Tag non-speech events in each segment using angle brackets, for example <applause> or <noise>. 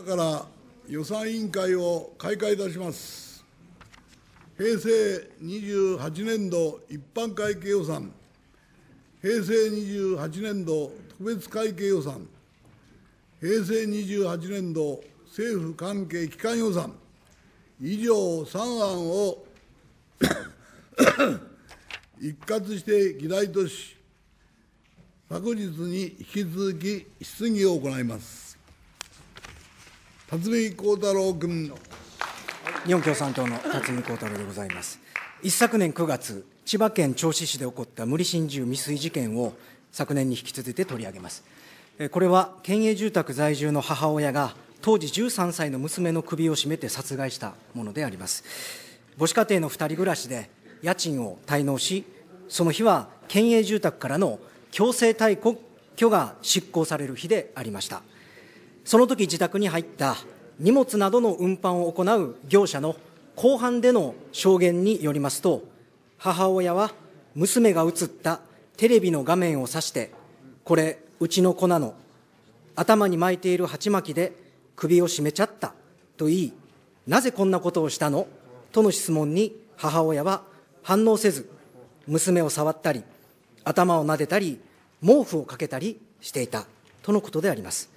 今から予算委員会を開会いたします。平成28年度一般会計予算、平成28年度特別会計予算、平成28年度政府関係機関予算、以上3案を <coughs> 一括して議題とし、昨日に引き続き質疑を行います。辰巳幸太郎君。日本共産党の辰巳幸太郎でございます。一昨年9月、千葉県銚子市で起こった無理心中未遂事件を昨年に引き続いて取り上げます。これは県営住宅在住の母親が当時13歳の娘の首を絞めて殺害したものであります。母子家庭の2人暮らしで家賃を滞納し、その日は県営住宅からの強制退去が執行される日でありました。その時自宅に入った荷物などの運搬を行う業者の後半での証言によりますと、母親は娘が映ったテレビの画面を指して、これ、うちの子なの、頭に巻いている鉢巻きで首を絞めちゃったと言い、なぜこんなことをしたのとの質問に母親は反応せず、娘を触ったり、頭を撫でたり、毛布をかけたりしていたとのことであります。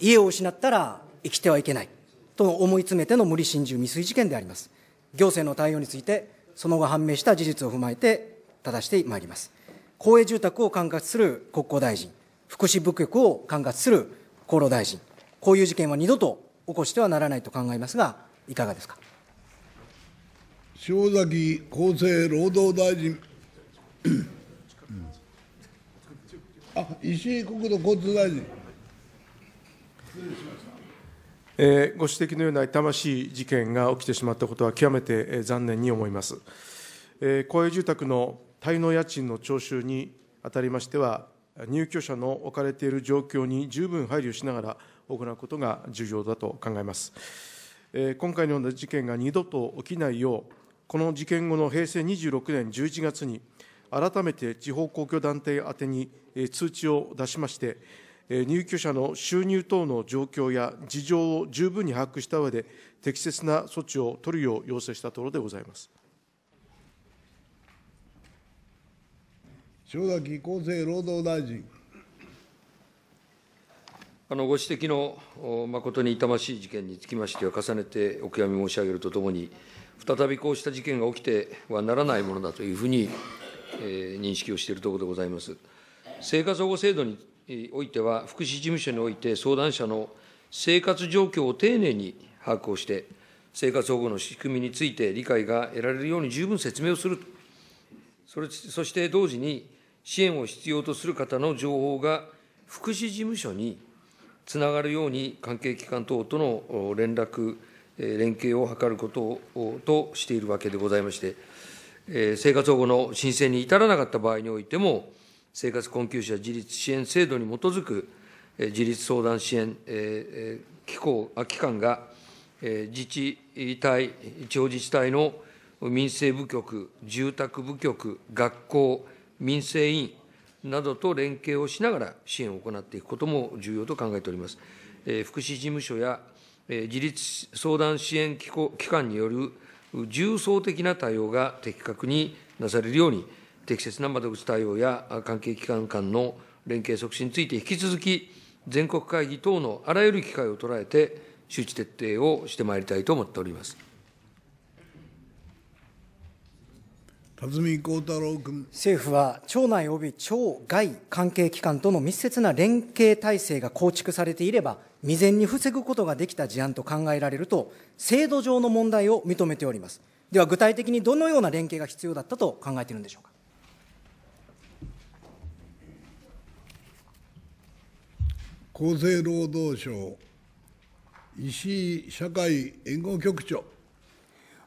家を失ったら生きてはいけないと思い詰めての無理心中未遂事件であります。行政の対応について、その後判明した事実を踏まえて正してまいります。公営住宅を管轄する国交大臣、福祉部局を管轄する厚労大臣、こういう事件は二度と起こしてはならないと考えますが、いかがですか。塩崎厚生労働大臣。あ、石井国土交通大臣。えー、ご指摘のような痛ましい事件が起きてしまったことは極めて残念に思います。えー、公営住宅の滞納家賃の徴収にあたりましては、入居者の置かれている状況に十分配慮しながら行うことが重要だと考えます。えー、今回のような事件が二度と起きないよう、この事件後の平成26年11月に、改めて地方公共団体宛てに通知を出しまして、入居者の収入等の状況や事情を十分に把握した上で、適切な措置を取るよう要請したところでございます。塩崎厚生労働大臣。あのご指摘の誠に痛ましい事件につきましては、重ねてお悔やみ申し上げるとともに、再びこうした事件が起きてはならないものだというふうに、えー、認識をしているところでございます。生活保護制度ににおいては、福祉事務所において、相談者の生活状況を丁寧に把握をして、生活保護の仕組みについて理解が得られるように十分説明をすると、それそして同時に、支援を必要とする方の情報が福祉事務所につながるように、関係機関等との連絡、連携を図ることをとしているわけでございまして、生活保護の申請に至らなかった場合においても、生活困窮者自立支援制度に基づく自立相談支援機構機関が、自治体、地方自治体の民生部局、住宅部局、学校、民生委員などと連携をしながら支援を行っていくことも重要と考えております。福祉事務所や自立相談支援機構機関による重層的な対応が的確になされるように、適切な窓口対応や関係機関間の連携促進について、引き続き全国会議等のあらゆる機会を捉えて、周知徹底をしてまいりたいと思っております。辰巳幸太郎君政府は町内及び町外関係機関との密接な連携体制が構築されていれば未然に防ぐことができた事案と考えられると制度上の問題を認めておりますでは具体的にどのような連携が必要だったと考えているんでしょうか厚生労働省石井社会援護局長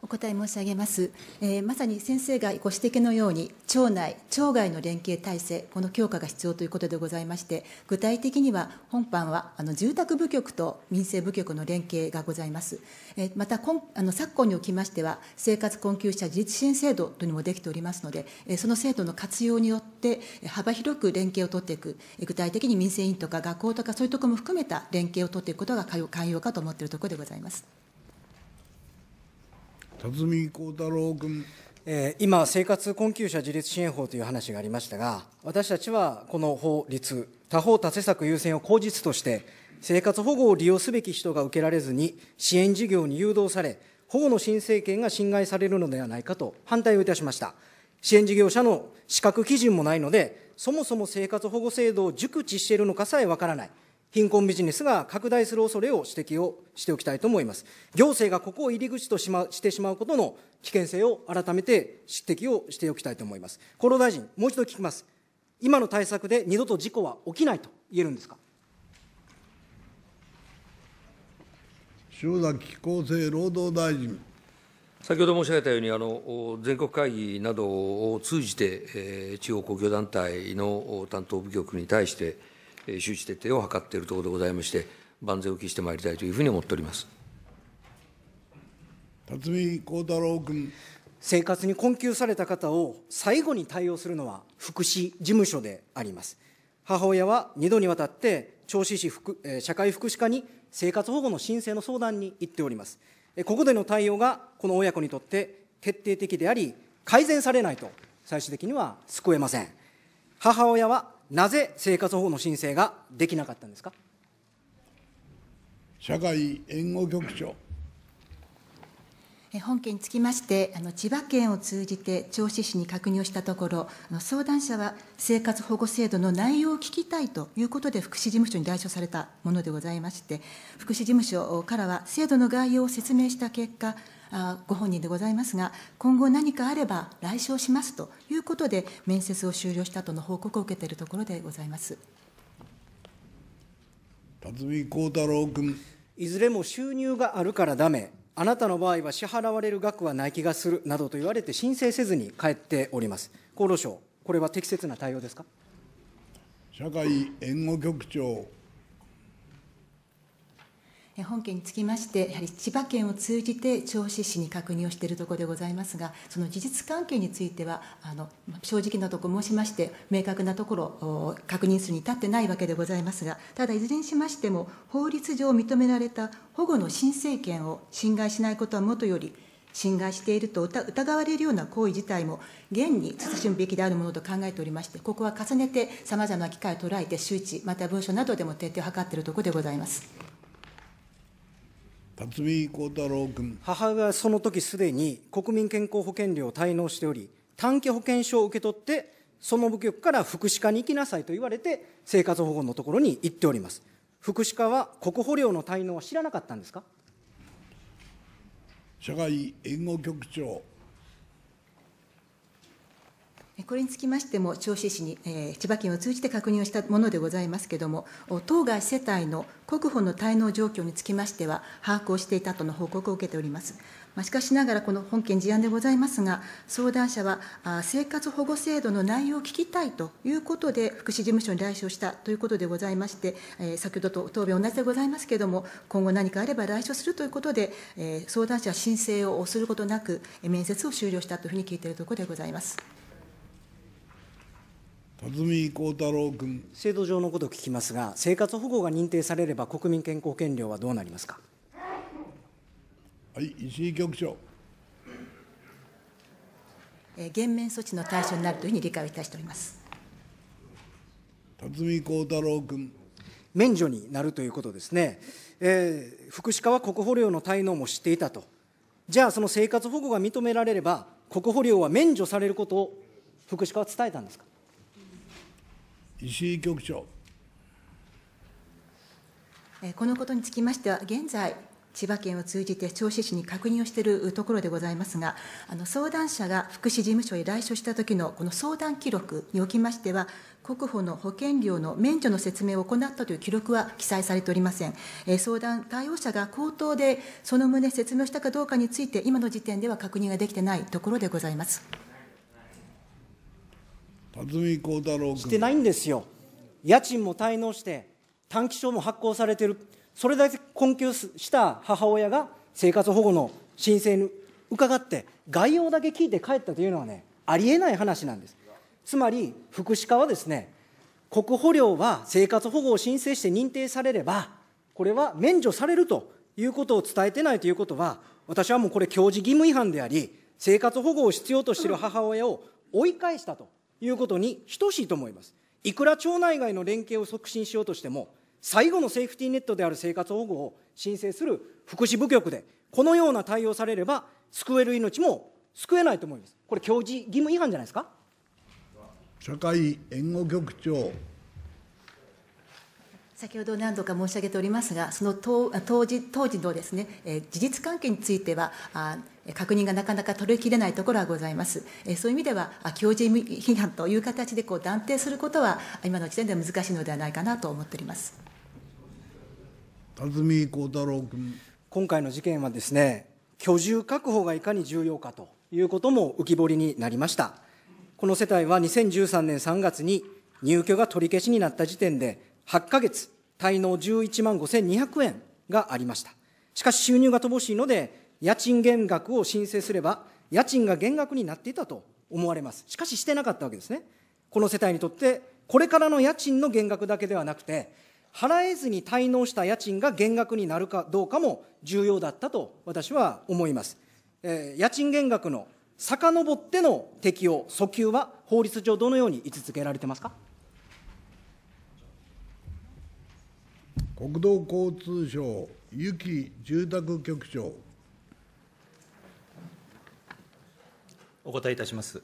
お答え申し上げます、えー、まさに先生がご指摘のように、町内、町外の連携体制、この強化が必要ということでございまして、具体的には、本班はあの住宅部局と民生部局の連携がございます。えー、また今あの、昨今におきましては、生活困窮者自立支援制度というのもできておりますので、えー、その制度の活用によって、幅広く連携を取っていく、具体的に民生委員とか学校とか、そういうところも含めた連携を取っていくことが肝要かと思っているところでございます。辰巳幸太郎君。え今、生活困窮者自立支援法という話がありましたが、私たちはこの法律、他方多施策優先を口実として、生活保護を利用すべき人が受けられずに、支援事業に誘導され、保護の申請権が侵害されるのではないかと反対をいたしました。支援事業者の資格基準もないので、そもそも生活保護制度を熟知しているのかさえわからない。貧困ビジネスが拡大する恐れを指摘をしておきたいと思います。行政がここを入り口とし,、ま、してしまうことの危険性を改めて指摘をしておきたいと思います。厚労大臣、もう一度聞きます。今の対策で二度と事故は起きないと言えるんですか。塩崎厚生労働大臣。先ほど申し上げたように、あの全国会議などを通じて、えー、地方公共団体の担当部局に対して、周知徹底を図っているところでございまして、万全を期してまいりたいというふうに思っております。辰巳幸太郎君。生活に困窮された方を最後に対応するのは福祉事務所であります。母親は2度にわたって銚子市福社会福祉課に生活保護の申請の相談に行っております。ここでの対応がこの親子にとって徹底的であり、改善されないと最終的には救えません。母親はなぜ生活保護の申請ができなかったんですか社会援護局長。本件につきまして、あの千葉県を通じて銚子市に確認をしたところ、あの相談者は生活保護制度の内容を聞きたいということで、福祉事務所に代表されたものでございまして、福祉事務所からは制度の概要を説明した結果、ご本人でございますが、今後何かあれば来所しますということで、面接を終了したとの報告を受けているところでございます。辰巳幸太郎君。いずれも収入があるからだめ、あなたの場合は支払われる額はない気がするなどと言われて申請せずに帰っております。厚労省、これは適切な対応ですか社会援護局長本件につきまして、やはり千葉県を通じて銚子市に確認をしているところでございますが、その事実関係については、あの正直なところ申しまして、明確なところを確認するに至ってないわけでございますが、ただ、いずれにしましても、法律上認められた保護の申請権を侵害しないことはもとより、侵害していると疑われるような行為自体も、現に慎むべきであるものと考えておりまして、ここは重ねてさまざまな機会を捉えて、周知、また文書などでも徹底を図っているところでございます。辰巳幸太郎君。母がその時すでに国民健康保険料を滞納しており、短期保険証を受け取って、その部局から福祉課に行きなさいと言われて、生活保護のところに行っております。福祉課は国保料の滞納は知らなかったんですか社会援護局長。これにつきましても、銚子市に、えー、千葉県を通じて確認をしたものでございますけれども、当該世帯の国保の滞納状況につきましては、把握をしていたとの報告を受けております。まあ、しかしながら、この本件事案でございますが、相談者はあ生活保護制度の内容を聞きたいということで、福祉事務所に来所したということでございまして、えー、先ほどと答弁同じでございますけれども、今後何かあれば来所するということで、えー、相談者は申請をすることなく、面接を終了したというふうに聞いているところでございます。辰巳幸太郎君。制度上のことを聞きますが、生活保護が認定されれば、国民健康権料はどうなりますか。はい、石井局長。減免措置の対象になるというふうに理解をいたしております。辰巳幸太郎君。免除になるということですね、えー、福祉課は国保料の滞納も知っていたと、じゃあ、その生活保護が認められれば、国保料は免除されることを福祉課は伝えたんですか。石井局長。このことにつきましては、現在、千葉県を通じて銚子市に確認をしているところでございますが、あの相談者が福祉事務所へ来所した時のこの相談記録におきましては、国保の保険料の免除の説明を行ったという記録は記載されておりません。え相談対応者が口頭でその旨説明したかどうかについて、今の時点では確認ができてないところでございます。太郎君してないんですよ、家賃も滞納して、短期証も発行されてる、それだけ困窮した母親が生活保護の申請に伺って、概要だけ聞いて帰ったというのはね、ありえない話なんです。つまり、福祉課はですね、国保料は生活保護を申請して認定されれば、これは免除されるということを伝えてないということは、私はもうこれ、教示義務違反であり、生活保護を必要としている母親を追い返したと。いうことに等しいと思います。いくら町内外の連携を促進しようとしても、最後のセーフティーネットである生活保護を申請する福祉部局で、このような対応されれば、救える命も救えないと思います。これ、教示義務違反じゃないですか。社会援護局長先ほど何度か申し上げておりますが、その当時当時のですね、え事実関係については、あ確認がなかなか取りきれないところはございます。えそういう意味では、教授批判という形でこう断定することは、今の時点では難しいのではないかなと思っております辰巳幸太郎君。今回の事件はですね、居住確保がいかに重要かということも浮き彫りになりました。この世帯は2013年3月に入居が取り消しになった時点で、8ヶ月、滞納11万5200円がありました。しかし収入が乏しいので、家賃減額を申請すれば、家賃が減額になっていたと思われます。しかししてなかったわけですね。この世帯にとって、これからの家賃の減額だけではなくて、払えずに滞納した家賃が減額になるかどうかも重要だったと私は思います。えー、家賃減額の遡っての適用、訴求は法律上どのように位置づけられてますか国土交通省ゆき住宅局長。お答えいたします。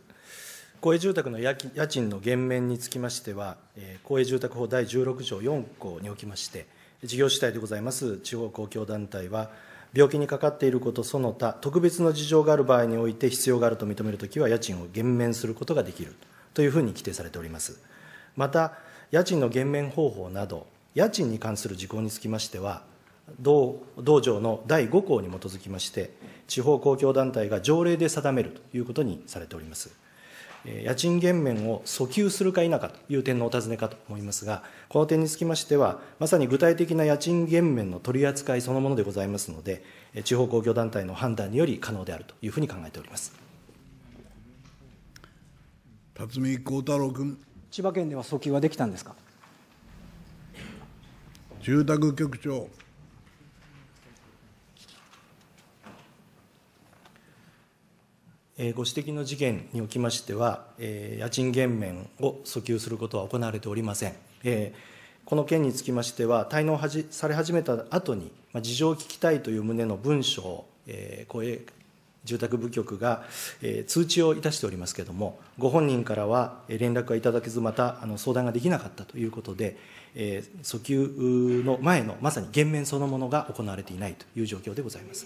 公営住宅の家賃の減免につきましては、公営住宅法第16条4項におきまして、事業主体でございます地方公共団体は、病気にかかっていることその他、特別の事情がある場合において必要があると認めるときは、家賃を減免することができるというふうに規定されております。また、家賃の減免方法など、家賃に関する事項につきましては、同同条の第5項に基づきまして、地方公共団体が条例で定めるということにされております。家賃減免を訴求するか否かという点のお尋ねかと思いますが、この点につきましては、まさに具体的な家賃減免の取り扱いそのものでございますので、地方公共団体の判断により可能であるというふうに考えております辰巳幸太郎君。千葉県では訴求はできたんですか。住宅局長ご指摘の事件におきましては、家賃減免を訴求することは行われておりません。この件につきましては、滞納され始めた後に、事情を聞きたいという旨の文書を、公営住宅部局が通知をいたしておりますけれども、ご本人からは連絡がいただけず、また相談ができなかったということで、えー、訴求の前のまさに減免そのものが行われていないという状況でございます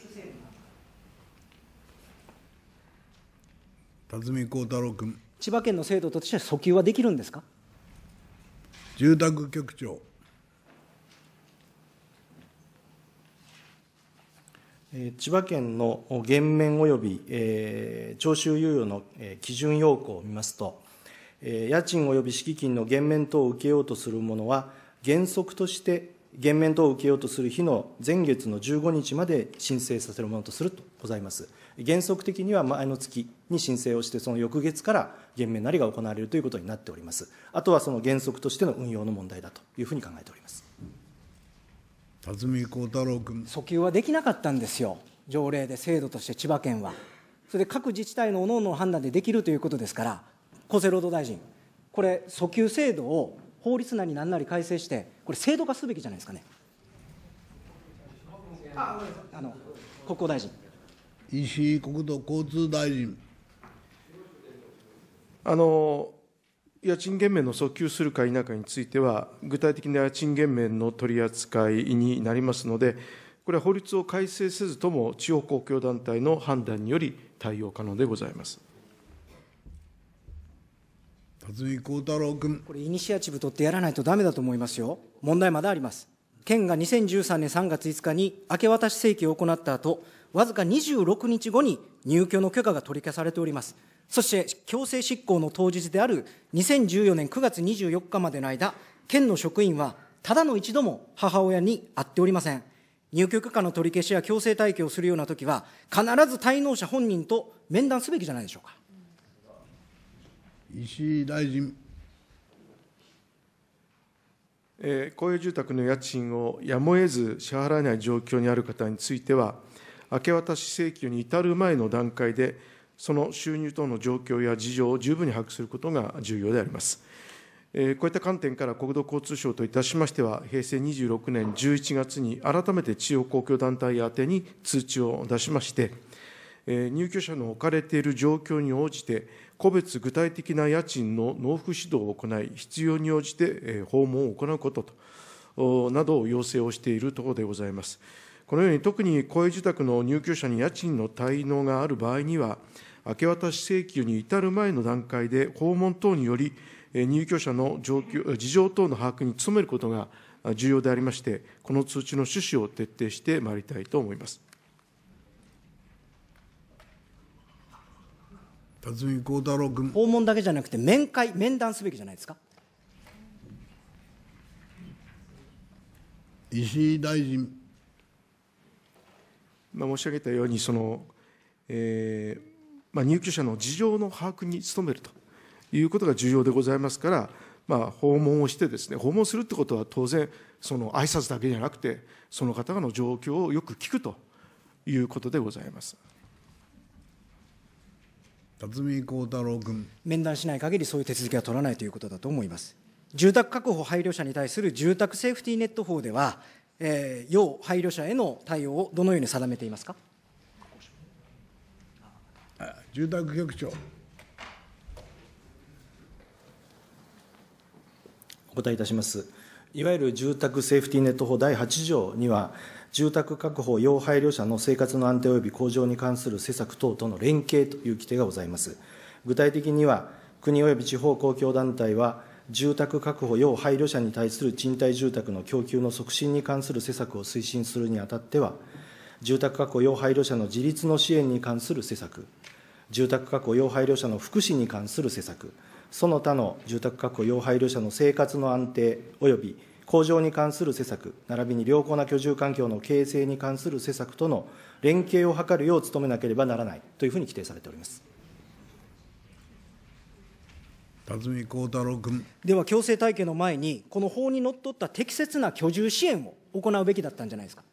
辰巳幸太郎君。千葉県の制度として訴求はできるんですか住宅局長。千葉県の減免及び、えー、徴収猶予の基準要項を見ますと、家賃及び敷金の減免等を受けようとするものは、原則として減免等を受けようとする日の前月の15日まで申請させるものとするとございます。原則的には前の月に申請をして、その翌月から減免なりが行われるということになっております。あとはその原則としての運用の問題だというふうに考えております。辰巳幸太郎君。訴求はできなかったんですよ。条例で制度として千葉県は。それで各自治体の各々の判断でできるということですから。厚生労働大臣、これ、訴求制度を法律なりなんなり改正して、これ、制度化すべきじゃないですかね。あの国交大臣石井国土交通大臣。あの家賃減免の訴求するか否かについては、具体的な家賃減免の取り扱いになりますので、これは法律を改正せずとも、地方公共団体の判断により対応可能でございます。辰巳幸太郎君。これ、イニシアチブ取ってやらないとだめだと思いますよ。問題まだあります。県が2013年3月5日に明け渡し請求を行った後、わずか26日後に入居の許可が取り消されております。そして、強制執行の当日である2014年9月24日までの間、県の職員は、ただの一度も母親に会っておりません。入居許可の取り消しや強制退去をするようなときは、必ず滞納者本人と面談すべきじゃないでしょうか。石井大臣。えー、公営住宅の家賃をやむを得ず支払えない状況にある方については、明け渡し請求に至る前の段階で、その収入等の状況や事情を十分に把握することが重要であります。えー、こういった観点から国土交通省といたしましては、平成26年11月に改めて地方公共団体宛てに通知を出しまして、えー、入居者の置かれている状況に応じて、個別具体的な家賃の納付指導を行い、必要に応じて訪問を行うこととなどを要請をしているところでございます。このように特に公営住宅の入居者に家賃の滞納がある場合には、明け渡し請求に至る前の段階で訪問等により、入居者の状況事情等の把握に努めることが重要でありまして、この通知の趣旨を徹底してまいりたいと思います。訪問だけじゃなくて、面会、面談すべきじゃないですか。石井大臣。まあ、申し上げたように、その、えーまあ、入居者の事情の把握に努めるということが重要でございますから、まあ、訪問をしてですね、訪問するってことは当然、その挨拶だけじゃなくて、その方の状況をよく聞くということでございます。辰巳幸太郎君面談しない限りそういう手続きは取らないということだと思います住宅確保配慮者に対する住宅セーフティーネット法では、えー、要配慮者への対応をどのように定めていますか住宅局長お答えいたしますいわゆる住宅セーフティーネット法第8条には住宅確保、要配慮者の生活の安定及び向上に関する施策等との連携という規定がございます。具体的には、国及び地方公共団体は、住宅確保要配慮者に対する賃貸住宅の供給の促進に関する施策を推進するにあたっては、住宅確保要配慮者の自立の支援に関する施策、住宅確保要配慮者の福祉に関する施策、その他の住宅確保要配慮者の生活の安定及び工場に関する施策、並びに良好な居住環境の形成に関する施策との連携を図るよう努めなければならないというふうに規定されております。辰巳幸太郎君では強制体系の前に、この法にのっとった適切な居住支援を行うべきだったんじゃないですか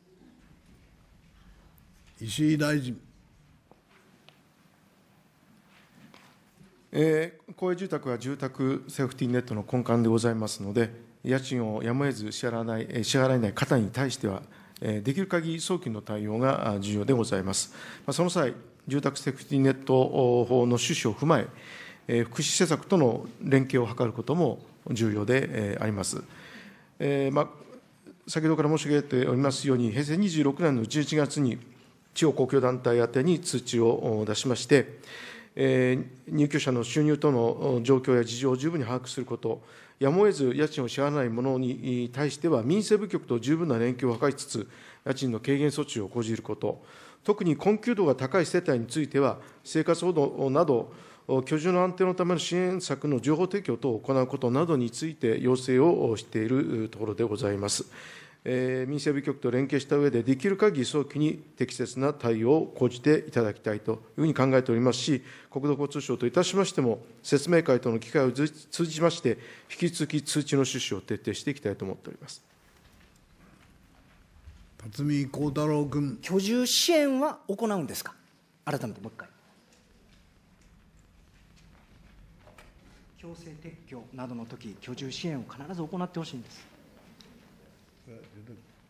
石井大臣。えー、公営住宅は住宅セーフティーネットの根幹でございますので、家賃をやむを得ず支払わない支払えない方に対しては、できる限り早期の対応が重要でございます。その際、住宅セーフティネット法の趣旨を踏まえ、福祉施策との連携を図ることも重要であります。えま先ほどから申し上げておりますように、平成26年の11月に、地方公共団体宛てに通知を出しまして、え入居者の収入との状況や事情を十分に把握すること、やむを得ず家賃を支払わない者に対しては、民生部局と十分な連携を図りつつ、家賃の軽減措置を講じること、特に困窮度が高い世帯については、生活保護など、居住の安定のための支援策の情報提供等を行うことなどについて要請をしているところでございます。えー、民生部局と連携した上で、できる限り早期に適切な対応を講じていただきたいというふうに考えておりますし、国土交通省といたしましても、説明会との機会を通じまして、引き続き通知の趣旨を徹底していきたいと思っております。辰巳幸太郎君。居住支援は行うんですか改めてもう一回。強制撤去などの時居住支援を必ず行ってほしいんです。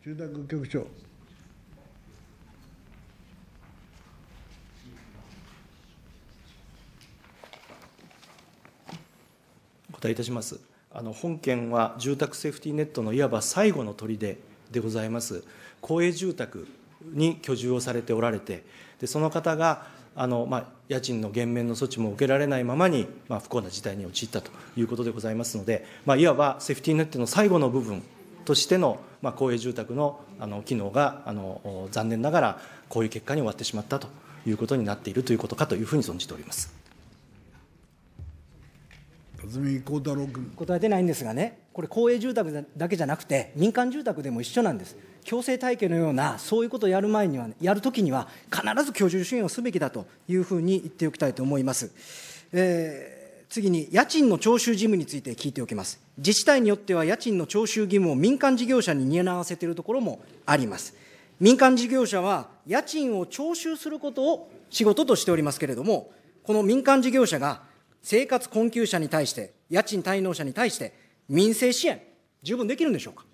住宅局長。お答えいたします。あの本件は住宅セーフティーネットのいわば最後の砦でございます。公営住宅に居住をされておられて、でその方があのまあ、家賃の減免の措置も受けられないままに、まあ、不幸な事態に陥ったということでございますので、まあ、いわばセーフティーネットの最後の部分としての、まあ、公営住宅のあの機能があの残念ながらこういう結果に終わってしまったということになっているということかというふうに存じております。辰巳幸太郎君答えてないんですがね、これ、公営住宅だけじゃなくて、民間住宅でも一緒なんです、強制体系のような、そういうことをやる前には、やるときには、必ず居住支援をすべきだというふうに言っておきたいと思います。えー次に家賃の徴収事務について聞いておきます。自治体によっては家賃の徴収義務を民間事業者に担わせているところもあります。民間事業者は家賃を徴収することを仕事としておりますけれども、この民間事業者が生活困窮者に対して、家賃滞納者に対して、民生支援、十分できるんでしょうか。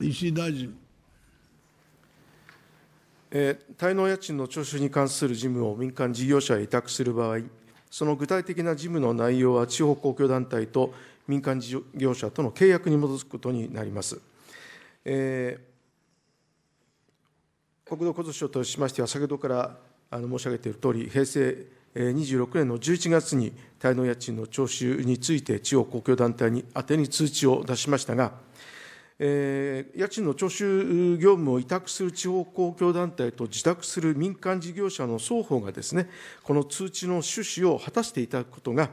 石井大臣。滞納家賃の徴収に関する事務を民間事業者へ委託する場合、その具体的な事務の内容は地方公共団体と民間事業者との契約に基づくことになります。えー、国土交通省としましては、先ほどからあの申し上げているとおり、平成26年の11月に滞納家賃の徴収について、地方公共団体に宛てに通知を出しましたが、えー、家賃の徴収業務を委託する地方公共団体と自宅する民間事業者の双方がですね、この通知の趣旨を果たしていただくことが、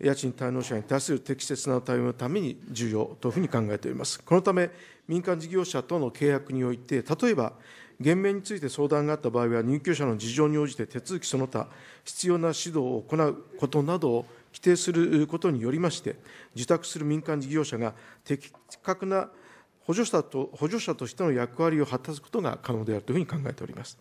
家賃滞納者に対する適切な対応のために重要というふうに考えております。このため、民間事業者との契約において、例えば、減免について相談があった場合は、入居者の事情に応じて手続きその他、必要な指導を行うことなどを規定することによりまして、受託する民間事業者が的確な補助者と補助者としての役割を果たすことが可能であるというふうに考えております。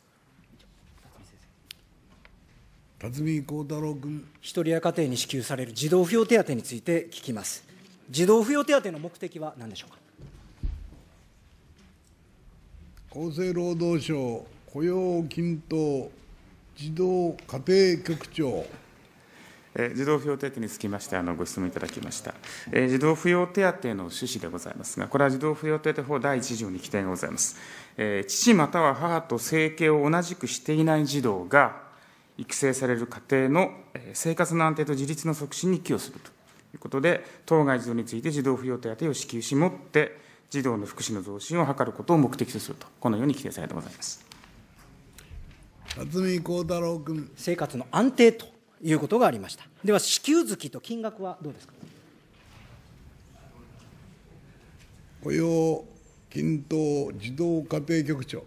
辰巳幸太郎君一人親家庭に支給される児童扶養手当について聞きます。児童扶養手当の目的は何でしょうか。厚生労働省雇用均等児童家庭局長児童扶養手当につきまして、ご質問いただきました、児童扶養手当の趣旨でございますが、これは児童扶養手当法第1条に規定がございます。父または母と生計を同じくしていない児童が、育成される家庭の生活の安定と自立の促進に寄与するということで、当該児童について児童扶養手当を支給し、もって児童の福祉の増進を図ることを目的とすると、このように規定されてございます。辰巳幸太郎君生活の安定ということがありましたでは支給月と金額はどうですか雇用均等児童家庭局長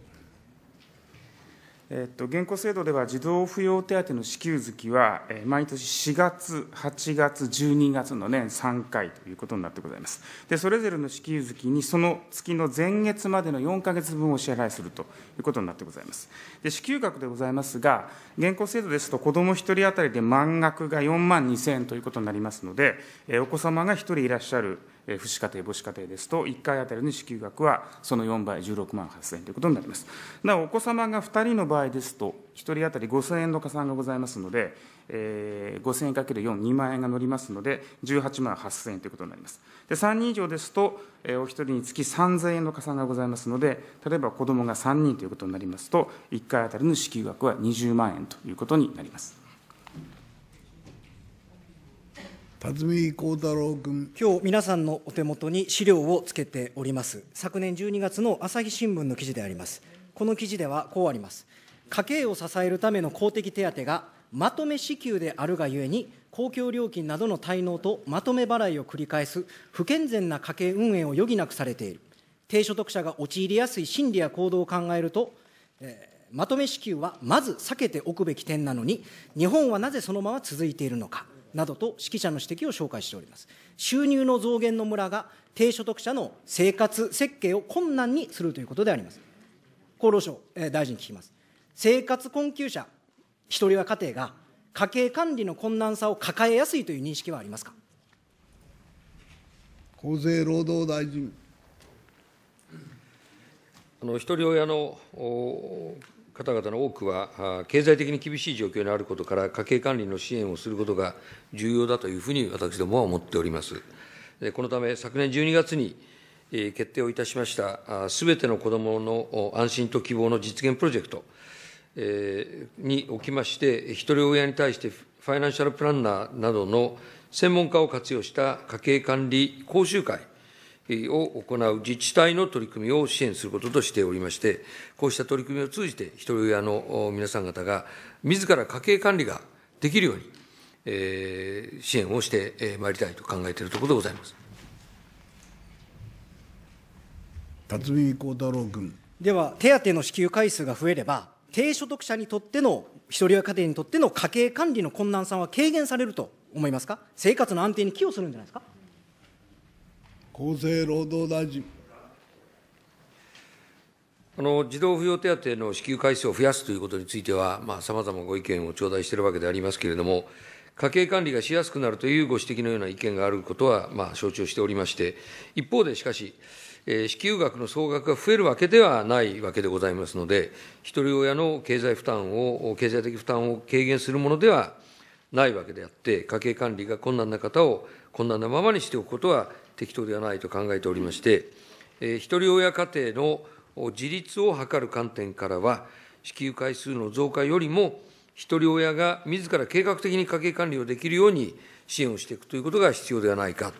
えっと、現行制度では児童扶養手当の支給月は、えー、毎年4月、8月、12月の年3回ということになってございます。で、それぞれの支給月にその月の前月までの4か月分を支払いするということになってございます。で、支給額でございますが、現行制度ですと子ども1人当たりで満額が4万2000円ということになりますので、えー、お子様が1人いらっしゃる父子家庭、母子家庭ですと、1回当たりの支給額はその4倍、16万8000円ということになります。なお、お子様が2人の場合ですと、1人当たり5000円の加算がございますので、えー、5000円かける4、2万円が乗りますので、18万8000円ということになります。で3人以上ですと、えー、お1人につき3000円の加算がございますので、例えば子どもが3人ということになりますと、1回当たりの支給額は20万円ということになります。辰巳幸太郎君。今日皆さんのお手元に資料をつけております。昨年12月の朝日新聞の記事であります。この記事ではこうあります。家計を支えるための公的手当がまとめ支給であるがゆえに、公共料金などの滞納とまとめ払いを繰り返す不健全な家計運営を余儀なくされている。低所得者が陥りやすい心理や行動を考えると、えーまとめ支給はまず避けておくべき点なのに、日本はなぜそのまま続いているのか。などと識者の指摘を紹介しております。収入の増減の村が低所得者の生活設計を困難にするということであります。厚労省、えー、大臣聞きます。生活困窮者、一人は家庭が家計管理の困難さを抱えやすいという認識はありますか。厚生労働大臣。あの一人親の方々の多くは、経済的に厳しい状況にあることから、家計管理の支援をすることが重要だというふうに私どもは思っております。このため、昨年12月に決定をいたしました、すべての子どもの安心と希望の実現プロジェクトにおきまして、ひとり親に対してファイナンシャルプランナーなどの専門家を活用した家計管理講習会を行う自治体の取り組みを支援することとしておりまして、こうした取り組みを通じて、ひとり親の皆さん方が、自ら家計管理ができるように、えー、支援をしてまいりたいと考えているところでございます辰巳幸太郎君。では、手当の支給回数が増えれば、低所得者にとっての、ひとり親家庭にとっての家計管理の困難さは軽減されると思いますか、生活の安定に寄与するんじゃないですか。厚生労働大臣。あの児童扶養手当の支給回数を増やすということについては、さまざ、あ、まご意見を頂戴しているわけでありますけれども、家計管理がしやすくなるというご指摘のような意見があることは、まあ、承知をしておりまして、一方でしかし、えー、支給額の総額が増えるわけではないわけでございますので、ひとり親の経済負担を、経済的負担を軽減するものではないわけであって、家計管理が困難な方を困難なままにしておくことは、適当ではないと考えておりまして、えー、ひとり親家庭の自立を図る観点からは、支給回数の増加よりも、ひとり親が自ら計画的に家計管理をできるように支援をしていくということが必要ではないか。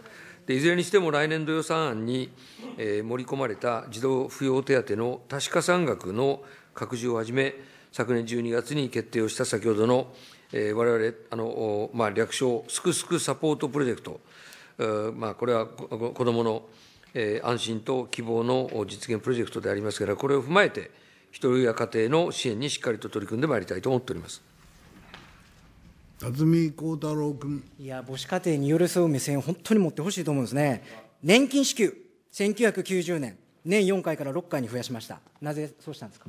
でいずれにしても来年度予算案に、えー、盛り込まれた児童扶養手当の多子加算額の拡充をはじめ、昨年12月に決定をした先ほどの、えー、我々あの、まあ、略称、すくすくサポートプロジェクト、まあ、これは子どもの安心と希望の実現プロジェクトでありますから、これを踏まえて、ひとり親家庭の支援にしっかりと取り組んでまいりたいと思っております。辰巳幸太郎君いや母子家庭に寄り添う目線を本当に持ってほしいと思うんですね年金支給1990年年4回から6回に増やしましたなぜそうしたんですか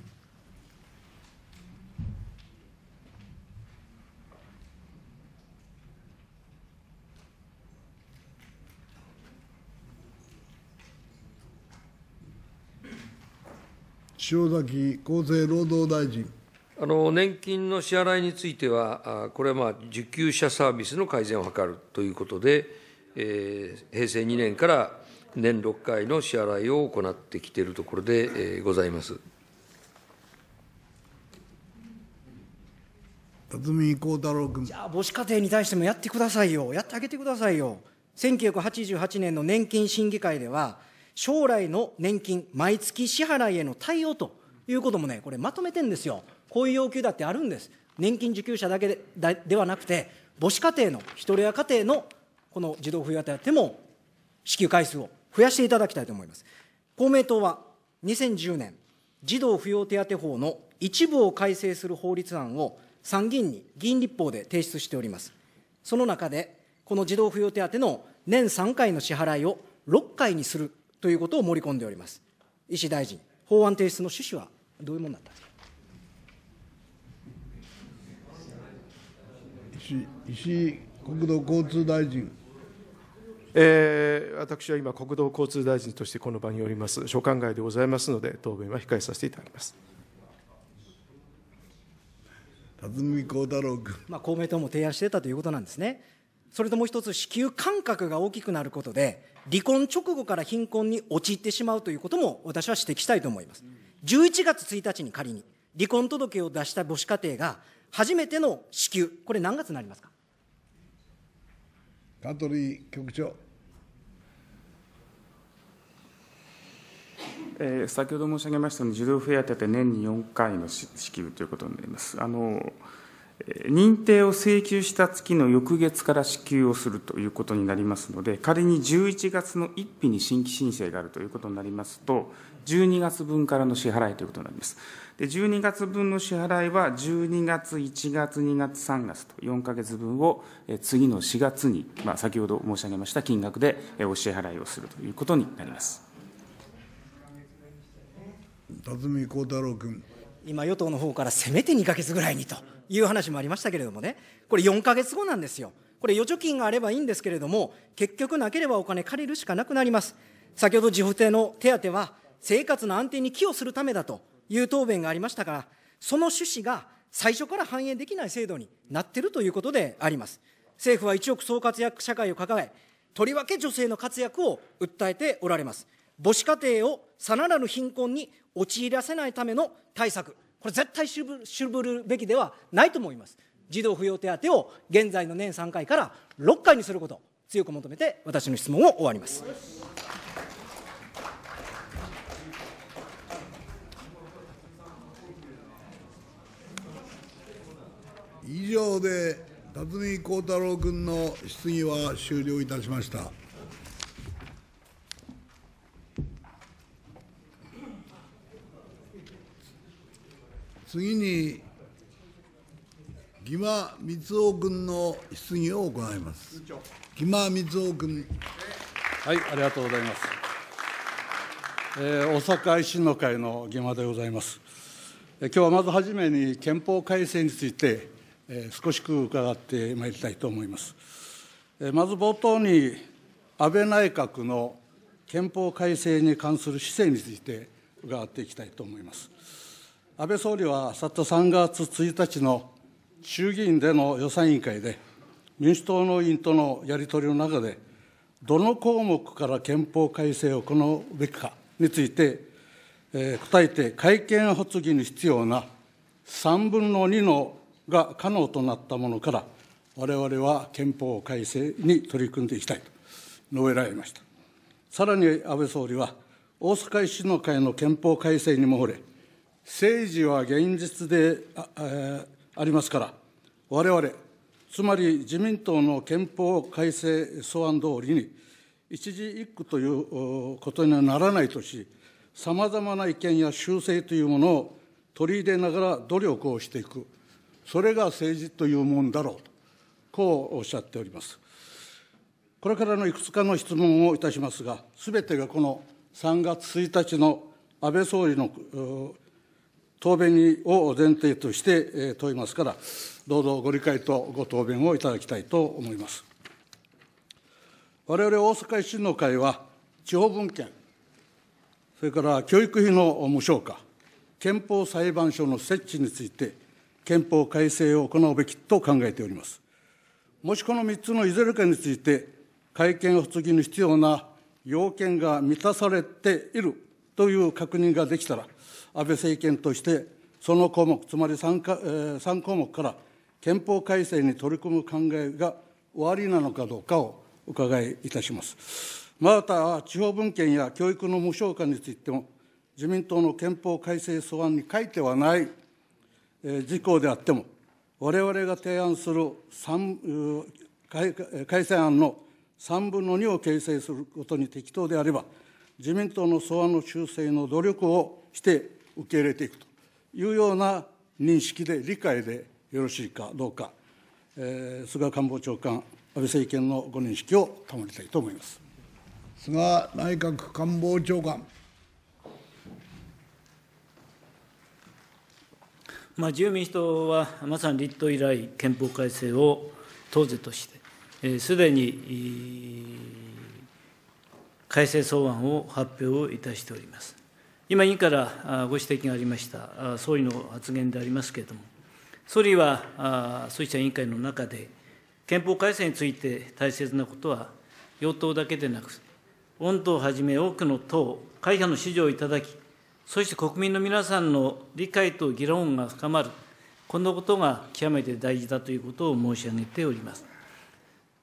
塩崎厚生労働大臣。あの年金の支払いについては、これはまあ受給者サービスの改善を図るということで、えー、平成2年から年6回の支払いを行ってきているところで、えー、ございます辰巳幸太郎君。じゃあ、母子家庭に対してもやってくださいよ、やってあげてくださいよ。1988年の年金審議会では、将来の年金、毎月支払いへの対応ということもね、これ、まとめてんですよ。こういう要求だってあるんです。年金受給者だけでではなくて、母子家庭の、一人親家庭のこの児童扶養手当も支給回数を増やしていただきたいと思います。公明党は2010年、児童扶養手当法の一部を改正する法律案を参議院に議員立法で提出しております。その中で、この児童扶養手当の年3回の支払いを6回にするということを盛り込んでおります。石大臣、法案提出の趣旨はどういうものだったんですか。石井国土交通大臣。えー、私は今、国土交通大臣としてこの場におります所管外でございますので、答弁は控えさせていただきます。辰巳幸太郎君、まあ、公明党も提案してたということなんですね。それともう一つ、支給間隔が大きくなることで、離婚直後から貧困に陥ってしまうということも私は指摘したいと思います。11月1日に仮に離婚届を出した母子家庭が初めての支給、これ何月になりますかカントリー局長。えー、先ほど申し上げましたように、児童手当て年に4回の支給ということになります。あの認定を請求した月の翌月から支給をするということになりますので、仮に11月の1日に新規申請があるということになりますと、12月分からの支払いということになります。で12月分の支払いは、12月、1月、2月、3月と4か月分を次の4月に、まあ、先ほど申し上げました金額でお支払いをするということになります。辰巳幸太郎君。今、与党の方からせめて2か月ぐらいにと。いう話もありましたけれどもね、これ4ヶ月後なんですよ。これ預貯金があればいいんですけれども、結局なければお金借りるしかなくなります。先ほど自府定の手当は生活の安定に寄与するためだという答弁がありましたから、その趣旨が最初から反映できない制度になっているということであります。政府は一億総活躍社会を掲げ、とりわけ女性の活躍を訴えておられます。母子家庭をさらなる貧困に陥らせないための対策、これ絶対渋るべきではないと思います児童扶養手当を現在の年3回から6回にすること強く求めて私の質問を終わります以上で辰巳孝太郎君の質疑は終了いたしました。次に、木間光夫君の質疑を行います。木間光夫君。はい、ありがとうございます。えー、大阪維新の会の木間でございます。えー、今日はまずはじめに憲法改正について、えー、少しく伺ってまいりたいと思います。えー、まず冒頭に安倍内閣の憲法改正に関する姿勢について伺っていきたいと思います。安倍総理は昨っ3月1日の衆議院での予算委員会で、民主党の委員とのやり取りの中で、どの項目から憲法改正を行うべきかについて、えー、答えて、改憲発議に必要な3分の2のが可能となったものから、われわれは憲法改正に取り組んでいきたいと述べられました。さらに安倍総理は、大阪維新の会の憲法改正にも触れ、政治は現実であ,、えありますから、われわれ、つまり自民党の憲法改正草案通りに、一時一句ということにはならないとし、さまざまな意見や修正というものを取り入れながら努力をしていく、それが政治というもんだろうと、こうおっしゃっております。これからのいくつかの質問をいたしますが、すべてがこの3月1日の安倍総理の答弁を前提として問いますから、どうぞご理解とご答弁をいただきたいと思います。我々大阪維新の会は、地方分権、それから教育費の無償化、憲法裁判所の設置について、憲法改正を行うべきと考えております。もしこの3つのいずれかについて、改憲発議に必要な要件が満たされているという確認ができたら、安倍政権として、その項目、つまり 3, か、3項目から憲法改正に取り組む考えが終わりなのかどうかをお伺いいたします。また、地方文献や教育の無償化についても、自民党の憲法改正草案に書いてはない、えー、事項であっても、われわれが提案する改改正案の3分の2を形成することに適当であれば、自民党の草案の修正の努力をして、受け入れていくというような認識で、理解でよろしいかどうか、えー、菅官房長官、安倍政権のご認識を賜りたいと思います菅内閣官房長官。まあ、自由民主党は、まさに立党以来、憲法改正を当時として、す、え、で、に、改正草案を発表をいたしております。今、委員からご指摘がありました総理の発言でありますけれども、総理はそうした委員会の中で、憲法改正について大切なことは、与党だけでなく、御党をはじめ多くの党、会派の支持をいただき、そして国民の皆さんの理解と議論が深まる、このことが極めて大事だということを申し上げております。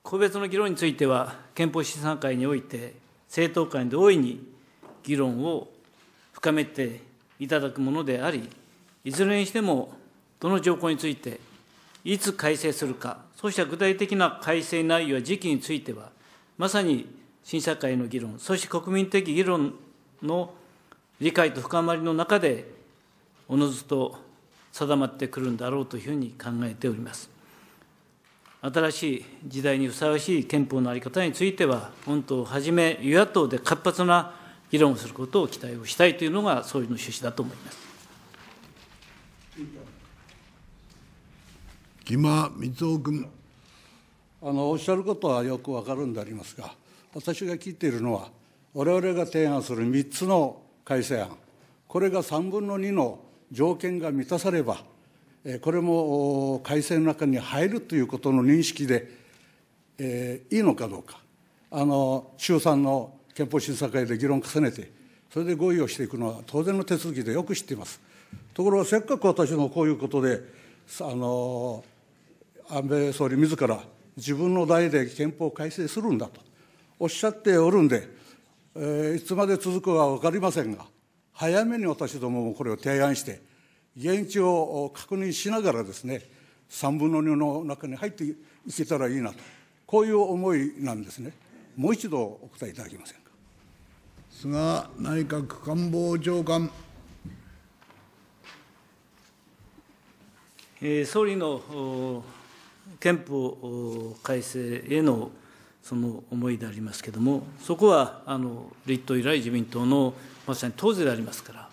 個別の議論については、憲法審査会において、政党間で大いに議論を深めていただくものであり、いずれにしても、どの条項について、いつ改正するか、そうした具体的な改正内容や時期については、まさに審査会の議論、そして国民的議論の理解と深まりの中で、おのずと定まってくるんだろうというふうに考えております。新しい時代にふさわしい憲法の在り方については、本党をはじめ、与野党で活発な議論することを期待をしたいというのが、総理の趣旨だと思います木間光君あの。おっしゃることはよくわかるんでありますが、私が聞いているのは、われわれが提案する3つの改正案、これが3分の2の条件が満たされば、これも改正の中に入るということの認識で、えー、いいのかどうか、あの衆参の憲法審査会で議論を重ねて、それで合意をしていくのは当然の手続きでよく知っています。ところが、せっかく私のこういうことで、あの安倍総理自ら、自分の代で憲法改正するんだとおっしゃっておるんで、えー、いつまで続くかは分かりませんが、早めに私どももこれを提案して、現地を確認しながらですね、3分の2の中に入っていけたらいいなと、こういう思いなんですね。もう一度お答えいただけませんか。菅内閣官房長官。総理の憲法改正へのその思いでありますけれども、そこはあの立党以来、自民党のまさに当然でありますから、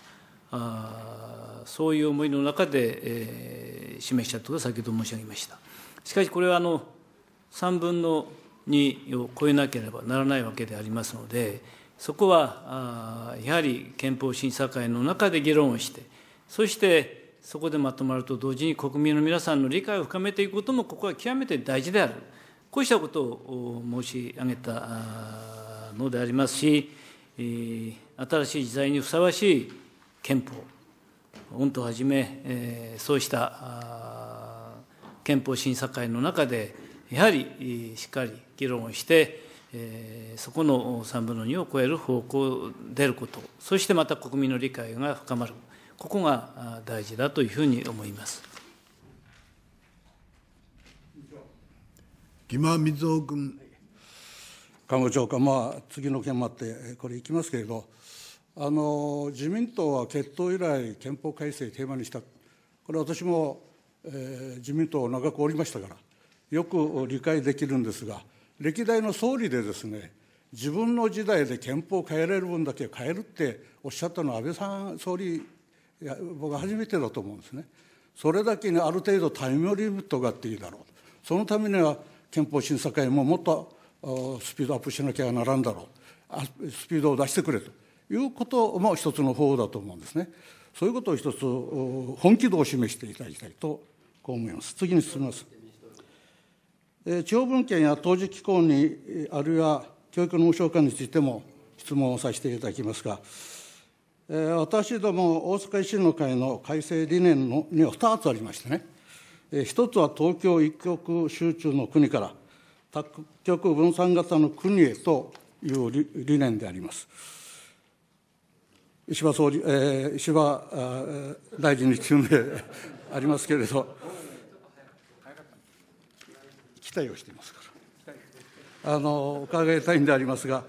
あそういう思いの中で、えー、示したとが先ほど申し上げました。しかし、これはあの3分の2を超えなければならないわけでありますので、そこはやはり憲法審査会の中で議論をして、そしてそこでまとまると同時に国民の皆さんの理解を深めていくことも、ここは極めて大事である、こうしたことを申し上げたのでありますし、新しい時代にふさわしい憲法、御党はじめ、そうした憲法審査会の中で、やはりしっかり議論をして、えー、そこの3分の2を超える方向出ることそしてまた国民の理解が深まるここが大事だというふうに思います木間光雄君。官房長官、まあ、次の件もあって、これいきますけれど、あの自民党は結党以来、憲法改正テーマにした、これ、私も、えー、自民党を長くおりましたから、よく理解できるんですが、歴代の総理でですね、自分の時代で憲法を変えられる分だけ変えるっておっしゃったのは安倍さん総理、僕は初めてだと思うんですね。それだけにある程度タイムリミットがあっていいだろう。そのためには憲法審査会ももっとスピードアップしなきゃならんだろう。スピードを出してくれということも一つの方法だと思うんですね。そういうことを一つ本気度を示していただきたいとこう思います。次に進みます。地方文献や当事機構に、あるいは教育の無償化についても質問をさせていただきますが、私ども大阪維新の会の改正理念のには2つありましてね、一つは東京一極集中の国から、多極分散型の国へという理念であります。石破総理、えー、石破大臣に急名ありますけれど、期待をしていますから。あの伺いたいんでありますが、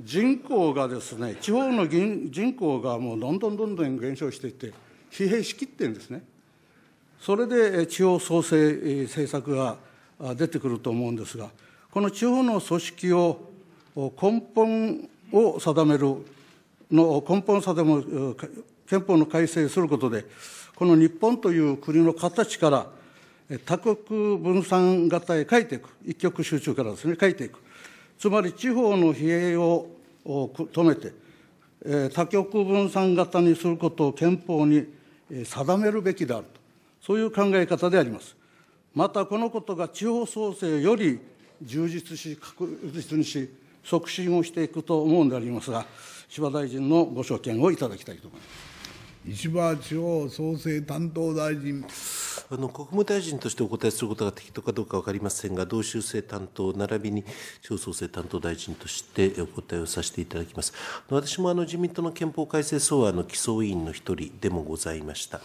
人口がですね、地方の人口がもうどんどんどんどん減少していって、疲弊しきってるんですね。それで地方創生政策が出てくると思うんですが、この地方の組織を根本を定めるの、根本を定める憲法の改正することで、この日本という国の形から多国分散型へ変えていく、一極集中からですね、変えていく、つまり地方の疲弊を止めて、えー、多極分散型にすることを憲法に定めるべきであると、そういう考え方であります。また、このことが地方創生より充実し、確実にし、促進をしていくと思うんでありますが、柴大臣のご所見をいただきたいと思います石破地方創生担当大臣。の国務大臣としてお答えすることが適当かどうか分かりませんが、同州制担当、並びに地方創生担当大臣としてお答えをさせていただきます。私もあの自民党の憲法改正草案の基礎委員の一人でもございました。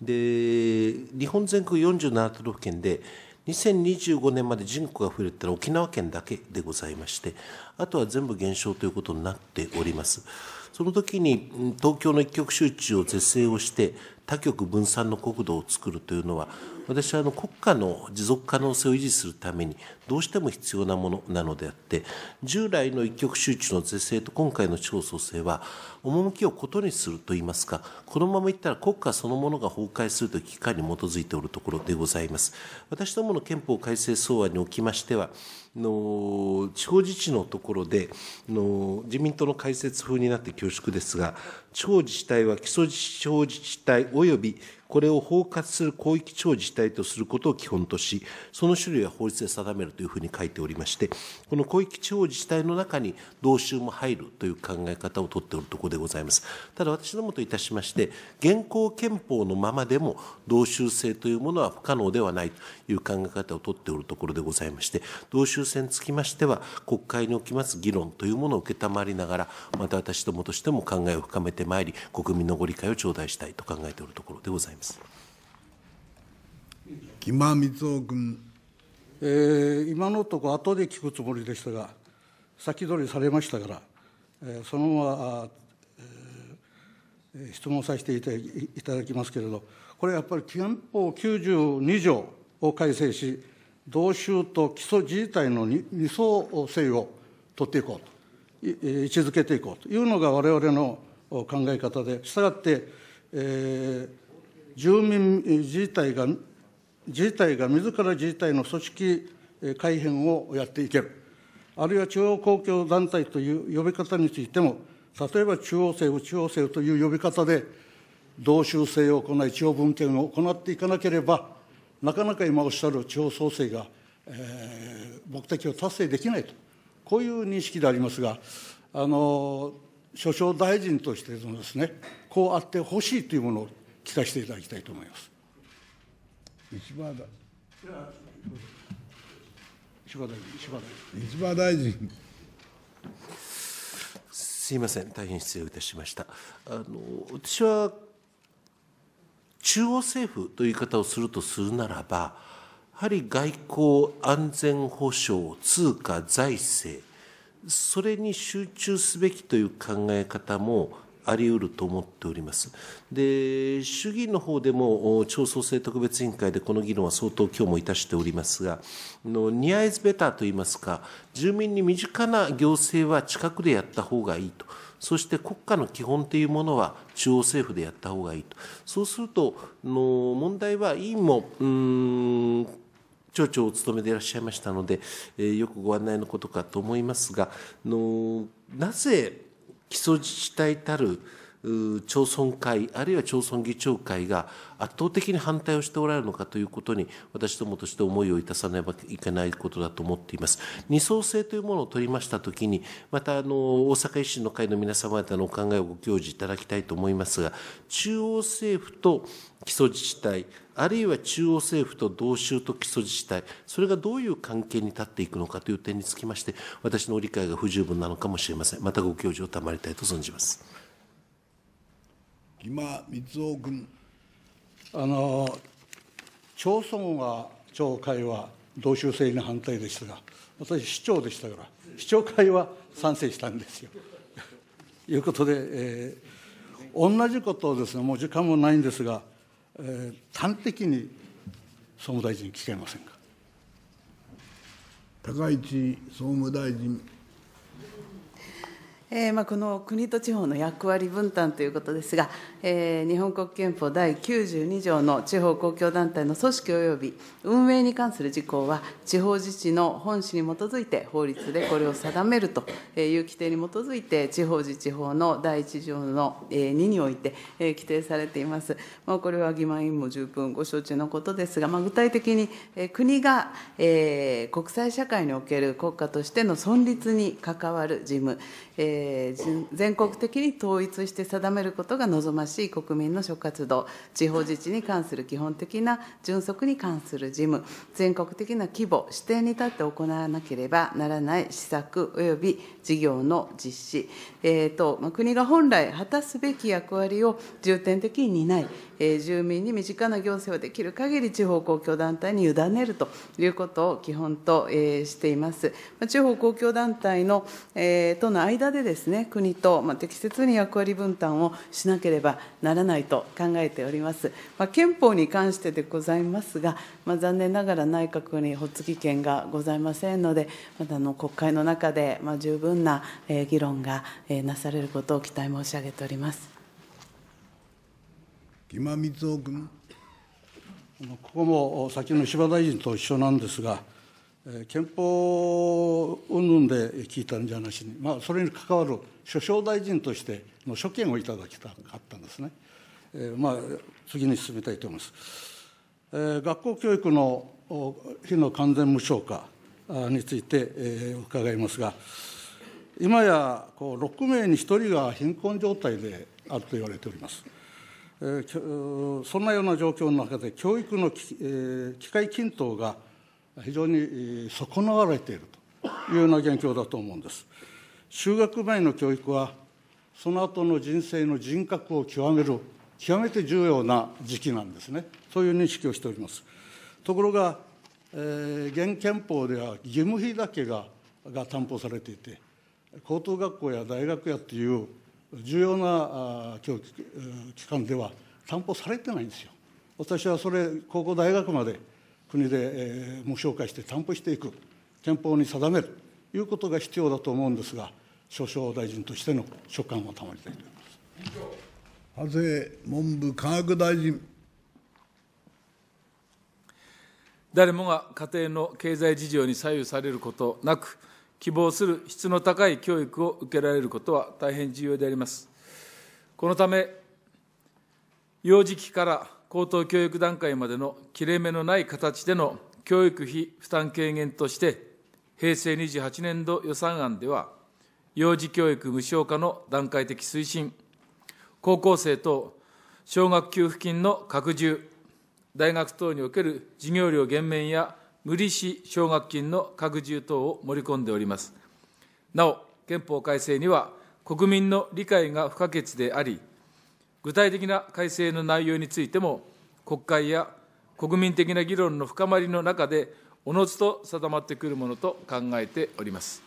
で、日本全国47都道府県で、2025年まで人口が増えたっのは沖縄県だけでございまして、あとは全部減少ということになっております。その時に東京の一極集中を是正をして、多極分散の国土を作るというのは私はあの国家の持続可能性を維持するためにどうしても必要なものなのであって従来の一極集中の是正と今回の地方創生は趣を異にするといいますかこのままいったら国家そのものが崩壊するという危機感に基づいておるところでございます。私どもの憲法改正草案におきましてはの地方自治のところでの自民党の解説風になって恐縮ですが地方自治体は基礎地方自治体およびこれを包括する広域地方自治体とすることを基本とし、その種類は法律で定めるというふうに書いておりまして、この広域地方自治体の中に同州も入るという考え方を取っておるところでございます。ただ私どもといたしまして、現行憲法のままでも同州制というものは不可能ではないという考え方を取っておるところでございまして、同州制につきましては、国会におきます議論というものを承りながら、また私どもとしても考えを深めてまいり、国民のご理解を頂戴したいと考えておるところでございます。います。木間光夫君。えー、今のところ後で聞くつもりでしたが、先取りされましたから、えー、そのまま、えー、質問させていただきますけれど、これやっぱり憲法92条を改正し、同州と基礎自治体の二層制を取っていこうと、位置づけていこうというのがわれわれの考え方で、したがって、えー、住民自治体が、自治体が自ら自治体の組織改編をやっていける、あるいは中央公共団体という呼び方についても、例えば中央政府、中央政府という呼び方で、同州制を行い、地方分権を行っていかなければ、なかなか今おっしゃる地方創生が、えー、目的を達成できないと、こういう認識でありますが、あの首相大臣としてです、ね、こうあってほしいというものを聞かせていただきたいと思います。石破だ石破大臣、石破大臣。石破大臣すいません、大変失礼いたしました。あの私は中央政府という言い方をするとするならば、やはり外交、安全保障、通貨、財政、それに集中すべきという考え方も、あり得ると思っております。で、衆議院の方でも、超創生特別委員会でこの議論は相当今日もいたしておりますが、のニアイズベターといいますか、住民に身近な行政は近くでやった方がいいと。そして国家の基本というものは中央政府でやった方がいいと。そうすると、の問題は委員も、うん町長を務めていらっしゃいましたので、えー、よくご案内のことかと思いますが、のなぜ基礎自治体たる町村会あるいは町村議長会が圧倒的に反対をしておられるのかということに私どもとして思いをいたさねばいけないことだと思っています二層性というものを取りましたときにまたあの大阪維新の会の皆様方のお考えをご教示いただきたいと思いますが中央政府と基礎自治体あるいは中央政府と同州と基礎自治体、それがどういう関係に立っていくのかという点につきまして、私の理解が不十分なのかもしれません。またご教授を賜りたいと存じます。間光雄君。あの町村は町会は同州制に反対でしたが、私、市長でしたから、市長会は賛成したんですよ。<laughs> いうことで、えー、同じことをですね、もう時間もないんですが、えー、端的に総務大臣に聞けませんか。高市総務大臣。えーまあ、この国と地方の役割分担ということですが、えー、日本国憲法第92条の地方公共団体の組織及び運営に関する事項は、地方自治の本旨に基づいて法律でこれを定めるという規定に基づいて、地方自治法の第1条の2 <laughs> において規定されています。まあ、これは議員も十分ご承知のことですが、まあ、具体的に国が、えー、国際社会における国家としての存立に関わる事務、えーえー、全国的に統一して定めることが望ましい国民の諸活動、地方自治に関する基本的な準則に関する事務、全国的な規模、指定に立って行わなければならない施策及び事業の実施、えーと、と国が本来果たすべき役割を重点的に担い、えー、住民に身近な行政をできる限り地方公共団体に委ねるということを基本と、えー、しています。地方公共団体の、えー、との間でですね、国と、まあ、適切に役割分担をしなければならないと考えております。まあ、憲法に関してでございますが、まあ、残念ながら内閣に発議権がございませんので、まだの国会の中で、ま十分な、議論が、なされることを期待申し上げております。木間光雄君ここも先の柴大臣と一緒なんですが、憲法云々で聞いたんじゃなしに、まあ、それに関わる首相大臣としての所見をいただきたかったんですね。えー、まあ、次に進みたいと思います。えー、学校教育の日の完全無償化について、えー、伺いますが、今やこう6名に1人が貧困状態であると言われております。えー、そんなような状況の中で、教育の、えー、機会均等が非常に損なわれているというような現況だと思うんです。就学前の教育は、その後の人生の人格を極める、極めて重要な時期なんですね。そういう認識をしております。ところが、えー、現憲法では義務費だけがが担保されていて、高等学校や大学やという重要な教育機関では担保されてないんですよ。私はそれ、高校、大学まで国で無償化して担保していく、憲法に定めるということが必要だと思うんですが、少々大臣としての所感を賜りたいと思います。長谷文部科学大臣誰もが家庭の経済事情に左右されることなく、希望する質の高い教育を受けられることは大変重要であります。このため、幼児期から高等教育段階までの切れ目のない形での教育費負担軽減として、平成28年度予算案では、幼児教育無償化の段階的推進、高校生等奨学給付金の拡充、大学等における授業料減免や無利子奨学金の拡充等を盛り込んでおります。なお、憲法改正には国民の理解が不可欠であり、具体的な改正の内容についても、国会や国民的な議論の深まりの中で、おのずと定まってくるものと考えております。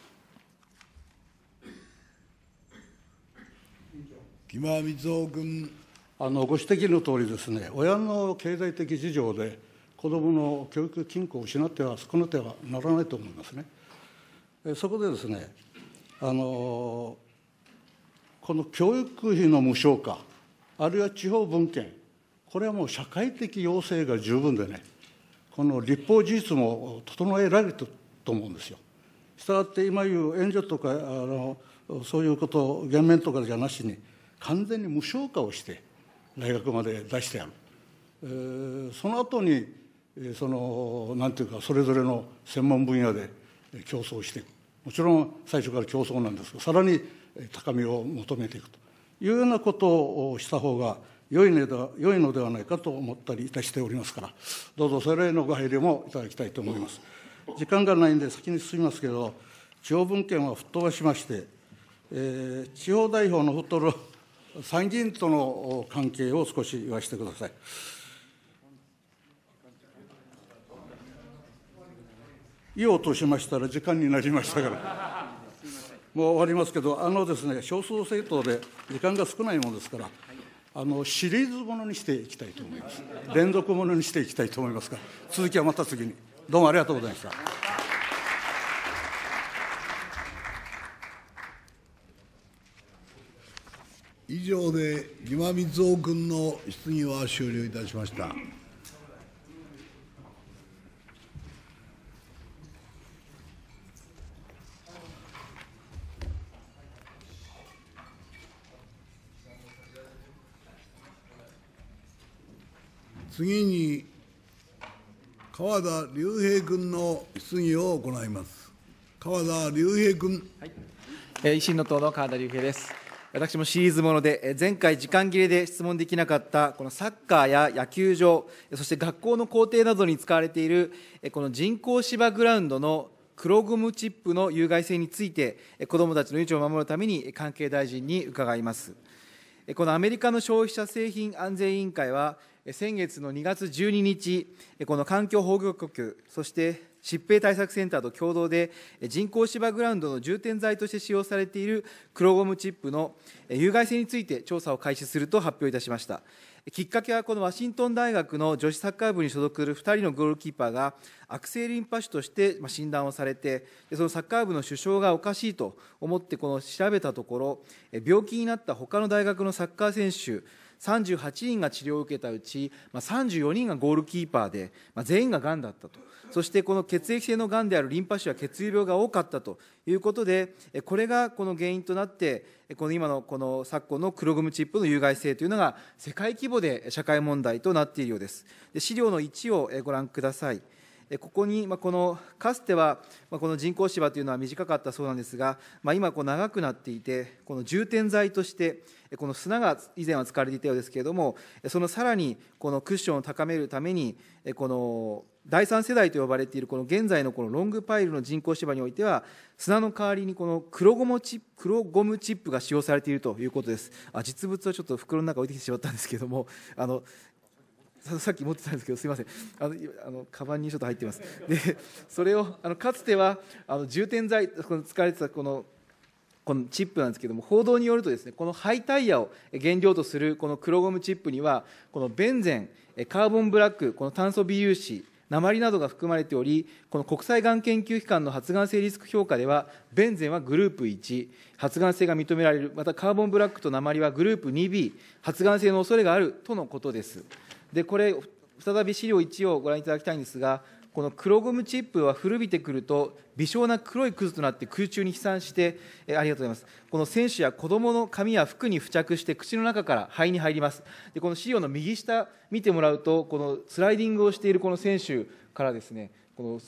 木間光夫君あのご指摘の通りですね、親の経済的事情で、子どもの教育均衡を失っては少なくてはならないと思いますね。そこでですね、あのこの教育費の無償化、あるいは地方分権、これはもう社会的要請が十分でね、この立法事実も整えられたと思うんですよ。したがって今いう援助とかあのそういうこと減免とかじゃなしに完全に無償化をして大学まで出してやる、えー、その後にそのなんていうかそれぞれの専門分野で競争していくもちろん最初から競争なんですがさらに高みを求めていくというようなことをした方が良いのでは良いのではないかと思ったりいたしておりますから、どうぞそれへのご配慮もいただきたいと思います。時間がないんで先に進みますけど、地方分権は吹っ飛ばしまして、えー、地方代表のフト参議院との関係を少し言わせてください。意をとしましたら時間になりましたから。もう終わりますけど、あのですね、少数政党で時間が少ないものですから、あのシリーズものにしていきたいと思います。連続ものにしていきたいと思いますが、続きはまた次に。どうもありがとうございました。以上で、今光雄君の質疑は終了いたしました。次に、川田隆平君の質疑を行います。川田隆平君。はいえー、維新の党の川田隆平です。私もシリーズもので、前回、時間切れで質問できなかった、このサッカーや野球場、そして学校の校庭などに使われている、この人工芝グラウンドの黒ゴムチップの有害性について、子どもたちの命を守るために関係大臣に伺います。このアメリカの消費者製品安全委員会は、先月の2月12日、この環境保護局、そして疾病対策センターと共同で、人工芝グラウンドの充填剤として使用されている黒ゴムチップの有害性について調査を開始すると発表いたしました。きっかけは、このワシントン大学の女子サッカー部に所属する2人のゴールキーパーが、悪性リンパ腫として診断をされて、そのサッカー部の首相がおかしいと思ってこの調べたところ、病気になった他の大学のサッカー選手38人が治療を受けたうち、まあ、34人がゴールキーパーで、まあ、全員ががんだったとそしてこの血液性のがんであるリンパ腫は血流病が多かったということでこれがこの原因となってこの今のこの昨今の黒ゴムチップの有害性というのが世界規模で社会問題となっているようですで資料の1をご覧くださいここに、まあ、このかつては、まあ、この人工芝というのは短かったそうなんですが、まあ、今長くなっていてこの充填材としてこの砂が以前は使われていたようですけれどもそのさらにこのクッションを高めるためにこの第3世代と呼ばれているこの現在のこのロングパイルの人工芝においては砂の代わりにこの黒ゴムチップ黒ゴムチップが使用されているということですあ実物はちょっと袋の中置いてきてしまったんですけどもあの <laughs> さっき持ってたんですけどすみませんあのあのカバンにちょっと入ってますでそれをあのかつてはあの充填剤この使われてたこのこのチップなんですけども報道によるとですねこのハイタイヤを原料とするこの黒ゴムチップにはこのベンゼンカーボンブラックこの炭素微粒子鉛などが含まれておりこの国際がん研究機関の発がん性リスク評価ではベンゼンはグループ1発がん性が認められるまたカーボンブラックと鉛はグループ 2B 発がん性の恐れがあるとのことです。でこれ再び資料1をご覧いただきたいんですが、この黒ゴムチップは古びてくると、微小な黒いくずとなって空中に飛散して、えありがとうございます、この選手や子どもの髪や服に付着して、口の中から肺に入ります、でこの資料の右下、見てもらうと、このスライディングをしているこの選手からですね、この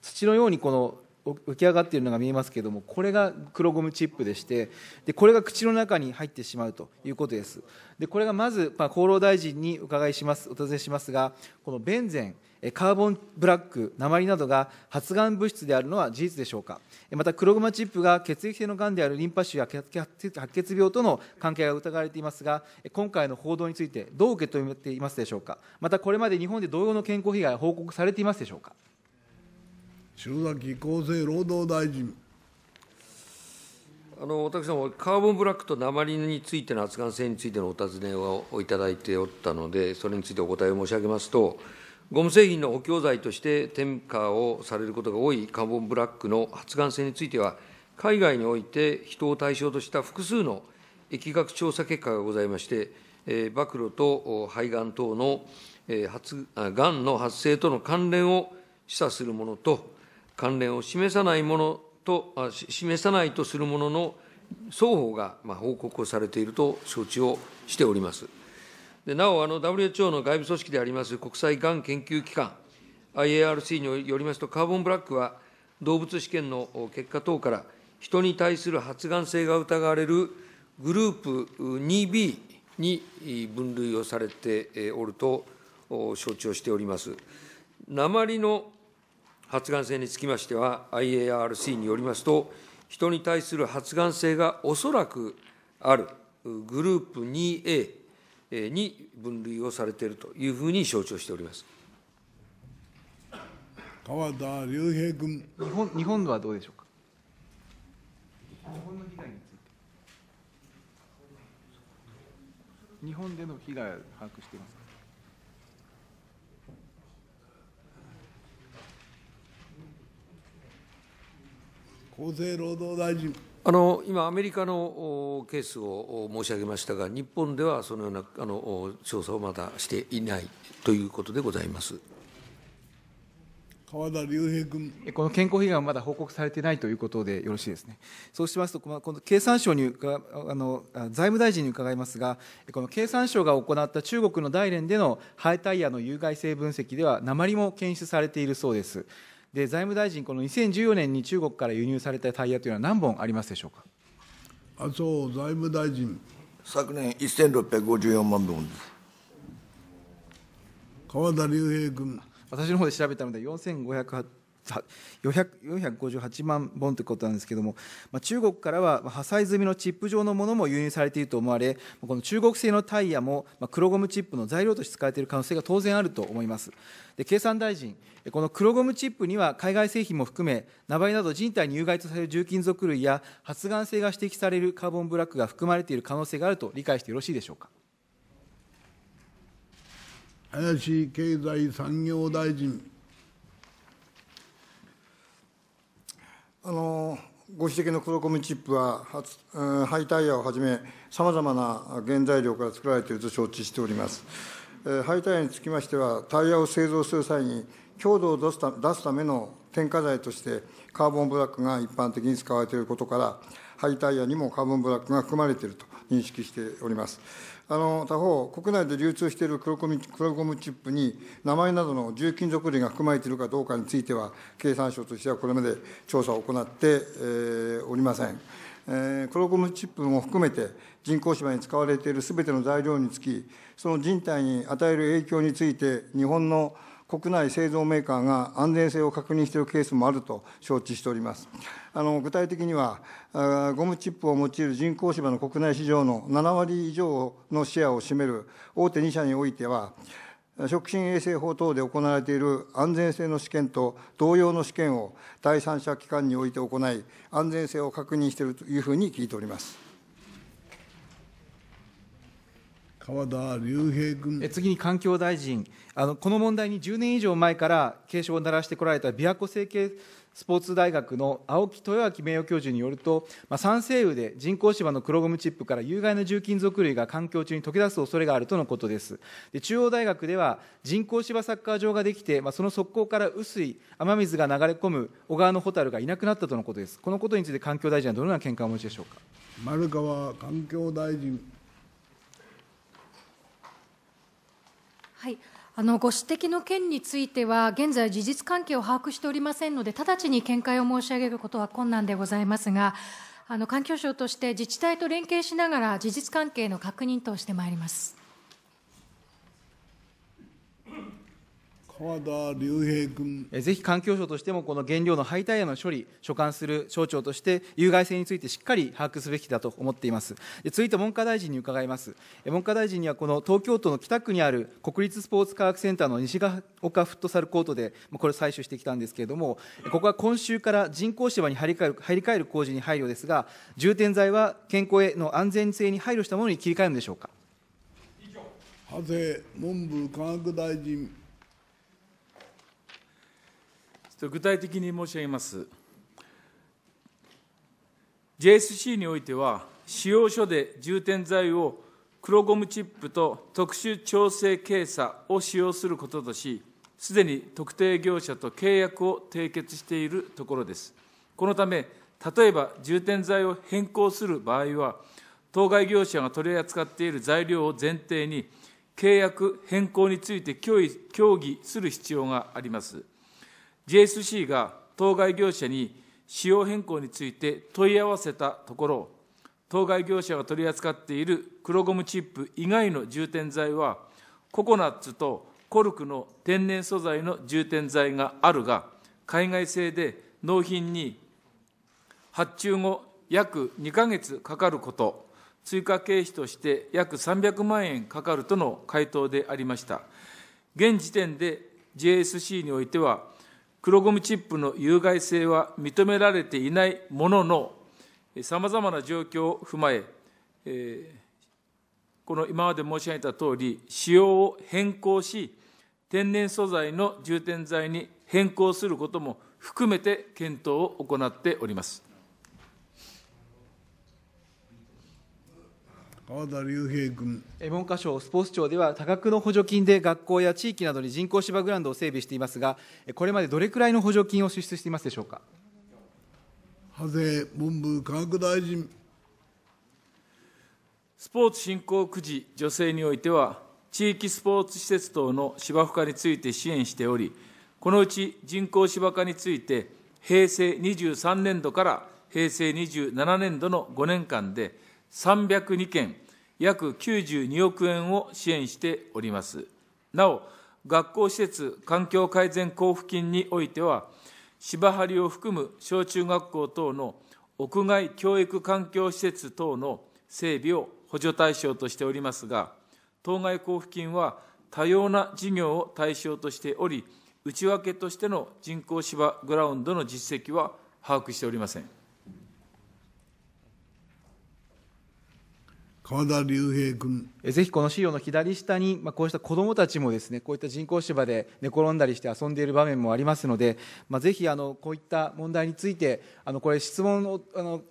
土のようにこの浮き上がっているのが見えますけれどもこれが黒ゴムチップでしてでこれが口の中に入ってしまうということですでこれがまず、まあ、厚労大臣にお伺いしますお尋ねしますがこのベンゼンカーボンブラック、鉛などが発がん物質であるのは事実でしょうか、また黒ゴマチップが血液性のがんであるリンパ腫や白血病との関係が疑われていますが、今回の報道について、どう受け止めていますでしょうか、またこれまで日本で同様の健康被害報告されていますでしょうか。塩崎厚生労働大臣。あの私ども、カーボンブラックと鉛についての発がん性についてのお尋ねをいただいておったので、それについてお答えを申し上げますと、ゴム製品の補強材として転嫁をされることが多いカーボンブラックの発がん性については、海外において人を対象とした複数の疫学調査結果がございまして、えー、暴露と肺がん等の、えー、発がんの発生との関連を示唆するものと、関連を示さないものと、示さないとするものの双方が報告をされていると承知をしております。でなお、WHO の外部組織であります国際がん研究機関、IARC によりますと、カーボンブラックは動物試験の結果等から、人に対する発がん性が疑われるグループ 2B に分類をされておると承知をしております。鉛の発がん性につきましては、IARC によりますと、人に対する発がん性がおそらくあるグループ 2A に分類をされているというふうに承知をしております川田隆平君日本日本はどうでしょうか。日本の被害について。日本での被害を把握しています厚生労働大臣。あの今、アメリカのケースを申し上げましたが、日本ではそのようなあの調査をまだしていないということでございます川田隆平君。この健康被害はまだ報告されていないということでよろしいですね。そうしますと、この経産省にあの財務大臣に伺いますが、この経産省が行った中国の大連でのハイタイヤの有害性分析では、鉛も検出されているそうです。で財務大臣、この2014年に中国から輸入されたタイヤというのは何本ありますでしょうか麻生財務大臣。昨年1654万本です。川田隆平君。私の方で調べたので4508 458万本ということなんですけれども、まあ、中国からは破砕済みのチップ状のものも輸入されていると思われ、この中国製のタイヤも、まあ、黒ゴムチップの材料として使われている可能性が当然あると思います。で経産大臣、この黒ゴムチップには海外製品も含め、名前など人体に有害とされる重金属類や発がん性が指摘されるカーボンブラックが含まれている可能性があると理解してよろしいでしょうか。林経済産業大臣。ご指摘の黒ムチップは、ハイタイヤをはじめ、さまざまな原材料から作られていると承知しております。ハイタイヤにつきましては、タイヤを製造する際に、強度を出すた出すための添加剤として、カーボンブラックが一般的に使われていることから、ハイタイヤにもカーボンブラックが含まれていると認識しております。あの他方、国内で流通しているクロコミクロムチップに名前などの重金属類が含まれているかどうかについては、経産省としてはこれまで調査を行って、えー、おりません。えー、クロコムチップも含めて、人工芝に使われているすべての材料につき、その人体に与える影響について、日本の国内製造メーカーが安全性を確認しているケースもあると承知しております。あの具体的には、ゴムチップを用いる人工芝の国内市場の7割以上のシェアを占める大手2社においては、食品衛生法等で行われている安全性の試験と同様の試験を第三者機関において行い、安全性を確認しているというふうに聞いております。川田隆平君。次に環境大臣あの、この問題に10年以上前から警鐘を鳴らしてこられた琵琶湖成形スポーツ大学の青木豊明名誉教授によると、まあ、酸性雨で人工芝の黒ゴムチップから有害な重金属類が環境中に溶け出す恐れがあるとのことですで中央大学では人工芝サッカー場ができて、まあ、その側溝から薄い雨水が流れ込む小川のホタルがいなくなったとのことですこのことについて環境大臣はどのような見解をお持ちでしょうか丸川環境大臣はいあのご指摘の件については、現在、事実関係を把握しておりませんので、直ちに見解を申し上げることは困難でございますが、あの環境省として自治体と連携しながら、事実関係の確認としてまいります。浜田隆平君。ぜひ環境省としても、この原料の廃タイヤの処理、所管する省庁として、有害性についてしっかり把握すべきだと思っています。続いて文科大臣に伺います。文科大臣には、この東京都の北区にある国立スポーツ科学センターの西ヶ丘フットサルコートで、これ採取してきたんですけれども、ここは今週から人工芝に張り替える張り替える工事に配慮ですが、重点剤は健康への安全性に配慮したものに切り替えるんでしょうか。長谷文部科学大臣。具体的に申し上げます。JSC においては、使用書で充填剤を黒ゴムチップと特殊調整検査を使用することとし、すでに特定業者と契約を締結しているところです。このため、例えば充填剤を変更する場合は、当該業者が取り扱っている材料を前提に、契約変更について協議する必要があります。JSC が当該業者に仕様変更について問い合わせたところ、当該業者が取り扱っている黒ゴムチップ以外の充填剤は、ココナッツとコルクの天然素材の充填剤があるが、海外製で納品に発注後約2か月かかること、追加経費として約300万円かかるとの回答でありました。現時点で JSC においては、黒ゴムチップの有害性は認められていないものの、さまざまな状況を踏まえ、えー、この今まで申し上げたとおり、使用を変更し、天然素材の充填剤に変更することも含めて検討を行っております。川田隆平君。文科省スポーツ庁では多額の補助金で学校や地域などに人工芝グラウンドを整備していますが、これまでどれくらいの補助金を支出していますでしょうか。ハゼ文部科学大臣。スポーツ振興くじ助成においては、地域スポーツ施設等の芝生化について支援しており、このうち人工芝化について、平成23年度から平成27年度の5年間で、302件、約92億円を支援しております。なお、学校施設環境改善交付金においては、芝張りを含む小中学校等の屋外教育環境施設等の整備を補助対象としておりますが、当該交付金は多様な事業を対象としており、内訳としての人工芝グラウンドの実績は把握しておりません。川田隆平君。ぜひこの資料の左下に、まあ、こうした子どもたちもですね、こういった人工芝で寝転んだりして遊んでいる場面もありますので、まあ、ぜひあのこういった問題について、あのこれ質問をあの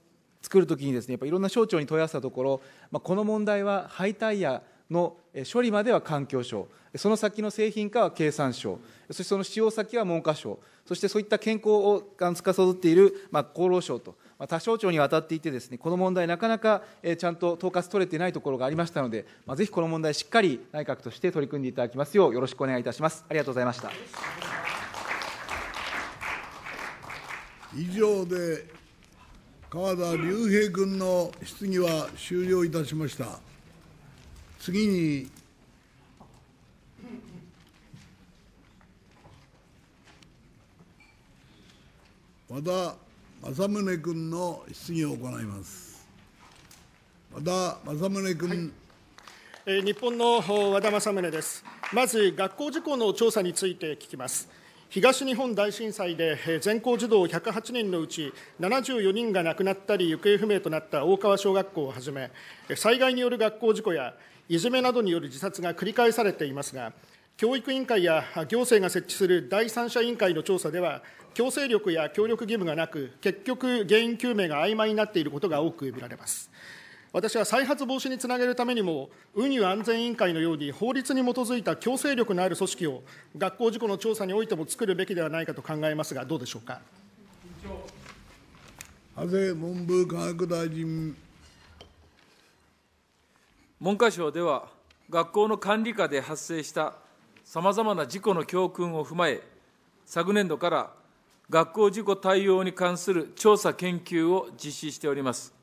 作るときにですね、やっぱいろんな省庁に問い合わせたところ、まあ、この問題は廃タイヤの処理までは環境省、その先の製品化は経産省、そしてその使用先は文科省、そしてそういった健康をかどっている、まあ、厚労省と。まあ、多省庁にわたっていてです、ね、この問題、なかなか、えちゃんと統括取れてないところがありましたので、まあ、ぜひこの問題、しっかり内閣として取り組んでいただきますよう、よろしくお願いいたします。ありがとうございました以上で川田隆平君の質疑は終了いたしました。次に和田政宗君の質疑を行います。和田政宗君、はいえ日本の和田政宗です。まず学校事故の調査について聞きます。東日本大震災で全校児童108人のうち74人が亡くなったり行方不明となった大川小学校をはじめ災害による学校事故やいじめなどによる自殺が繰り返されていますが教育委員会や行政が設置する第三者委員会の調査では強制力や協力義務がなく、結局、原因究明が曖昧になっていることが多く見られます。私は再発防止につなげるためにも、運輸安全委員会のように法律に基づいた強制力のある組織を、学校事故の調査においても作るべきではないかと考えますが、どうでしょうか。長谷文部科学大臣。文科省では、学校の管理下で発生したさまざまな事故の教訓を踏まえ、昨年度から学校事故対応に関する調査研究を実施しております。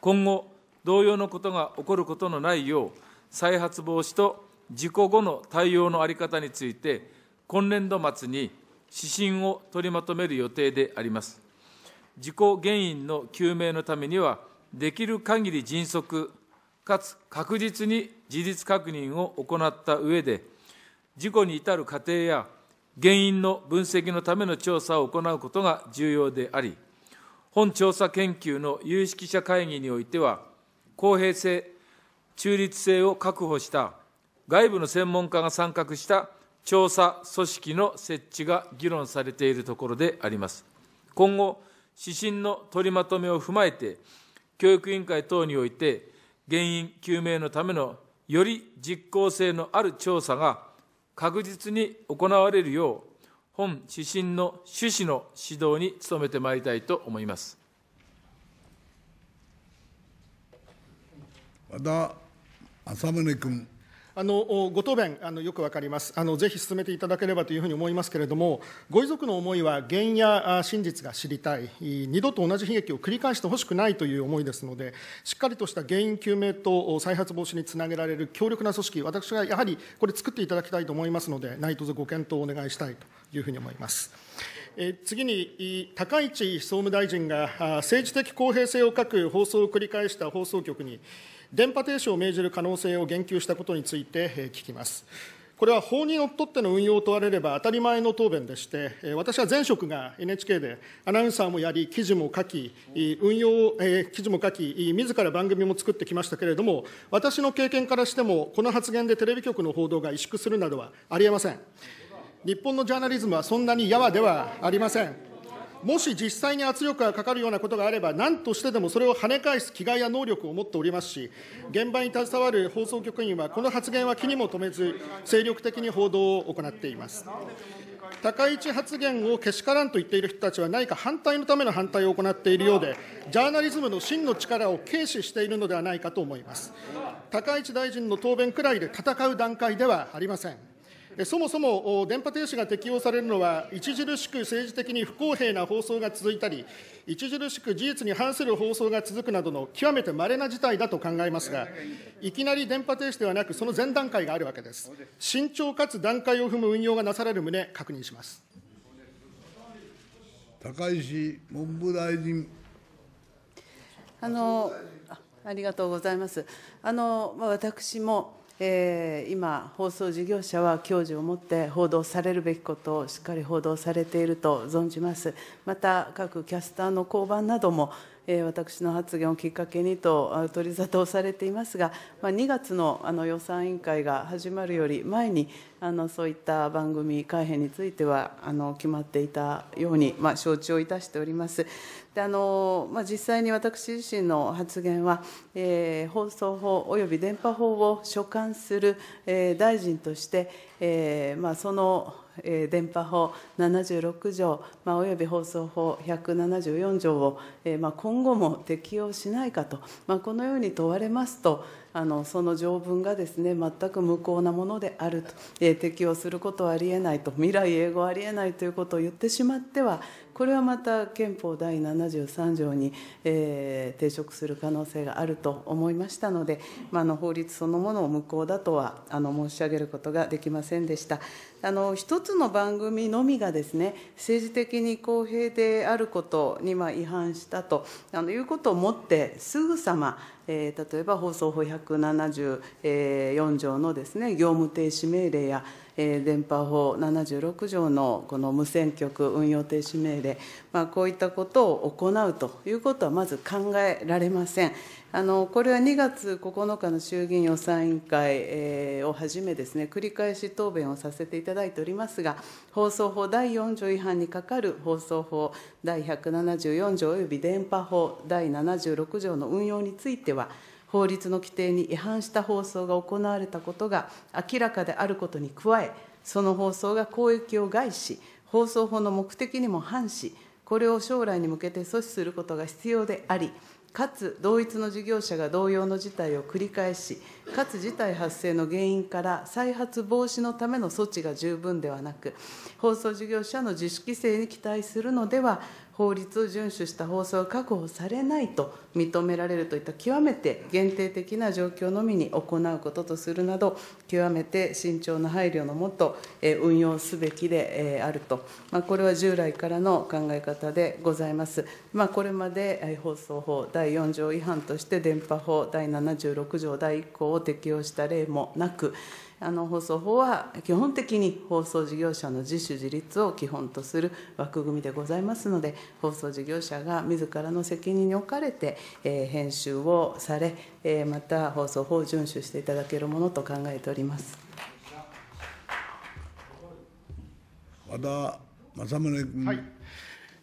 今後、同様のことが起こることのないよう、再発防止と事故後の対応の在り方について、今年度末に指針を取りまとめる予定であります。事故原因の究明のためには、できる限り迅速かつ確実に事実確認を行った上で、事故に至る過程や原因の分析のための調査を行うことが重要であり、本調査研究の有識者会議においては、公平性、中立性を確保した外部の専門家が参画した調査組織の設置が議論されているところであります。今後、指針の取りまとめを踏まえて、教育委員会等において、原因究明のためのより実効性のある調査が確実に行われるよう、本指針の趣旨の指導に努めてまいりたいと思います。和田浅宗君。あのご答弁あの、よくわかりますあの、ぜひ進めていただければというふうに思いますけれども、ご遺族の思いは、原因や真実が知りたい、二度と同じ悲劇を繰り返してほしくないという思いですので、しっかりとした原因究明と再発防止につなげられる強力な組織、私がやはりこれ、作っていただきたいと思いますので、何卒ご検討をお願いしたいというふうに思います。次に、高市総務大臣が政治的公平性を欠く放送を繰り返した放送局に、電波停止を命じる可能性を言及したことについて聞きます。これは法にのっとっての運用を問われれば当たり前の答弁でして、私は前職が NHK でアナウンサーもやり、記事も書き、運用、記事も書き、自ら番組も作ってきましたけれども、私の経験からしても、この発言でテレビ局の報道が萎縮するなどはありえません。日本のジャーナリズムはそんなにやわではありません。もし実際に圧力がかかるようなことがあれば、なんとしてでもそれを跳ね返す気概や能力を持っておりますし、現場に携わる放送局員は、この発言は気にも留めず、精力的に報道を行っています。高市発言をけしからんと言っている人たちは、何か反対のための反対を行っているようで、ジャーナリズムの真の力を軽視しているのではないかと思います。高市大臣の答弁くらいで戦う段階ではありません。そもそも電波停止が適用されるのは、著しく政治的に不公平な放送が続いたり、著しく事実に反する放送が続くなどの極めて稀な事態だと考えますが、いきなり電波停止ではなく、その前段階があるわけです。慎重かつ段階を踏む運用がなされる旨、確認します。高石文部大臣。あのありがとうございます。あの私もえー、今、放送事業者は教授をもって報道されるべきことをしっかり報道されていると存じます、また各キャスターの交番なども、えー、私の発言をきっかけにと取り沙汰をされていますが、まあ、2月のあの予算委員会が始まるより前に、あのそういった番組改編についてはあの決まっていたように、まあ、承知をいたしております。であのまあ、実際に私自身の発言は、えー、放送法及び電波法を所管する、えー、大臣として、えーまあ、そのえー、電波法76条、まあ、および放送法174条を、えーまあ、今後も適用しないかと、まあ、このように問われますと、あのその条文がですね全く無効なものであると、えー、適用することはありえないと未来永劫ありえないということを言ってしまってはこれはまた憲法第73条に、えー、抵触する可能性があると思いましたので、まあ、の法律そのものを無効だとはあの申し上げることができませんでした。あの一つの番組のみがですね政治的に公平であることにま違反したとあのいうことをもってすぐさまえー、例えば放送法174条のですね業務停止命令や電波法76条のこの無線局運用停止命令、まあ、こういったことを行うということはまず考えられません。あのこれは2月9日の衆議院予算委員会をはじめですね、繰り返し答弁をさせていただいておりますが、放送法第4条違反にかかる放送法第174条及び電波法第76条の運用については、法律の規定に違反した放送が行われたことが明らかであることに加え、その放送が公益を害し、放送法の目的にも反し、これを将来に向けて阻止することが必要であり、かつ同一の事業者が同様の事態を繰り返し、かつ事態発生の原因から再発防止のための措置が十分ではなく、放送事業者の自主規制に期待するのでは、法律を遵守した放送を確保されないと認められるといった極めて限定的な状況のみに行うこととするなど、極めて慎重な配慮のもと、運用すべきであると、これは従来からの考え方でございます。まあ、これまで放送法第4条違反として、電波法第76条第1項を適用した例もなく、あの放送法は基本的に放送事業者の自主自立を基本とする枠組みでございますので、放送事業者が自らの責任に置かれて、えー、編集をされ、えー、また放送法を遵守していただけるものと考えております和田政宗君。はい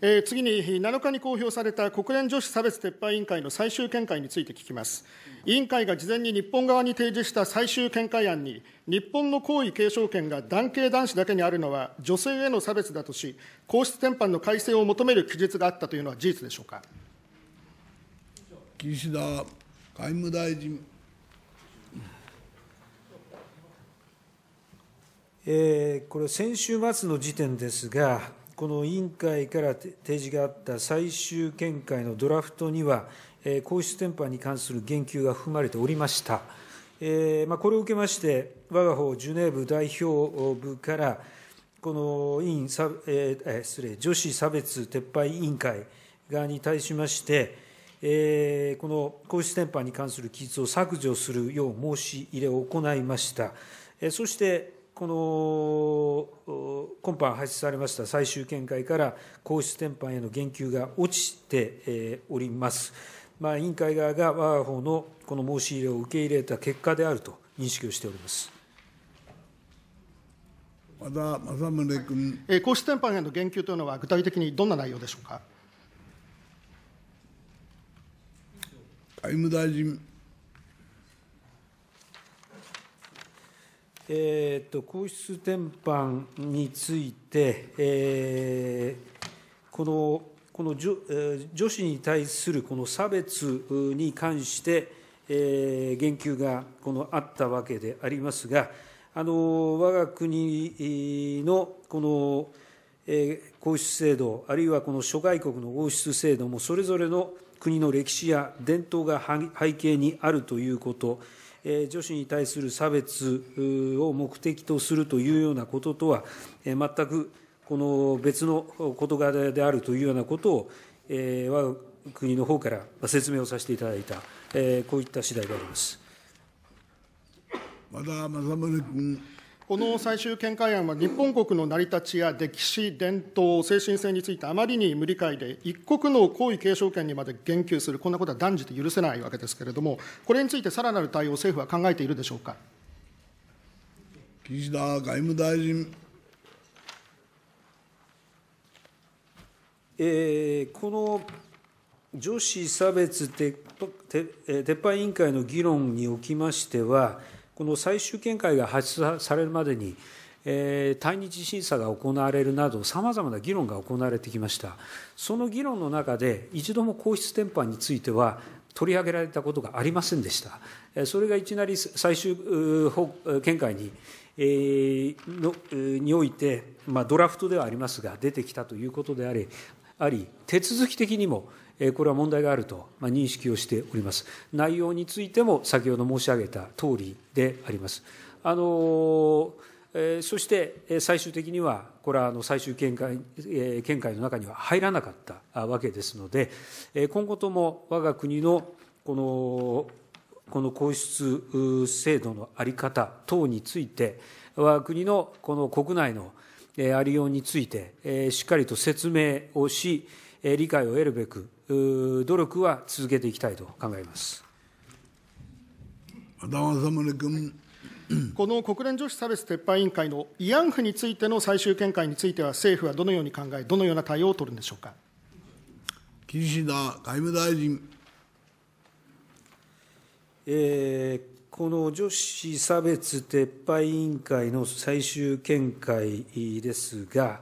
え次に7日に公表された国連女子差別撤廃委員会の最終見解について聞きます。委員会が事前に日本側に提示した最終見解案に、日本の皇位継承権が男系男子だけにあるのは女性への差別だとし、皇室典範の改正を求める記述があったというのは事実でしょうか。岸田外務大臣。えー、これ、先週末の時点ですが、この委員会から提示があった最終見解のドラフトには、皇室典範に関する言及が含まれておりました。えまあ、これを受けまして、我が方ジュネーブ代表部から、この委員、え失礼、女子差別撤廃委員会側に対しまして、えこの皇室典範に関する記述を削除するよう申し入れを行いました。えそして、この今般発出されました最終見解から、皇室典範への言及が落ちております。まあ、委員会側が我が方のこの申し入れを受け入れた結果であると認識をしております。和田宗君。え皇室典範への言及というのは、具体的にどんな内容でしょうか。外務大臣。えーと、と皇室典範について、えー、このこの女子に対するこの差別に関して、えー、言及がこのあったわけでありますが、あの我が国のこの、えー、皇室制度、あるいはこの諸外国の王室制度も、それぞれの国の歴史や伝統が背景にあるということ、えー、女子に対する差別を目的とするというようなこととは、えー、全くこの別の事柄であるというようなことを、えー、我が国の方から説明をさせていただいた、えー、こういった次第であります。宗君この最終見解案は、日本国の成り立ちや歴史、伝統、精神性についてあまりに無理解で、一国の皇位継承権にまで言及する、こんなことは断じて許せないわけですけれども、これについてさらなる対応、政府は考えているでしょうか。岸田外務大臣。この女子差別撤廃委員会の議論におきましては、この最終見解が発出されるまでに、対日審査が行われるなど、さまざまな議論が行われてきました。その議論の中で、一度も皇室転廃については、取り上げられたことがありませんでした。それがいきなり最終見解に、えー、のにおいて、まあ、ドラフトではありますが、出てきたということであり、あり、手続き的にもこれは問題があると認識をしております。内容についても先ほど申し上げたとおりであります。あのそして最終的には、これは最終見解見解の中には入らなかったわけですので、今後とも我が国のこのこの皇室制度の在り方等について、我が国のこの国内のありようについて、しっかりと説明をし、理解を得るべく、努力は続けていきたいと考えます。和田政君。<coughs> この国連女子差別撤廃委員会の慰安婦についての最終見解については、政府はどのように考え、どのような対応を取るんでしょうか岸田外務大臣。えー、この女子差別撤廃委員会の最終見解ですが、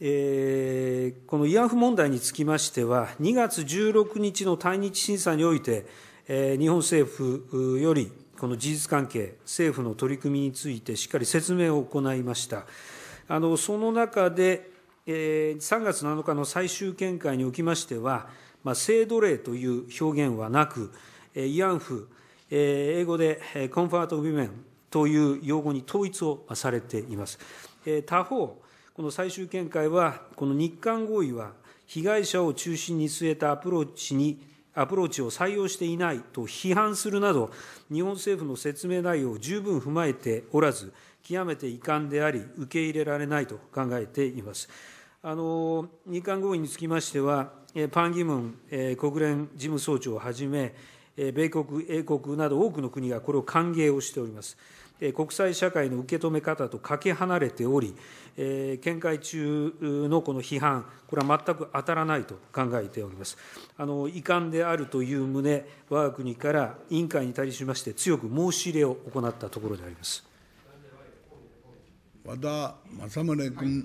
えー、この慰安婦問題につきましては、2月16日の対日審査において、えー、日本政府よりこの事実関係、政府の取り組みについてしっかり説明を行いました。あのその中で、えー、3月7日の最終見解におきましては、まあ、性奴隷という表現はなく、慰安婦、英語でコンファート・ウィメンという用語に統一をされています。他方、この最終見解は、この日韓合意は、被害者を中心に据えたアプローチに、アプローチを採用していないと批判するなど、日本政府の説明内容を十分踏まえておらず、極めて遺憾であり、受け入れられないと考えています。あの日韓合意につきましては、パン・ギムン国連事務総長をはじめ、米国、英国など多くの国がこれを歓迎をしております。国際社会の受け止め方とかけ離れており、え見解中のこの批判、これは全く当たらないと考えております。あの遺憾であるという旨、我が国から委員会に対しまして強く申し入れを行ったところであります。和田政宗君。はい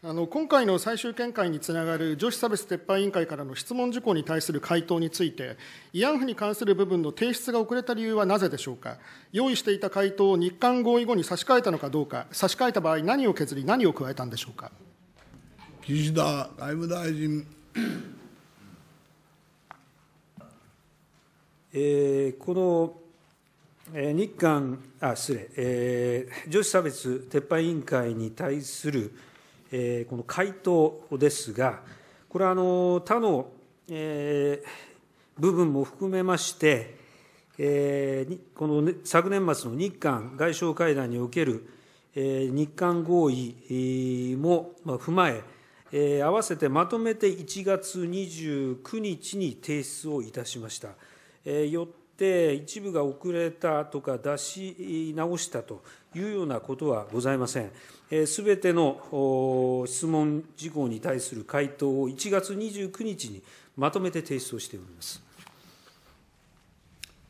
あの今回の最終見解につながる女子差別撤廃委員会からの質問事項に対する回答について、慰安婦に関する部分の提出が遅れた理由はなぜでしょうか、用意していた回答を日韓合意後に差し替えたのかどうか、差し替えた場合、何を削り、何を加えたんでしょうか。岸田外務大臣。えー、この日韓、あ失礼、えー、女子差別撤廃委員会に対するこの回答ですが、これは他の部分も含めまして、この昨年末の日韓外相会談における日韓合意も踏まえ、合わせてまとめて1月29日に提出をいたしました。よって、一部が遅れたとか出し直したというようなことはございません。すべての質問事項に対する回答を1月29日にまとめて提出をしております。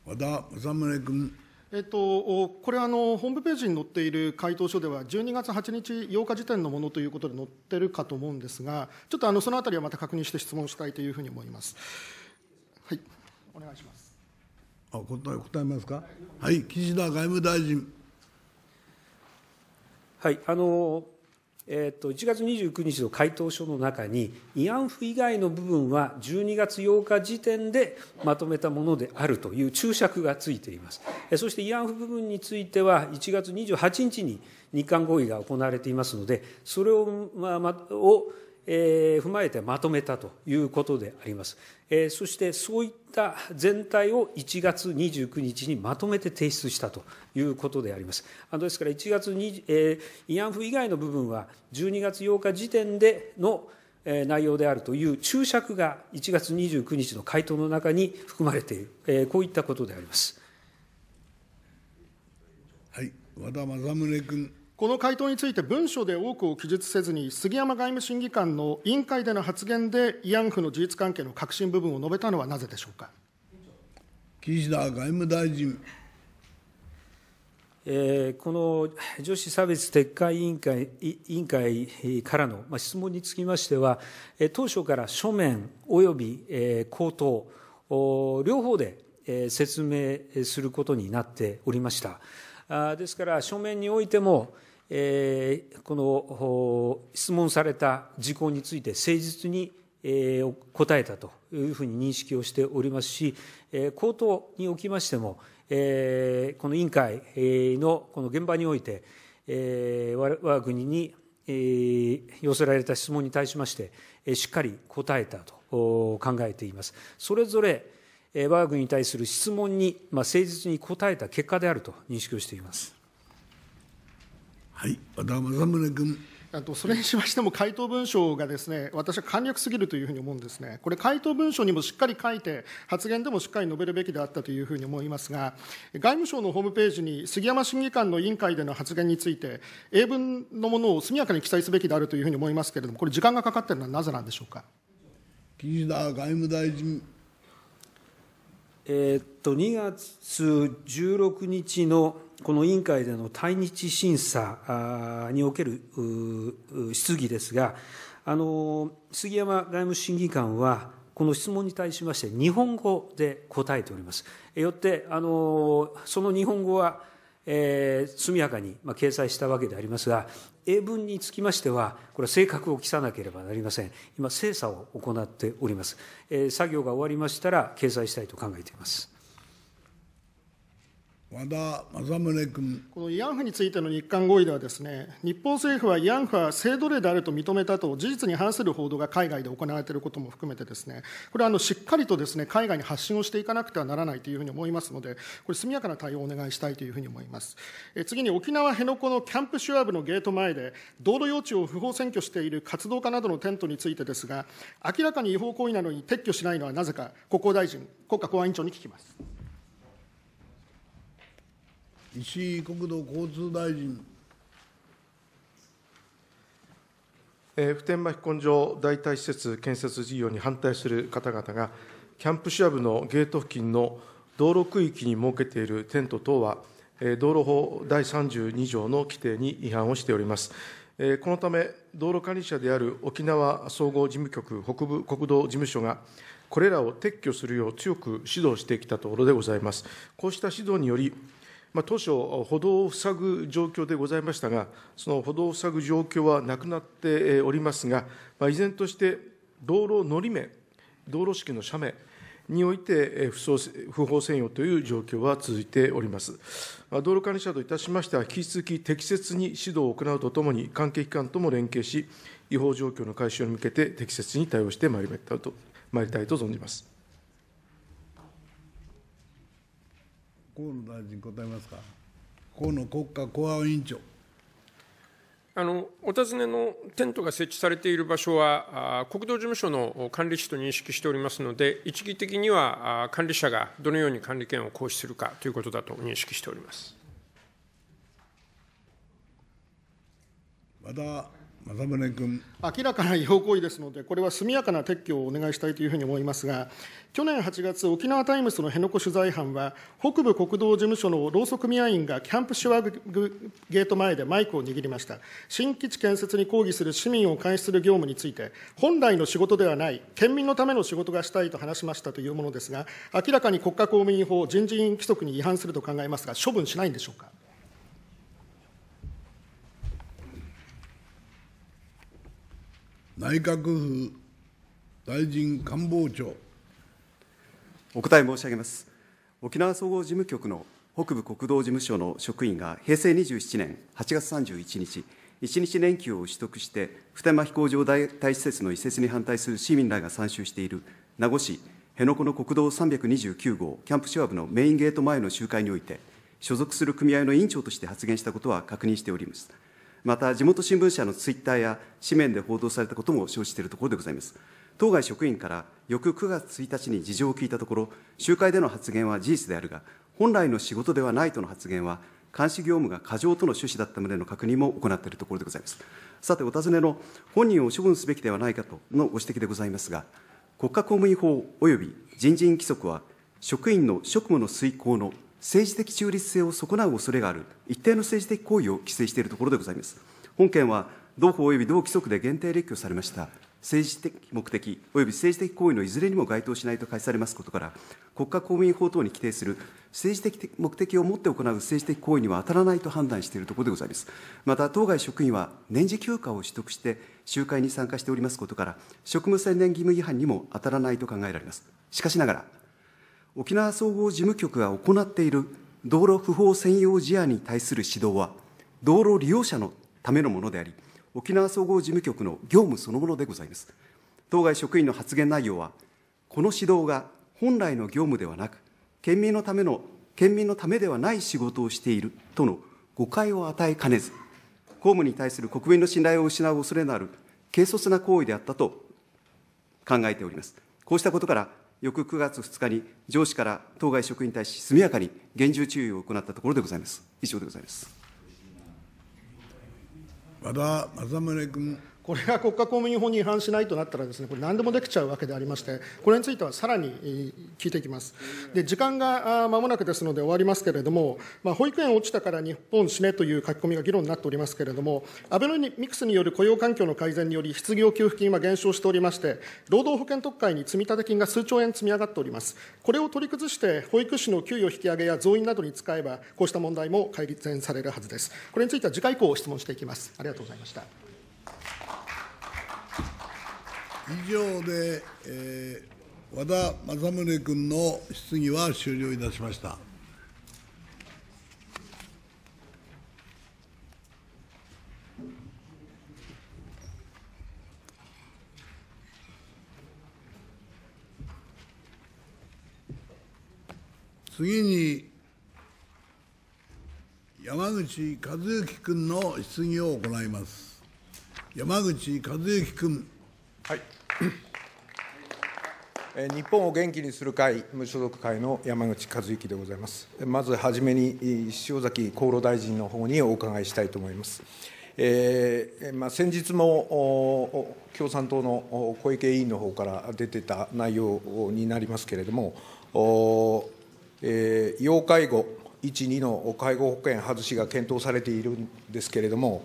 和田政宗君。えっと、これあの、ホームページに載っている回答書では、12月8日8日時点のものということで載ってるかと思うんですが、ちょっとあのそのあたりはまた確認して質問したいというふうに思います。はい、お願いします。あ答え答えますか、はい、岸田外務大臣。はい、あの、えっ、ー、と、1月29日の回答書の中に、慰安婦以外の部分は12月8日時点でまとめたものであるという注釈がついています。そして慰安婦部分については、1月28日に日韓合意が行われていますので、それを、まあ、まを、えー、踏まえてまとめたということであります。えー、そしてそういった全体を1月29日にまとめて提出したということであります。あですから1月に、えー、慰安婦以外の部分は12月8日時点での内容であるという注釈が1月29日の回答の中に含まれている、えー、こういったことであります。はい、和田政宗君。この回答について文書で多くを記述せずに、杉山外務審議官の委員会での発言で、慰安婦の事実関係の核心部分を述べたのはなぜでしょうか岸田外務大臣。えこの女子差別撤回委員会委員会からの質問につきましては、当初から書面および口頭、両方で説明することになっておりました。ですから、書面においても、えー、この質問された事項について誠実に、えー、答えたというふうに認識をしておりますし、えー、口頭におきましても、えー、この委員会のこの現場において、えー、我が国に、えー、寄せられた質問に対しまして、えー、しっかり答えたと考えています。それぞれ、えー、我が国に対する質問に、まあ、誠実に答えた結果であると認識をしています。はい和田政宗君あとそれにしましても回答文書がですね私は簡略すぎるというふうに思うんですね、これ、回答文書にもしっかり書いて、発言でもしっかり述べるべきであったというふうに思いますが、外務省のホームページに杉山審議官の委員会での発言について、英文のものを速やかに記載すべきであるというふうに思いますけれども、これ、時間がかかっているのはなぜなんでしょうか岸田外務大臣。えー、っと2月16日のこの委員会での対日審査における質疑ですが、杉山外務審議官は、この質問に対しまして、日本語で答えております。よって、あのその日本語は、えー、速やかに、まあ、掲載したわけでありますが、英文につきましては、これは正確を記さなければなりません。今、精査を行っております。えー、作業が終わりましたら、掲載したいと考えています。和田政宗君この慰安婦についての日韓合意ではです、ね、日本政府は慰安婦は性奴隷であると認めたと、事実に反する報道が海外で行われていることも含めてです、ね、これはあのしっかりとです、ね、海外に発信をしていかなくてはならないというふうに思いますので、これ、速やかな対応をお願いしたいというふうに思います。え次に沖縄・辺野古のキャンプシュアブのゲート前で、道路用地を不法占拠している活動家などのテントについてですが、明らかに違法行為なのに撤去しないのはなぜか、国交大臣、国家公安委員長に聞きます。石井国土交通大臣。普天間飛行場代替施設建設事業に反対する方々が、キャンプシア部のゲート付近の道路区域に設けているテント等は、道路法第32条の規定に違反をしております。このため、道路管理者である沖縄総合事務局北部国道事務所が、これらを撤去するよう強く指導してきたところでございます。こうした指導により、当初、歩道を塞ぐ状況でございましたが、その歩道を塞ぐ状況はなくなっておりますが、依然として道路のり面、道路敷の斜面、において不法占用という状況は続いております。道路管理者といたしましては、引き続き適切に指導を行うとともに、関係機関とも連携し、違法状況の解消に向けて適切に対応してまいりたいと存じます。河野大臣、答えますか。河野国家公安委員長。あのお尋ねのテントが設置されている場所は、国道事務所の管理士と認識しておりますので、一義的には管理者がどのように管理権を行使するかということだと認識しております和田君明らかな違法行為ですので、これは速やかな撤去をお願いしたいというふうに思いますが、去年8月、沖縄タイムズの辺野古取材班は、北部国道事務所の労組組合員がキャンプシュワグゲート前でマイクを握りました、新基地建設に抗議する市民を監視する業務について、本来の仕事ではない、県民のための仕事がしたいと話しましたというものですが、明らかに国家公務員法人事院規則に違反すると考えますが、処分しないんでしょうか。内閣府大臣官房長。お答え申し上げます。沖縄総合事務局の北部国道事務所の職員が平成27年8月31日、1日連休を取得して、普天間飛行場代替施設の移設に反対する市民らが参集している名護市辺野古の国道329号キャンプシュワブのメインゲート前の集会において、所属する組合の委員長として発言したことは確認しております。また地元新聞社のツイッターや紙面で報道されたことも承知しているところでございます。当該職員から翌9月1日に事情を聞いたところ、集会での発言は事実であるが、本来の仕事ではないとの発言は、監視業務が過剰との趣旨だった旨の確認も行っているところでございます。さて、お尋ねの本人を処分すべきではないかとのご指摘でございますが、国家公務員法及び人事院規則は、職員の職務の遂行の政治的中立性を損なう恐れがある一定の政治的行為を規制しているところでございます。本件は同法及び同規則で限定列挙されました政治的目的及び政治的行為のいずれにも該当しないと解されますことから、国家公務員法等に規定する政治的目的を持って行う政治的行為には当たらないと判断しているところでございます。また、当該職員は年次休暇を取得して集会に参加しておりますことから、職務専念義務違反にも当たらないと考えられます。しかしながら、沖縄総合事務局が行っている道路不法専用事案に対する指導は、道路利用者のためのものであり、沖縄総合事務局の業務そのものでございます。当該職員の発言内容は、この指導が本来の業務ではなく、県民のための、県民のためではない仕事をしているとの誤解を与えかねず、公務に対する国民の信頼を失う恐れのある軽率な行為であったと考えております。こうしたことから、翌9月2日に上司から当該職員に対し速やかに厳重注意を行ったところでございます。以上でございます。和田政宗君。これが国家公務員法に違反しないとなったらです、ね、これ、何でもできちゃうわけでありまして、これについてはさらに聞いていきます。で時間がまもなくですので終わりますけれども、まあ、保育園落ちたから日本死ねという書き込みが議論になっておりますけれども、アベノミクスによる雇用環境の改善により、失業給付金は減少しておりまして、労働保険特会に積立金が数兆円積み上がっております。これを取り崩して、保育士の給与引き上げや増員などに使えば、こうした問題も改善されるはずです。これについては次回以降質問していきます。ありがとうございました。以上で、えー、和田政宗君の質疑は終了いたしました。次に山口和幸君の質疑を行います。山口和幸君。はい日本を元気にする会、無所属会の山口和之でございます。まずはじめに、塩崎厚労大臣の方にお伺いしたいと思います。えーまあ、先日も共産党の小池委員の方から出てた内容になりますけれども、えー、要介護1、2の介護保険外しが検討されているんですけれども、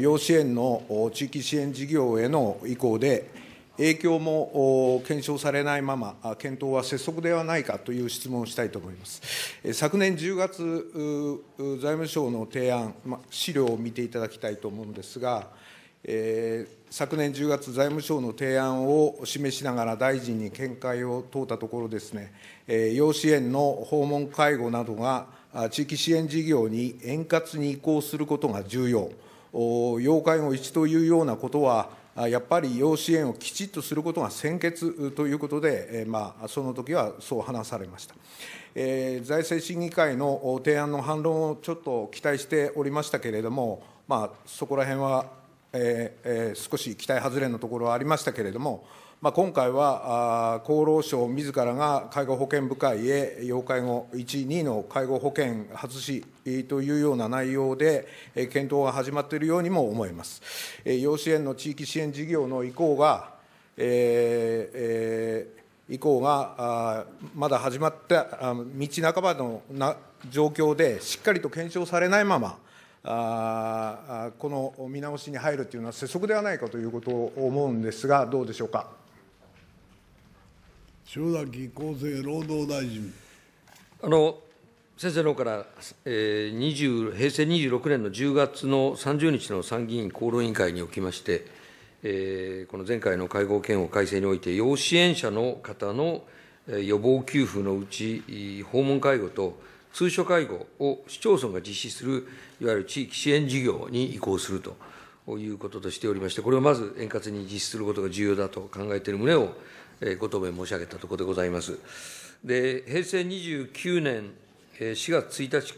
要支援の地域支援事業への移行で、影響も検証されないまま、検討は拙速ではないかという質問をしたいと思います。昨年10月、財務省の提案、資料を見ていただきたいと思うんですが、昨年10月、財務省の提案を示しながら大臣に見解を問うたところですね、養子縁の訪問介護などが地域支援事業に円滑に移行することが重要、要介護1というようなことは、やっぱり要支援をきちっとすることが先決ということで、まあ、その時はそう話されました。え財政審議会の提案の反論をちょっと期待しておりましたけれども、まあ、そこら辺は、えーえー、少し期待外れのところはありましたけれども、まあ、今回は厚労省自らが介護保険部会へ要介護1、2の介護保険外しというような内容で、検討が始まっているようにも思います。養子縁の地域支援事業の移行が、えーえー以降がまだ始まった道半ばのな状況で、しっかりと検証されないまま、あこの見直しに入るというのは、拙速ではないかということを思うんですが、どうでしょうか。塩崎厚生労働大臣。あの先生の方から、えー、平成26年の10月の30日の参議院厚労委員会におきまして、えー、この前回の会合憲法改正において、要支援者の方の予防給付のうち、訪問介護と通所介護を市町村が実施する、いわゆる地域支援事業に移行するということとしておりまして、これをまず円滑に実施することが重要だと考えている旨をご答弁申し上げたところでございます。で、平成29年4月1日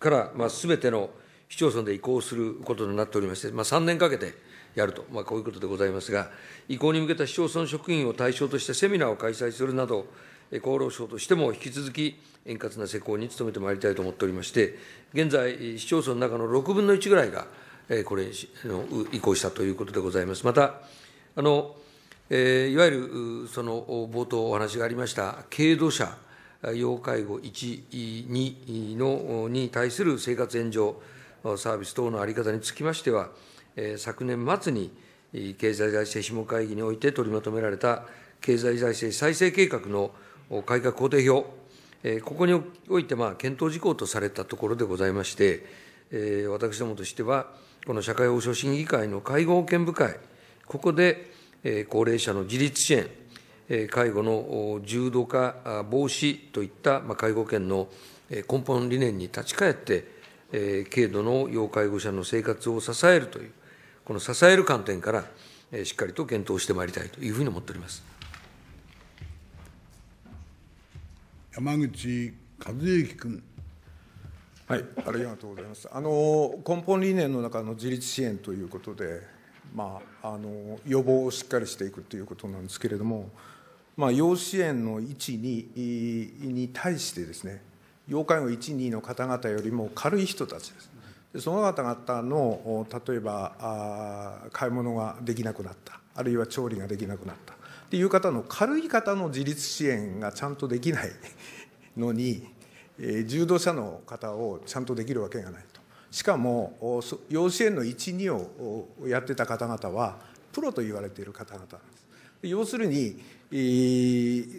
から、まあ、全ての市町村で移行することになっておりまして、まあ、3年かけてやると、まあ、こういうことでございますが、移行に向けた市町村職員を対象としてセミナーを開催するなど、厚労省としても引き続き円滑な施行に努めてまいりたいと思っておりまして、現在、市町村の中の6分の1ぐらいが、これ、移行したということでございます。また、あのえー、いわゆるその冒頭お話がありました軽度者要介護1、2のに対する生活援助サービス等の在り方につきましては、えー、昨年末に経済財政諮問会議において取りまとめられた経済財政再生計画の改革工程表、えー、ここにおいてまあ検討事項とされたところでございまして、えー、私どもとしては、この社会保障審議会の介護保険部会、ここで、高齢者の自立支援、介護の重度化防止といった介護権の根本理念に立ち返って、軽度の要介護者の生活を支えるという、この支える観点から、しっかりと検討してまいりたいというふうに思っております山口和之君。はい、ありがとうございます。あの根本理念の中の自立支援ということで、まあ、あの予防をしっかりしていくということなんですけれども、まあ、要支援の1、2に対してですね、要介護1、2の方々よりも軽い人たちです。でその方々の例えばあ買い物ができなくなった、あるいは調理ができなくなったっていう方の軽い方の自立支援がちゃんとできないのに、えー、重度者の方をちゃんとできるわけがない。しかも幼稚園の1、2をやってた方々は、プロと言われている方々です。要するに、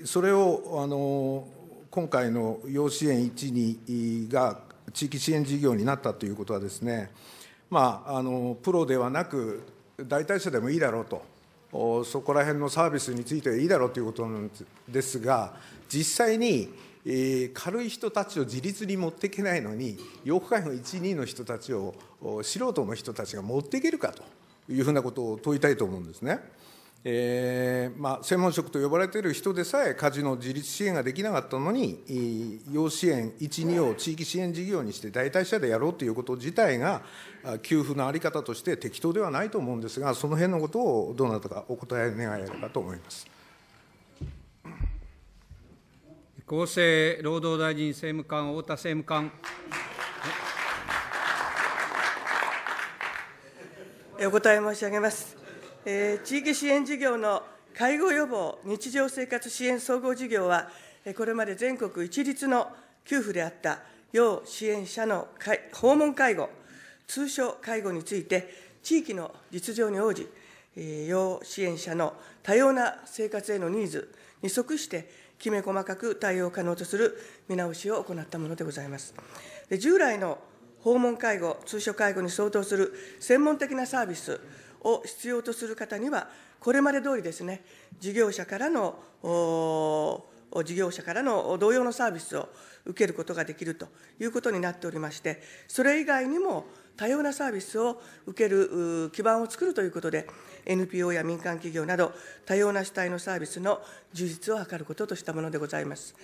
それをあの今回の養子園1、2が地域支援事業になったということはですね、まあ、あのプロではなく、代替者でもいいだろうと、そこら辺のサービスについてはいいだろうということなんですが、実際にえー、軽い人たちを自立に持っていけないのに養護介護12の人たちを素人の人たちが持っていけるかというふうなことを問いたいと思うんですね。えーまあ、専門職と呼ばれている人でさえ家事の自立支援ができなかったのに要支援12を地域支援事業にして代替者でやろうということ自体が給付の在り方として適当ではないと思うんですがその辺のことをどなたかお答え願えればと思います。厚生労働大臣政務官、太田政務官。お答え申し上げます。えー、地域支援事業の介護予防日常生活支援総合事業は、これまで全国一律の給付であった要支援者の訪問介護、通所介護について、地域の実情に応じ、要支援者の多様な生活へのニーズに即して、きめ細かく対応可能とする見直しを行ったものでございます。で従来の訪問介護、通所介護に相当する専門的なサービスを必要とする方には、これまで通りですね、事業者からの、事業者からの同様のサービスを受けることができるということになっておりまして、それ以外にも、多様なサービスを受ける基盤を作るということで、NPO や民間企業など、多様な主体のサービスの充実を図ることとしたものでございます。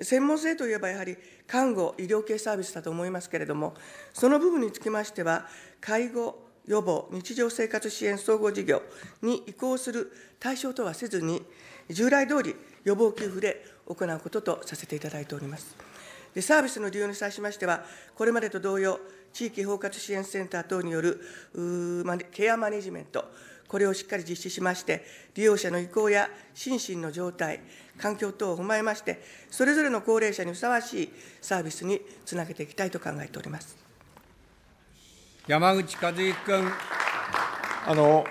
専門性といえば、やはり看護、医療系サービスだと思いますけれども、その部分につきましては、介護、予防、日常生活支援総合事業に移行する対象とはせずに、従来通り予防給付で行うこととさせていただいております。でサービスの利用に際しましては、これまでと同様、地域包括支援センター等によるケアマネジメント、これをしっかり実施しまして、利用者の意向や心身の状態、環境等を踏まえまして、それぞれの高齢者にふさわしいサービスにつなげていきたいと考えております山口和之君。あの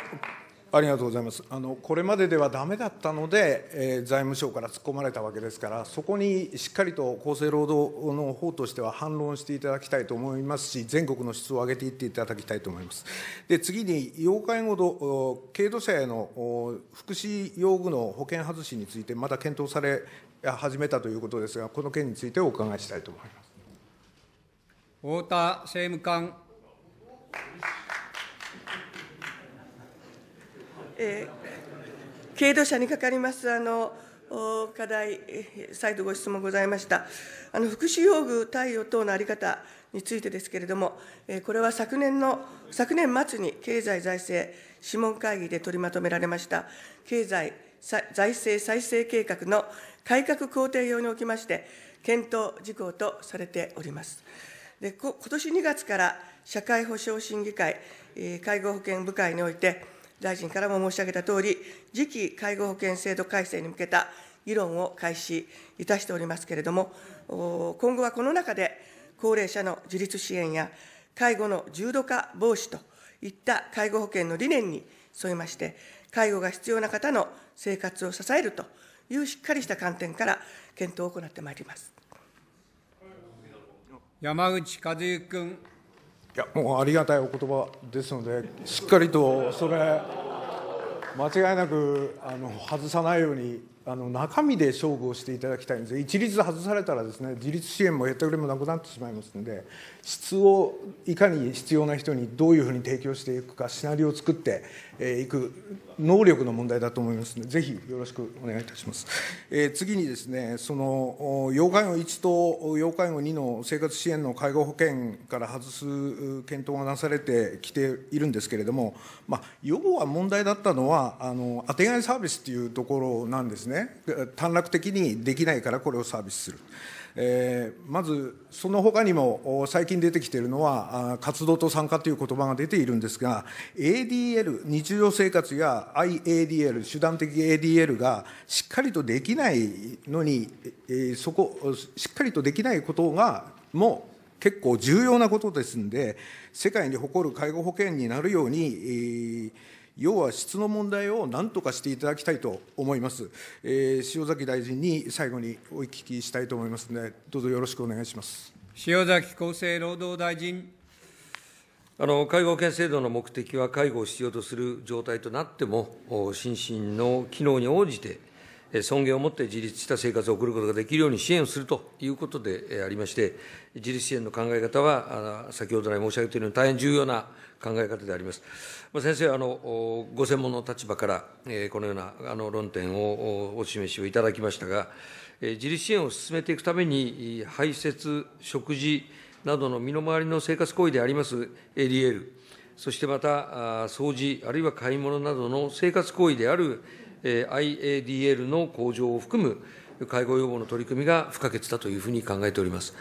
ありがとうございますあのこれまでではだめだったので、えー、財務省から突っ込まれたわけですから、そこにしっかりと厚生労働の方としては反論していただきたいと思いますし、全国の質を上げていっていただきたいと思います。で次に、要介護度、軽度者への福祉用具の保険外しについて、また検討され始めたということですが、この件についてお伺いしたいと思います。太田政務官。えー、経度者にかかりますあの課題、再度ご質問ございました、あの福祉用具貸与等の在り方についてですけれども、これは昨年の昨年末に経済財政諮問会議で取りまとめられました、経済財政再生計画の改革工程用におきまして、検討事項とされております。でこ今年2月から社会保障審議会、介護保険部会において、大臣からも申し上げたとおり、次期介護保険制度改正に向けた議論を開始いたしておりますけれども、今後はこの中で、高齢者の自立支援や介護の重度化防止といった介護保険の理念に沿いまして、介護が必要な方の生活を支えるというしっかりした観点から検討を行ってまいります。山口和之君。いやもうありがたいお言葉ですのでしっかりとそれ間違いなくあの外さないようにあの中身で勝負をしていただきたいんです一律外されたらですね自立支援もへったくれもなくなってしまいますので質をいかに必要な人にどういうふうに提供していくかシナリオを作っていく能力の問題だと思いますのでぜひよろしくお願いいたします、えー、次にですねその要介護1と要介護2の生活支援の介護保険から外す検討がなされてきているんですけれども、まあ、要は問題だったのはあの当てがいサービスというところなんですねね、短絡的にできないからこれをサービスする。えー、まず、その他にも最近出てきているのは、活動と参加という言葉が出ているんですが、ADL、日常生活や IADL、手段的 ADL がしっかりとできないのに、えー、そこ、しっかりとできないことが、もう結構重要なことですんで、世界に誇る介護保険になるように、えー要は質の問題をなんとかしていただきたいと思います。えー、塩崎大臣に最後にお聞きしたいと思いますので、どうぞよろしくお願いします塩崎厚生労働大臣。あの介護保険制度の目的は、介護を必要とする状態となっても、心身の機能に応じて、尊厳を持って自立した生活を送ることができるように支援をするということでありまして、自立支援の考え方は、先ほど来申し上げているように大変重要な考え方であります。まあ、先生あの、ご専門の立場から、えこのようなあの論点をお示しをいただきましたが、え自立支援を進めていくために、排泄、食事などの身の回りの生活行為であります ADL、そしてまた、掃除、あるいは買い物などの生活行為である IADL の向上を含む介護予防の取り組みが不可欠だというふうに考えております。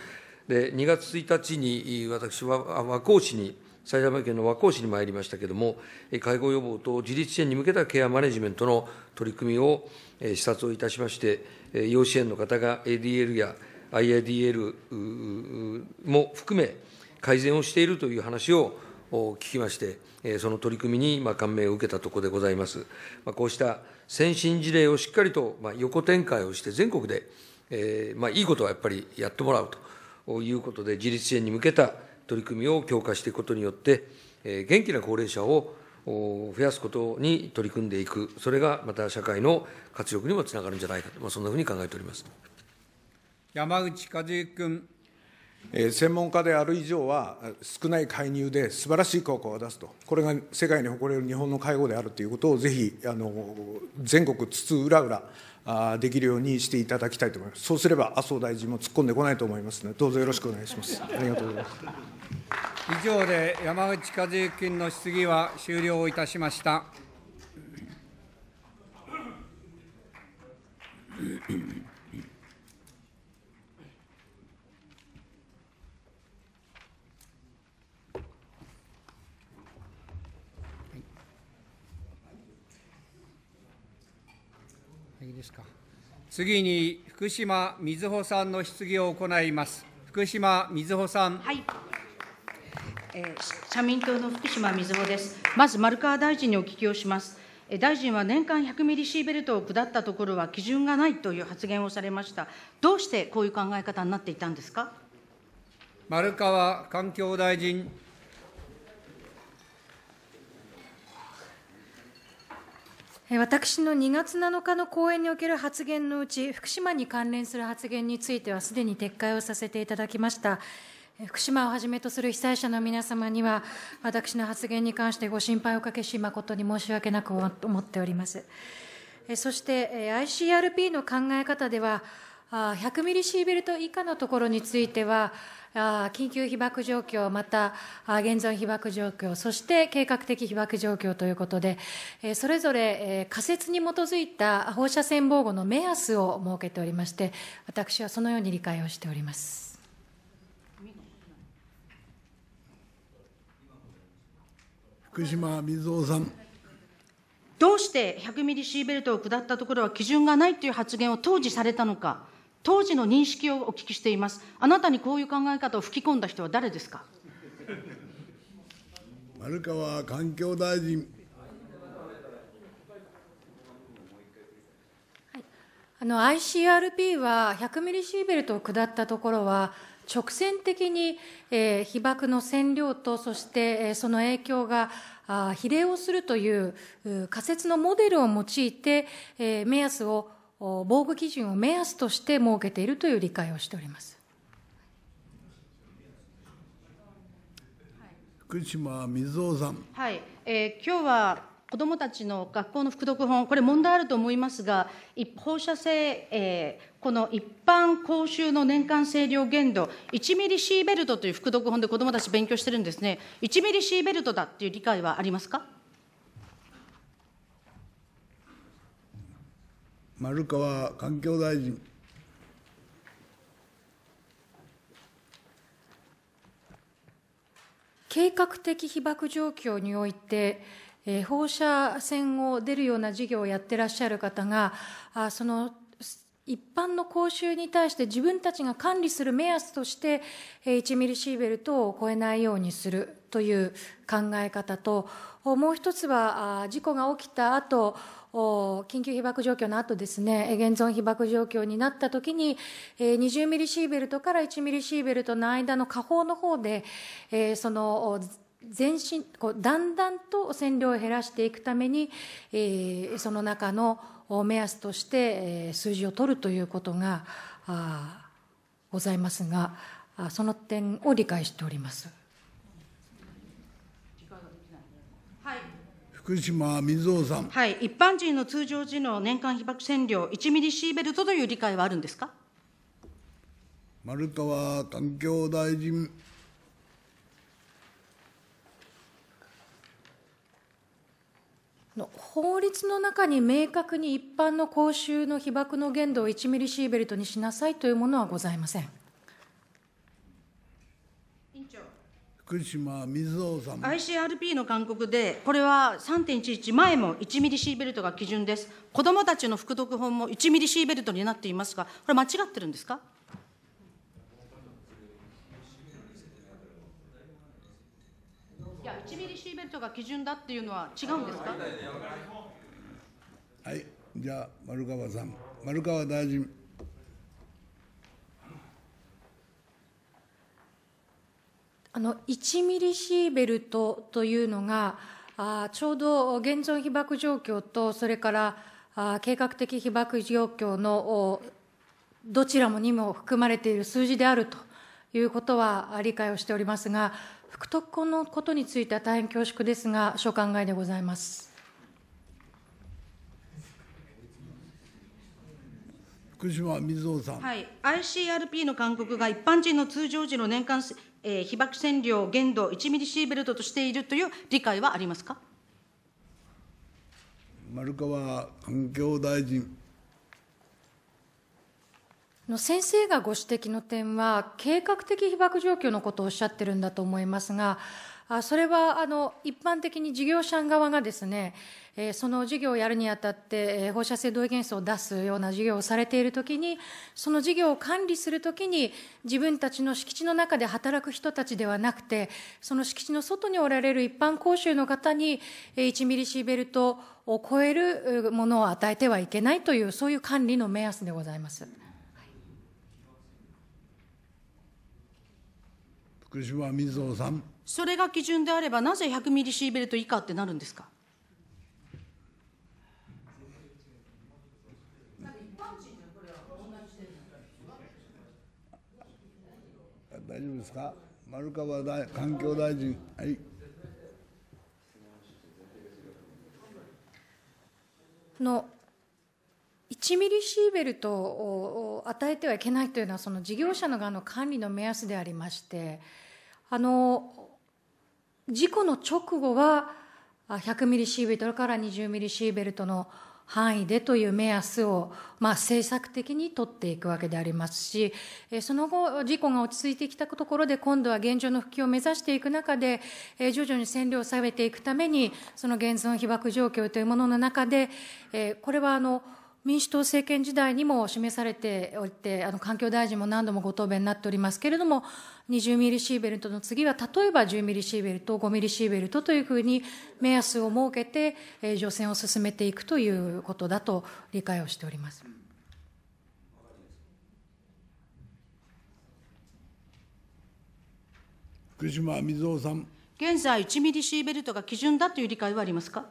で2月1日に私は和光市に埼玉県の和光市に参りましたけれども、介護予防と自立支援に向けたケアマネジメントの取り組みを視察をいたしまして、要支援の方が ADL や IADL も含め、改善をしているという話を聞きまして、その取り組みに感銘を受けたところでございます。こうした先進事例をしっかりと横展開をして、全国でいいことはやっぱりやってもらうということで、自立支援に向けた取り組みを強化していくことによって、元気な高齢者を増やすことに取り組んでいく、それがまた社会の活力にもつながるんじゃないかと、まあ、そんなふうに考えております山口和之君。専門家である以上は、少ない介入で素晴らしい効果を出すと、これが世界に誇れる日本の介護であるということを、ぜひあの全国津々浦々、できるようにしていただきたいと思います。そうすれば麻生大臣も突っ込んでこないと思いますので、どうぞよろしくお願いします。ありがとうございます。以上で山口和幸君の質疑は終了いたしました。<laughs> 次に福島みずほさんの質疑を行います。福島みずほさん。はい。えー、社民党の福島みずほです。まず丸川大臣にお聞きをします。大臣は年間100ミリシーベルトを下ったところは基準がないという発言をされました。どうしてこういう考え方になっていたんですか。丸川環境大臣。私の2月7日の講演における発言のうち、福島に関連する発言については、すでに撤回をさせていただきました。福島をはじめとする被災者の皆様には、私の発言に関してご心配をおかけし、誠に申し訳なく思っております。そして、ICRP の考え方では、100ミリシーベルト以下のところについては、緊急被爆状況、また現存被爆状況、そして計画的被爆状況ということで、それぞれ仮説に基づいた放射線防護の目安を設けておりまして、私はそのように理解をしております。福島みずほさん。どうして100ミリシーベルトを下ったところは基準がないという発言を当時されたのか、当時の認識をお聞きしています。あなたにこういう考え方を吹き込んだ人は誰ですか。<laughs> 丸川環境大臣。あの ICRP は100ミリシーベルトを下ったところは、直線的に、えー、被爆の線量と、そして、えー、その影響があ比例をするという仮説のモデルを用いて、え目安を防具基準を目安として設けているという理解をしております。福島水尾さん。はい、えー、今日は子どもたちの学校の副読本、これ、問題あると思いますが、放射性、えー、この一般公衆の年間制御限度、1ミリシーベルトという副読本で子どもたち勉強してるんですね、1ミリシーベルトだっていう理解はありますか。丸川環境大臣。計画的被爆状況において、えー、放射線を出るような事業をやってらっしゃる方が、あその一般の講習に対して自分たちが管理する目安として、1ミリシーベルトを超えないようにするという考え方と、もう一つは、事故が起きた後、緊急被爆状況の後ですね、現存被爆状況になったときに、20ミリシーベルトから1ミリシーベルトの間の下方の方で、その全身、こうだんだんと線量を減らしていくために、その中の目安として、数字を取るということがございますがその点を理解しております。福島水雄さん。はい、一般人の通常時の年間被爆線量1ミリシーベルトという理解はあるんですか。丸川環境大臣。法律の中に明確に一般の公衆の被爆の限度を1ミリシーベルトにしなさいというものはございません。福島水尾さん ICRP の勧告で、これは3.11前も1ミリシーベルトが基準です、子どもたちの服読本も1ミリシーベルトになっていますが、これ、間違ってるんですかいや、1ミリシーベルトが基準だっていうのは違うんですかはい、じゃあ、丸川さん、丸川大臣。あの1ミリシーベルトというのがあちょうど現存被爆状況とそれからあ計画的被爆状況のどちらもにも含まれている数字であるということは理解をしておりますが、福徳のことについては大変恐縮ですが、所考えでございます。福島みずさん、はい、ICRP の勧告が一般人の通常時の年間えー、被爆線量限度1ミリシーベルトとしているという理解はありますか丸川環境大臣。の先生がご指摘の点は、計画的被爆状況のことをおっしゃってるんだと思いますが、それはあの一般的に事業者側がですね、その事業をやるにあたって、放射性同意元素を出すような事業をされているときに、その事業を管理するときに、自分たちの敷地の中で働く人たちではなくて、その敷地の外におられる一般講習の方に、1ミリシーベルトを超えるものを与えてはいけないという、そういう管理の目安でございます。福島さん。それが基準であれば、なぜ100ミリシーベルト以下ってなるんですか。大丈夫ですか丸川大環境大臣、はい、の1ミリシーベルトを与えてはいけないというのは、その事業者の側の管理の目安でありまして、あの事故の直後は100ミリシーベルトから20ミリシーベルトの範囲でという目安を、まあ、政策的に取っていくわけでありますし、その後、事故が落ち着いてきたところで、今度は現状の復帰を目指していく中で、徐々に線量を下げていくために、その現存被爆状況というものの中で、これはあの、民主党政権時代にも示されておいて、あの環境大臣も何度もご答弁になっておりますけれども、20ミリシーベルトの次は、例えば10ミリシーベルト、5ミリシーベルトというふうに目安を設けて、えー、除染を進めていくということだと理解をしております。福島みずほさん。現在、1ミリシーベルトが基準だという理解はありますか。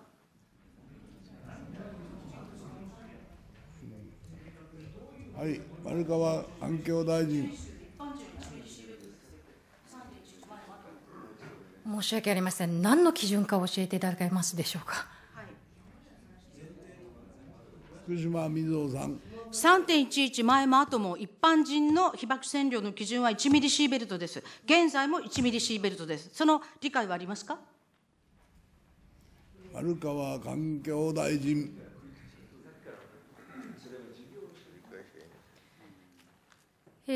はい、丸川環境大臣。申し訳ありません。何の基準か教えていただけますでしょうか。福島みずさん。三点一一前も後も一般人の被爆線量の基準は一ミリシーベルトです。現在も一ミリシーベルトです。その理解はありますか。丸川環境大臣。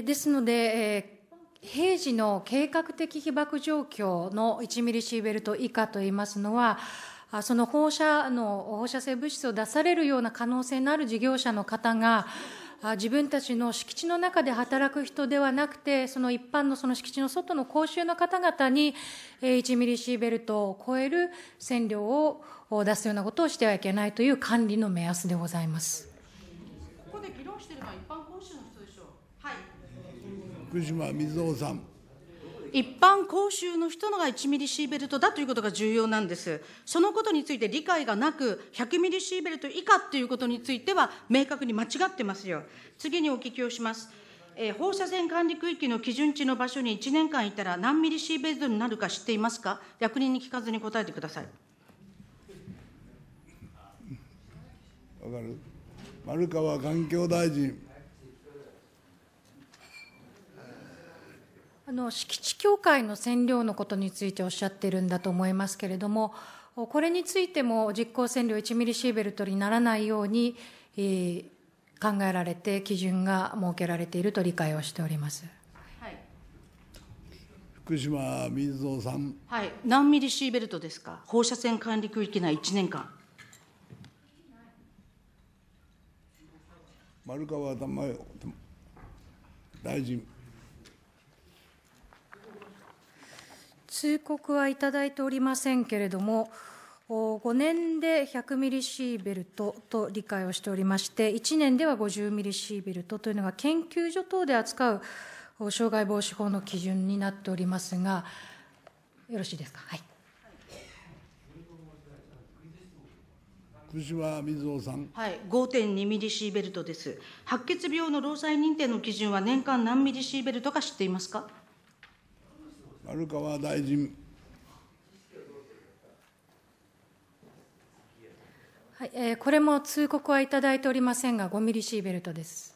ですので、平時の計画的被爆状況の1ミリシーベルト以下といいますのは、その放射の放射性物質を出されるような可能性のある事業者の方が、自分たちの敷地の中で働く人ではなくて、その一般のその敷地の外の公衆の方々に、1ミリシーベルトを超える線量を出すようなことをしてはいけないという管理の目安でございます。福島みずさん。一般公衆の人のが1ミリシーベルトだということが重要なんです。そのことについて理解がなく、100ミリシーベルト以下ということについては、明確に間違ってますよ。次にお聞きをします。えー、放射線管理区域の基準値の場所に1年間いたら何ミリシーベルトになるか知っていますか役人に聞かずに答えてください。わかる丸川環境大臣。あの敷地境界の占領のことについておっしゃっているんだと思いますけれども、これについても実効線量1ミリシーベルトにならないように、えー、考えられて、基準が設けられていると理解をしております。はい、福島水蔵さん、はい、何ミリシーベルトですか、放射線管理区域内1年間。丸川珠代大臣。通告はいただいておりませんけれども、5年で100ミリシーベルトと理解をしておりまして、1年では50ミリシーベルトというのが研究所等で扱う障害防止法の基準になっておりますが、よろしいですか。はい。福島水尾さん。はい、5.2ミリシーベルトです。白血病の労災認定の基準は年間何ミリシーベルトか知っていますか。丸川大臣。はい、えー、これも通告はいただいておりませんが、5ミリシーベルトです。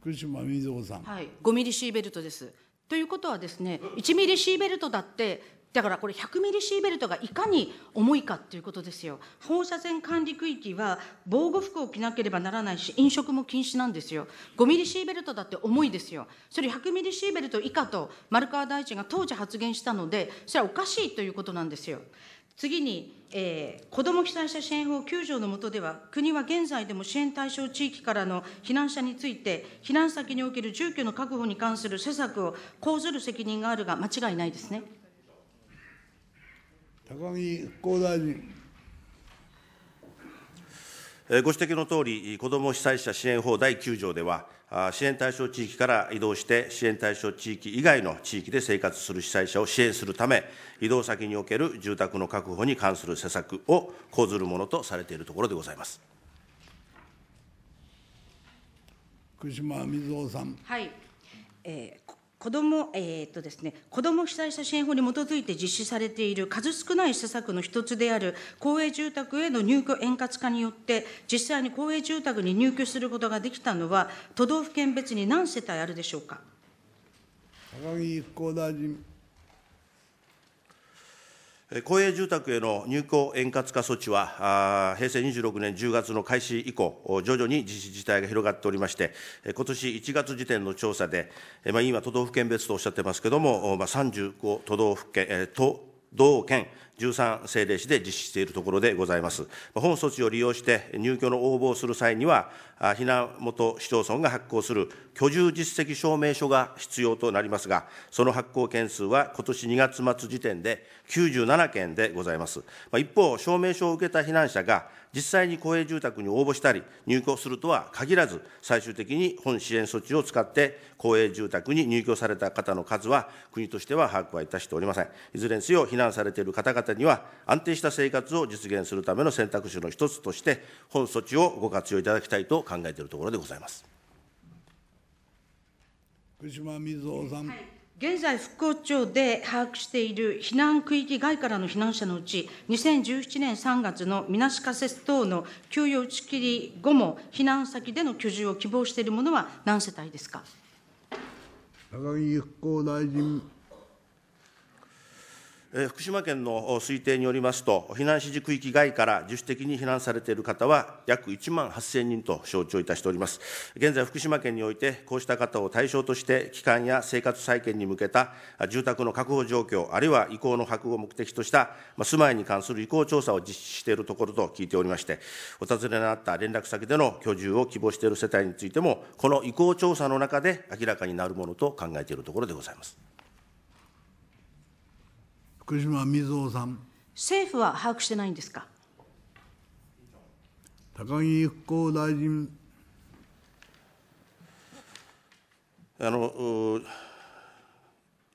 福島みずほさん。はい、5ミリシーベルトです。ということはですね、1ミリシーベルトだってだからこれ100ミリシーベルトがいかに重いかっていうことですよ。放射線管理区域は防護服を着なければならないし、飲食も禁止なんですよ。5ミリシーベルトだって重いですよ。それ100ミリシーベルト以下と丸川大臣が当時発言したので、それはおかしいということなんですよ。次に、えー、子ども被災者支援法9条の下では、国は現在でも支援対象地域からの避難者について、避難先における住居の確保に関する施策を講ずる責任があるが間違いないですね。高木復興大臣。ご指摘のとおり、子ども被災者支援法第9条では、支援対象地域から移動して、支援対象地域以外の地域で生活する被災者を支援するため、移動先における住宅の確保に関する施策を講ずるものとされているところでございます。福島みずさん。はい、え子ども、えー、っとですね、子ども被災者支援法に基づいて実施されている数少ない施策の一つである公営住宅への入居円滑化によって、実際に公営住宅に入居することができたのは、都道府県別に何世帯あるでしょうか。高木復興大臣。公営住宅への入居円滑化措置は、平成26年10月の開始以降、徐々に実施自体が広がっておりまして、ことし1月時点の調査で、まあ、今、都道府県別とおっしゃってますけれども、まあ、35都道府県、都道県13政令市で実施しているところでございます。本措置を利用して入居の応募をする際には、避難元市町村が発行する居住実績証明書が必要となりますが、その発行件数は今年2月末時点で97件でございます。一方、証明書を受けた避難者が実際に公営住宅に応募したり、入居するとは限らず、最終的に本支援措置を使って、公営住宅に入居された方の数は、国としては把握はいたしておりません。いずれにせよ、避難されている方々には、安定した生活を実現するための選択肢の一つとして、本措置をご活用いただきたいと考えているところでございます。福島瑞ずさん、はい現在、復興庁で把握している避難区域外からの避難者のうち、2017年3月のみなし仮設等の給与打ち切り後も、避難先での居住を希望しているものは何世帯ですか。高木復興大臣福島県の推定によりますと、避難指示区域外から自主的に避難されている方は約1万8000人と承知をいたしております。現在、福島県において、こうした方を対象として、帰還や生活再建に向けた住宅の確保状況、あるいは移行の確保を目的とした住まいに関する移行調査を実施しているところと聞いておりまして、お尋ねのあった連絡先での居住を希望している世帯についても、この移行調査の中で明らかになるものと考えているところでございます。福島みずほさん。政府は把握してないんですか。高木復興大臣。あの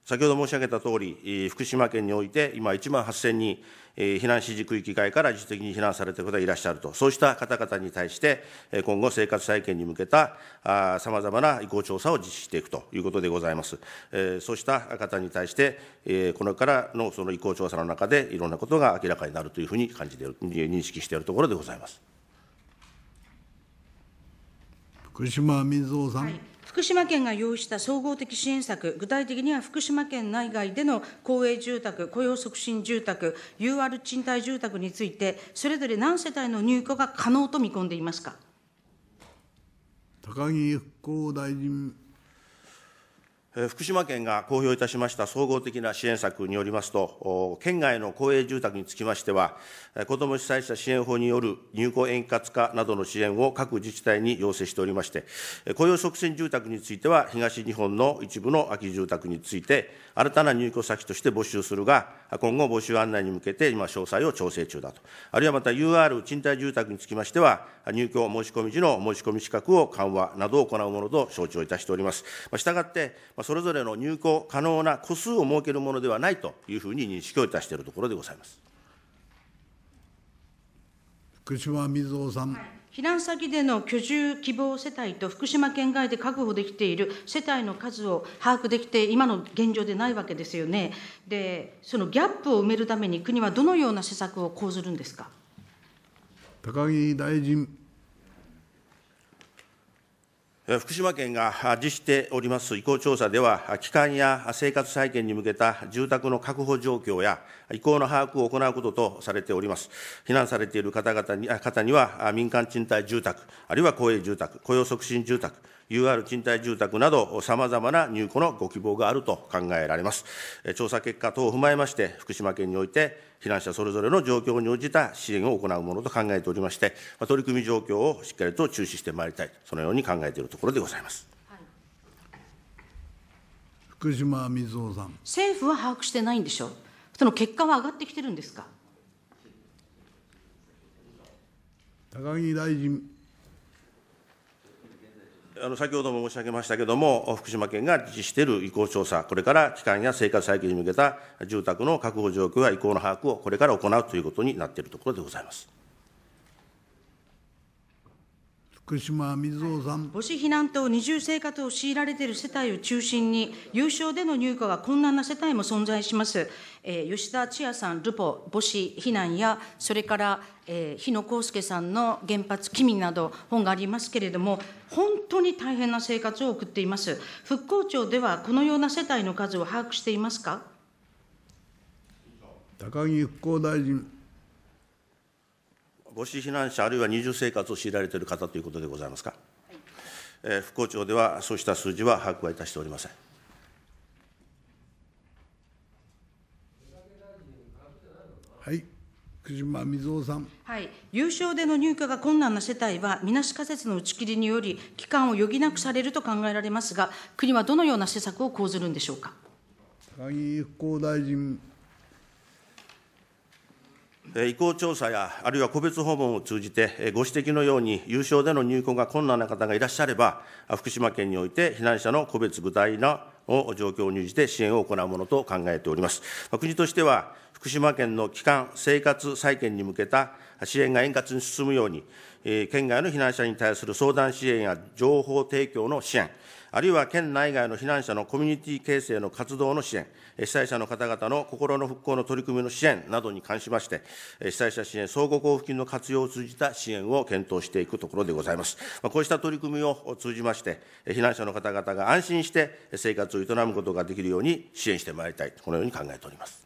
先ほど申し上げたとおり、福島県において今、1万8000人え避難指示区域外から自主的に避難されている方がいらっしゃると、そうした方々に対して、今後、生活再建に向けたさまざまな意向調査を実施していくということでございます。えそうした方に対して、えこれからのその意向調査の中で、いろんなことが明らかになるというふうに感じている、認識しているところでございます。福島みずほさん、はい福島県が用意した総合的支援策、具体的には福島県内外での公営住宅、雇用促進住宅、UR 賃貸住宅について、それぞれ何世帯の入居が可能と見込んでいますか。高木復興大臣福島県が公表いたしました総合的な支援策によりますと、県外の公営住宅につきましては、子ども被災者支援法による入校円滑化などの支援を各自治体に要請しておりまして、雇用促進住宅については、東日本の一部の空き住宅について、新たな入居先として募集するが、今後、募集案内に向けて今、詳細を調整中だと、あるいはまた UR 賃貸住宅につきましては、入居申し込み時の申し込み資格を緩和などを行うものと承知をいたしております。したがって、それぞれの入居可能な個数を設けるものではないというふうに認識をいたしているところでございます。福島みずほさん、はい、避難先での居住希望世帯と福島県外で確保できている世帯の数を把握できて、今の現状でないわけですよね、でそのギャップを埋めるために、国はどのような施策を講ずるんですか高木大臣。福島県が実施しております意向調査では、帰還や生活再建に向けた住宅の確保状況や、意向の把握を行うこととされております。避難されている方々に方には、民間賃貸住宅、あるいは公営住宅、雇用促進住宅、UR 賃貸住宅など、さまざまな入庫のご希望があると考えられます。調査結果等を踏まえまして、福島県において、避難者それぞれの状況に応じた支援を行うものと考えておりまして、取り組み状況をしっかりと注視してまいりたい、そのように考えているところでございます。はい、福島みずほさん政府は把握してないんでしょう、その結果は上がってきてるんですか高木大臣。あの先ほども申し上げましたけれども、福島県が実施している移行調査、これから期間や生活再建に向けた住宅の確保状況や移行の把握をこれから行うということになっているところでございます。福島みずさん。母子避難等二重生活を強いられている世帯を中心に、有償での入居が困難な世帯も存在します。えー、吉田千也さん、ルポ、母子避難や、それから、えー、日野康介さんの原発、機民など本がありますけれども、本当に大変な生活を送っています。復興庁では、このような世帯の数を把握していますか高木復興大臣。母子避難者、あるいは二重生活を強いられている方ということでございますか。はい、えー、復興庁では、そうした数字は把握はいたしておりません。はい。島みずさん、はい、優勝での入居が困難な世帯は、みなし仮設の打ち切りにより、期間を余儀なくされると考えられますが、国はどのような施策を講ずるんでしょうか。高復興大臣意向調査や、あるいは個別訪問を通じて、ご指摘のように、有償での入国が困難な方がいらっしゃれば、福島県において避難者の個別具体な状況に応じて支援を行うものと考えております。国としては、福島県の帰還、生活再建に向けた支援が円滑に進むように、県外の避難者に対する相談支援や情報提供の支援、あるいは県内外の避難者のコミュニティ形成の活動の支援、被災者の方々の心の復興の取り組みの支援などに関しまして、被災者支援相互交付金の活用を通じた支援を検討していくところでございます。こうした取り組みを通じまして、避難者の方々が安心して生活を営むことができるように支援してまいりたい、このように考えております。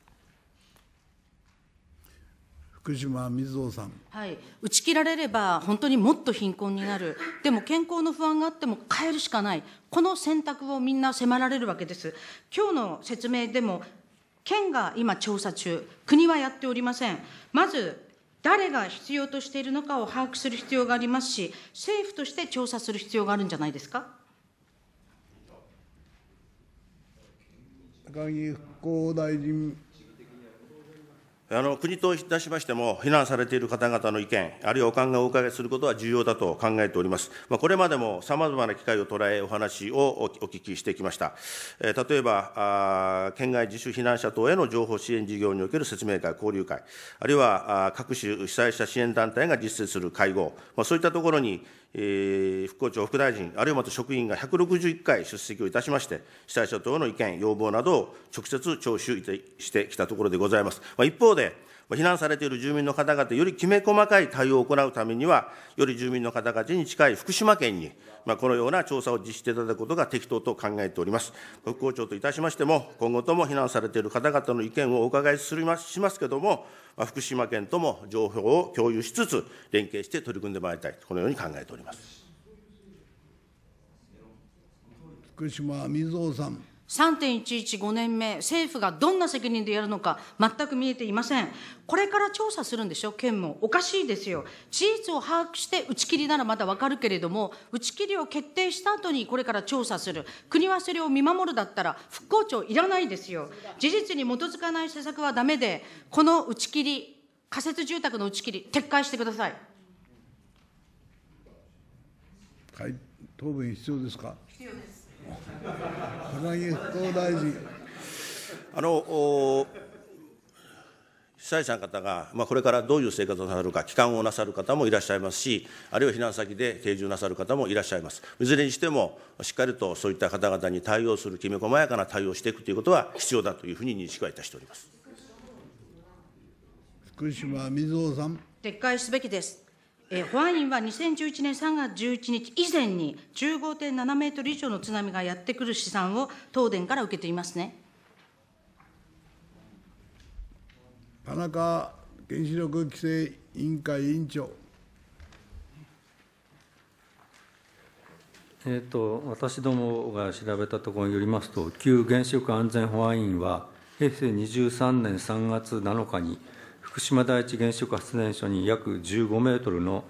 福島みずさん、はい、打ち切られれば本当にもっと貧困になるでも健康の不安があっても変えるしかないこの選択をみんな迫られるわけです。今日の説明でも、県が今調査中、国はやっておりません。まず、誰が必要としているのかを把握する必要がありますし、政府として調査する必要があるんじゃないですか。高木復興大臣。あの国といたしましても、避難されている方々の意見、あるいはお考えをお伺いすることは重要だと考えております。まあ、これまでもさまざまな機会を捉え、お話をお聞きしてきました。えー、例えばあ、県外自主避難者等への情報支援事業における説明会、交流会、あるいはあ各種被災者支援団体が実施する会合、まあ、そういったところに、えー、復興庁副大臣、あるいはまた職員が161回出席をいたしまして、被災者等の意見、要望などを直接聴取してきたところでございます。まあ、一方で、避難されている住民の方々、よりきめ細かい対応を行うためには、より住民の方々に近い福島県に、まあ、このような調査を実施していただくことが適当と考えております。国交庁といたしましても、今後とも避難されている方々の意見をお伺いすしますけれども、まあ、福島県とも情報を共有しつつ、連携して取り組んでまいりたい、このように考えております。福島みずほさん。3.115年目、政府がどんな責任でやるのか、全く見えていません。これから調査するんでしょ、県も。おかしいですよ。事実を把握して打ち切りならまだわかるけれども、打ち切りを決定した後にこれから調査する。国はそれを見守るだったら、復興庁いらないですよ。事実に基づかない施策はだめで、この打ち切り、仮設住宅の打ち切り、撤回してください。はい、答弁必要ですか必要です。木復興大臣。あの被災者の方が、まあ、これからどういう生活をなさるか、帰還をなさる方もいらっしゃいますし、あるいは避難先で定住なさる方もいらっしゃいます。いずれにしても、しっかりとそういった方々に対応するきめ細やかな対応をしていくということは必要だというふうに認識はいたしております福島みずほさん。撤回すべきです。えー、保安院は2011年3月11日以前に15.7メートル以上の津波がやってくる試算を東電から受けていますね田中原子力規制委員会委員長。えーと、私どもが調べたところによりますと、旧原子力安全保安院は、平成23年3月7日に、福島第一原子力発電所に約15メートルの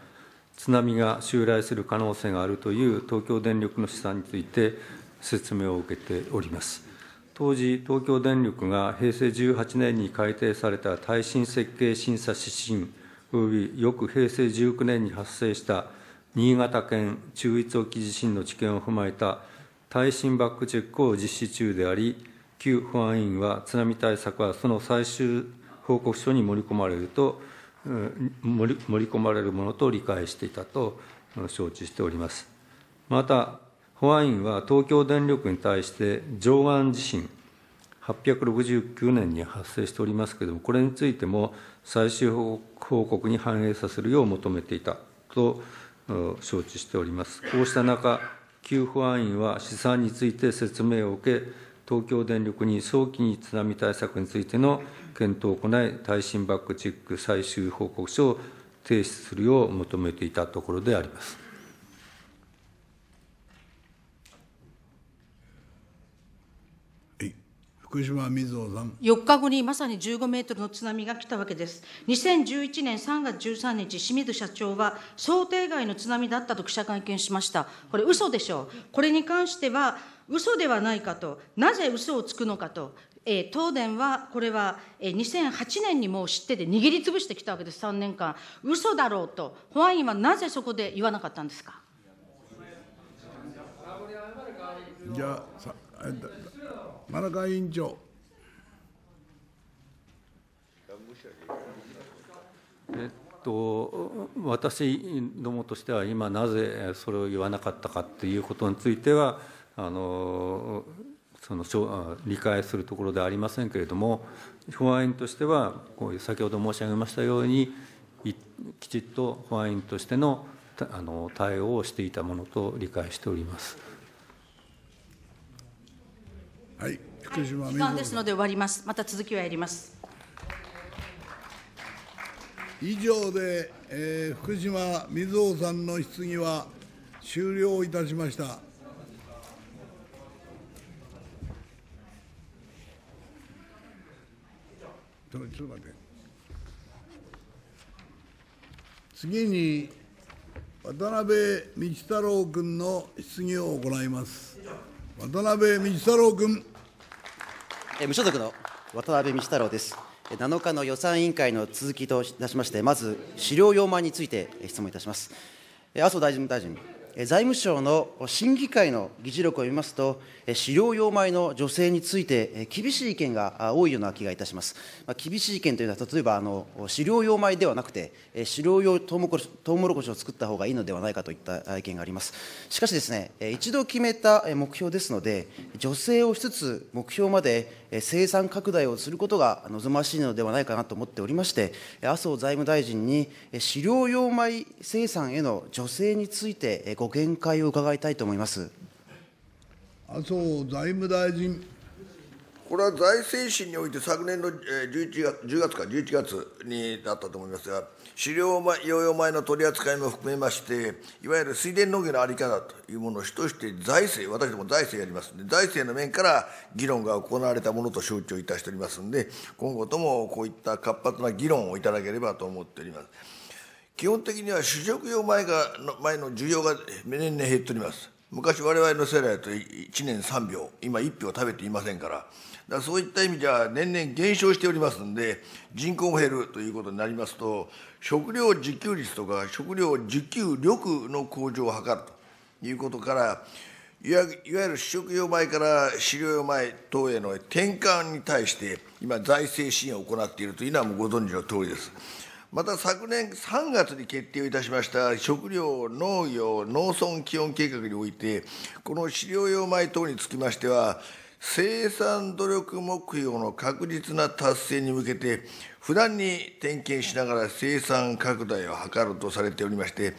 津波が襲来する可能性があるという東京電力の試算について説明を受けております。当時、東京電力が平成18年に改定された耐震設計審査指針及び翌平成19年に発生した新潟県中越沖地震の知見を踏まえた耐震バックチェックを実施中であり、旧保安院は津波対策はその最終報告書に盛り込まれると、盛り込まれるものと理解していたと承知しております。また、保安院は東京電力に対して、上岸地震、869年に発生しておりますけれども、これについても最終報告に反映させるよう求めていたと承知しております。こうした中、旧保安院は試算について説明を受け、東京電力に早期に津波対策についての検討を行い、耐震バックチェック最終報告書を提出するよう求めていたところであります。福島みずさん4日後にまさに15メートルの津波が来たわけです。2011年3月13日、清水社長は想定外の津波だったと記者会見しました。これ嘘でしょう。これに関しては嘘ではないかと、なぜ嘘をつくのかと、東電は、これは2008年にもう知ってて、握りつぶしてきたわけです、3年間、嘘だろうと、保安員はなぜそこで言わなかったんですか。じゃあ、さ田中委員長。えっと、私どもとしては、今、なぜそれを言わなかったかっていうことについては、あのその理解するところではありませんけれども法案としてはこういう先ほど申し上げましたようにきちっと法案としてのあの対応をしていたものと理解しております。はい、福島時間ですので終わります。また続きはやります。以上で、えー、福島みずほさんの質疑は終了いたしました。ちょっと待って次に渡辺道太郎君の質疑を行います渡辺道太郎君無所属の渡辺道太郎です7日の予算委員会の続きといたしましてまず資料用米について質問いたします麻生大臣大臣財務省の審議会の議事録を見ますと、飼料用米の助成について、厳しい意見が多いような気がいたします。厳しい意見というのは、例えばあの飼料用米ではなくて、飼料用トウモコトウモロコシを作った方がいいのではないかといった意見があります。しかしですね、一度決めた目標ですので、助成をしつつ、目標まで生産拡大をすることが望ましいのではないかなと思っておりまして、麻生財務大臣に、飼料用米生産への助成についてごご見解を伺いたいと思います麻生財務大臣。これは財政審において昨年の11月 ,10 月か11月にだったと思いますが、飼料用用米の取り扱いも含めまして、いわゆる水田農業の在り方というものを主として財政、私ども財政やりますので、財政の面から議論が行われたものと承知をいたしておりますので、今後ともこういった活発な議論をいただければと思っております。基本的には主食用米がのの需要が年々減っております昔我々の世代と1年3秒、今1票食べていませんからだそういった意味じゃ年々減少しておりますんで人口も減るということになりますと食料自給率とか食料自給力の向上を図るということからいわゆる主食用米から飼料用米等への転換に対して今財政支援を行っているというのはもうご存知の通りです。また昨年3月に決定をいたしました食料農業農村基本計画においてこの飼料用米等につきましては生産努力目標の確実な達成に向けて不断に点検しながら生産拡大を図るとされておりまして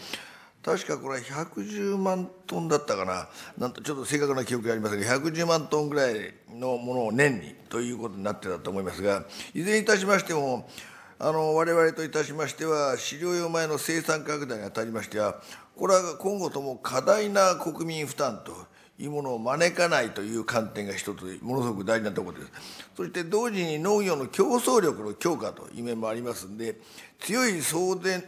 確かこれは110万トンだったかななんとちょっと正確な記憶がありませんが110万トンぐらいのものを年にということになってたと思いますがいずれにいたしましてもあの我々といたしましては飼料用米の生産拡大にあたりましてはこれは今後とも過大な国民負担というものを招かないという観点が一つものすごく大事なところですそして同時に農業の競争力の強化という面もありますんで強い送電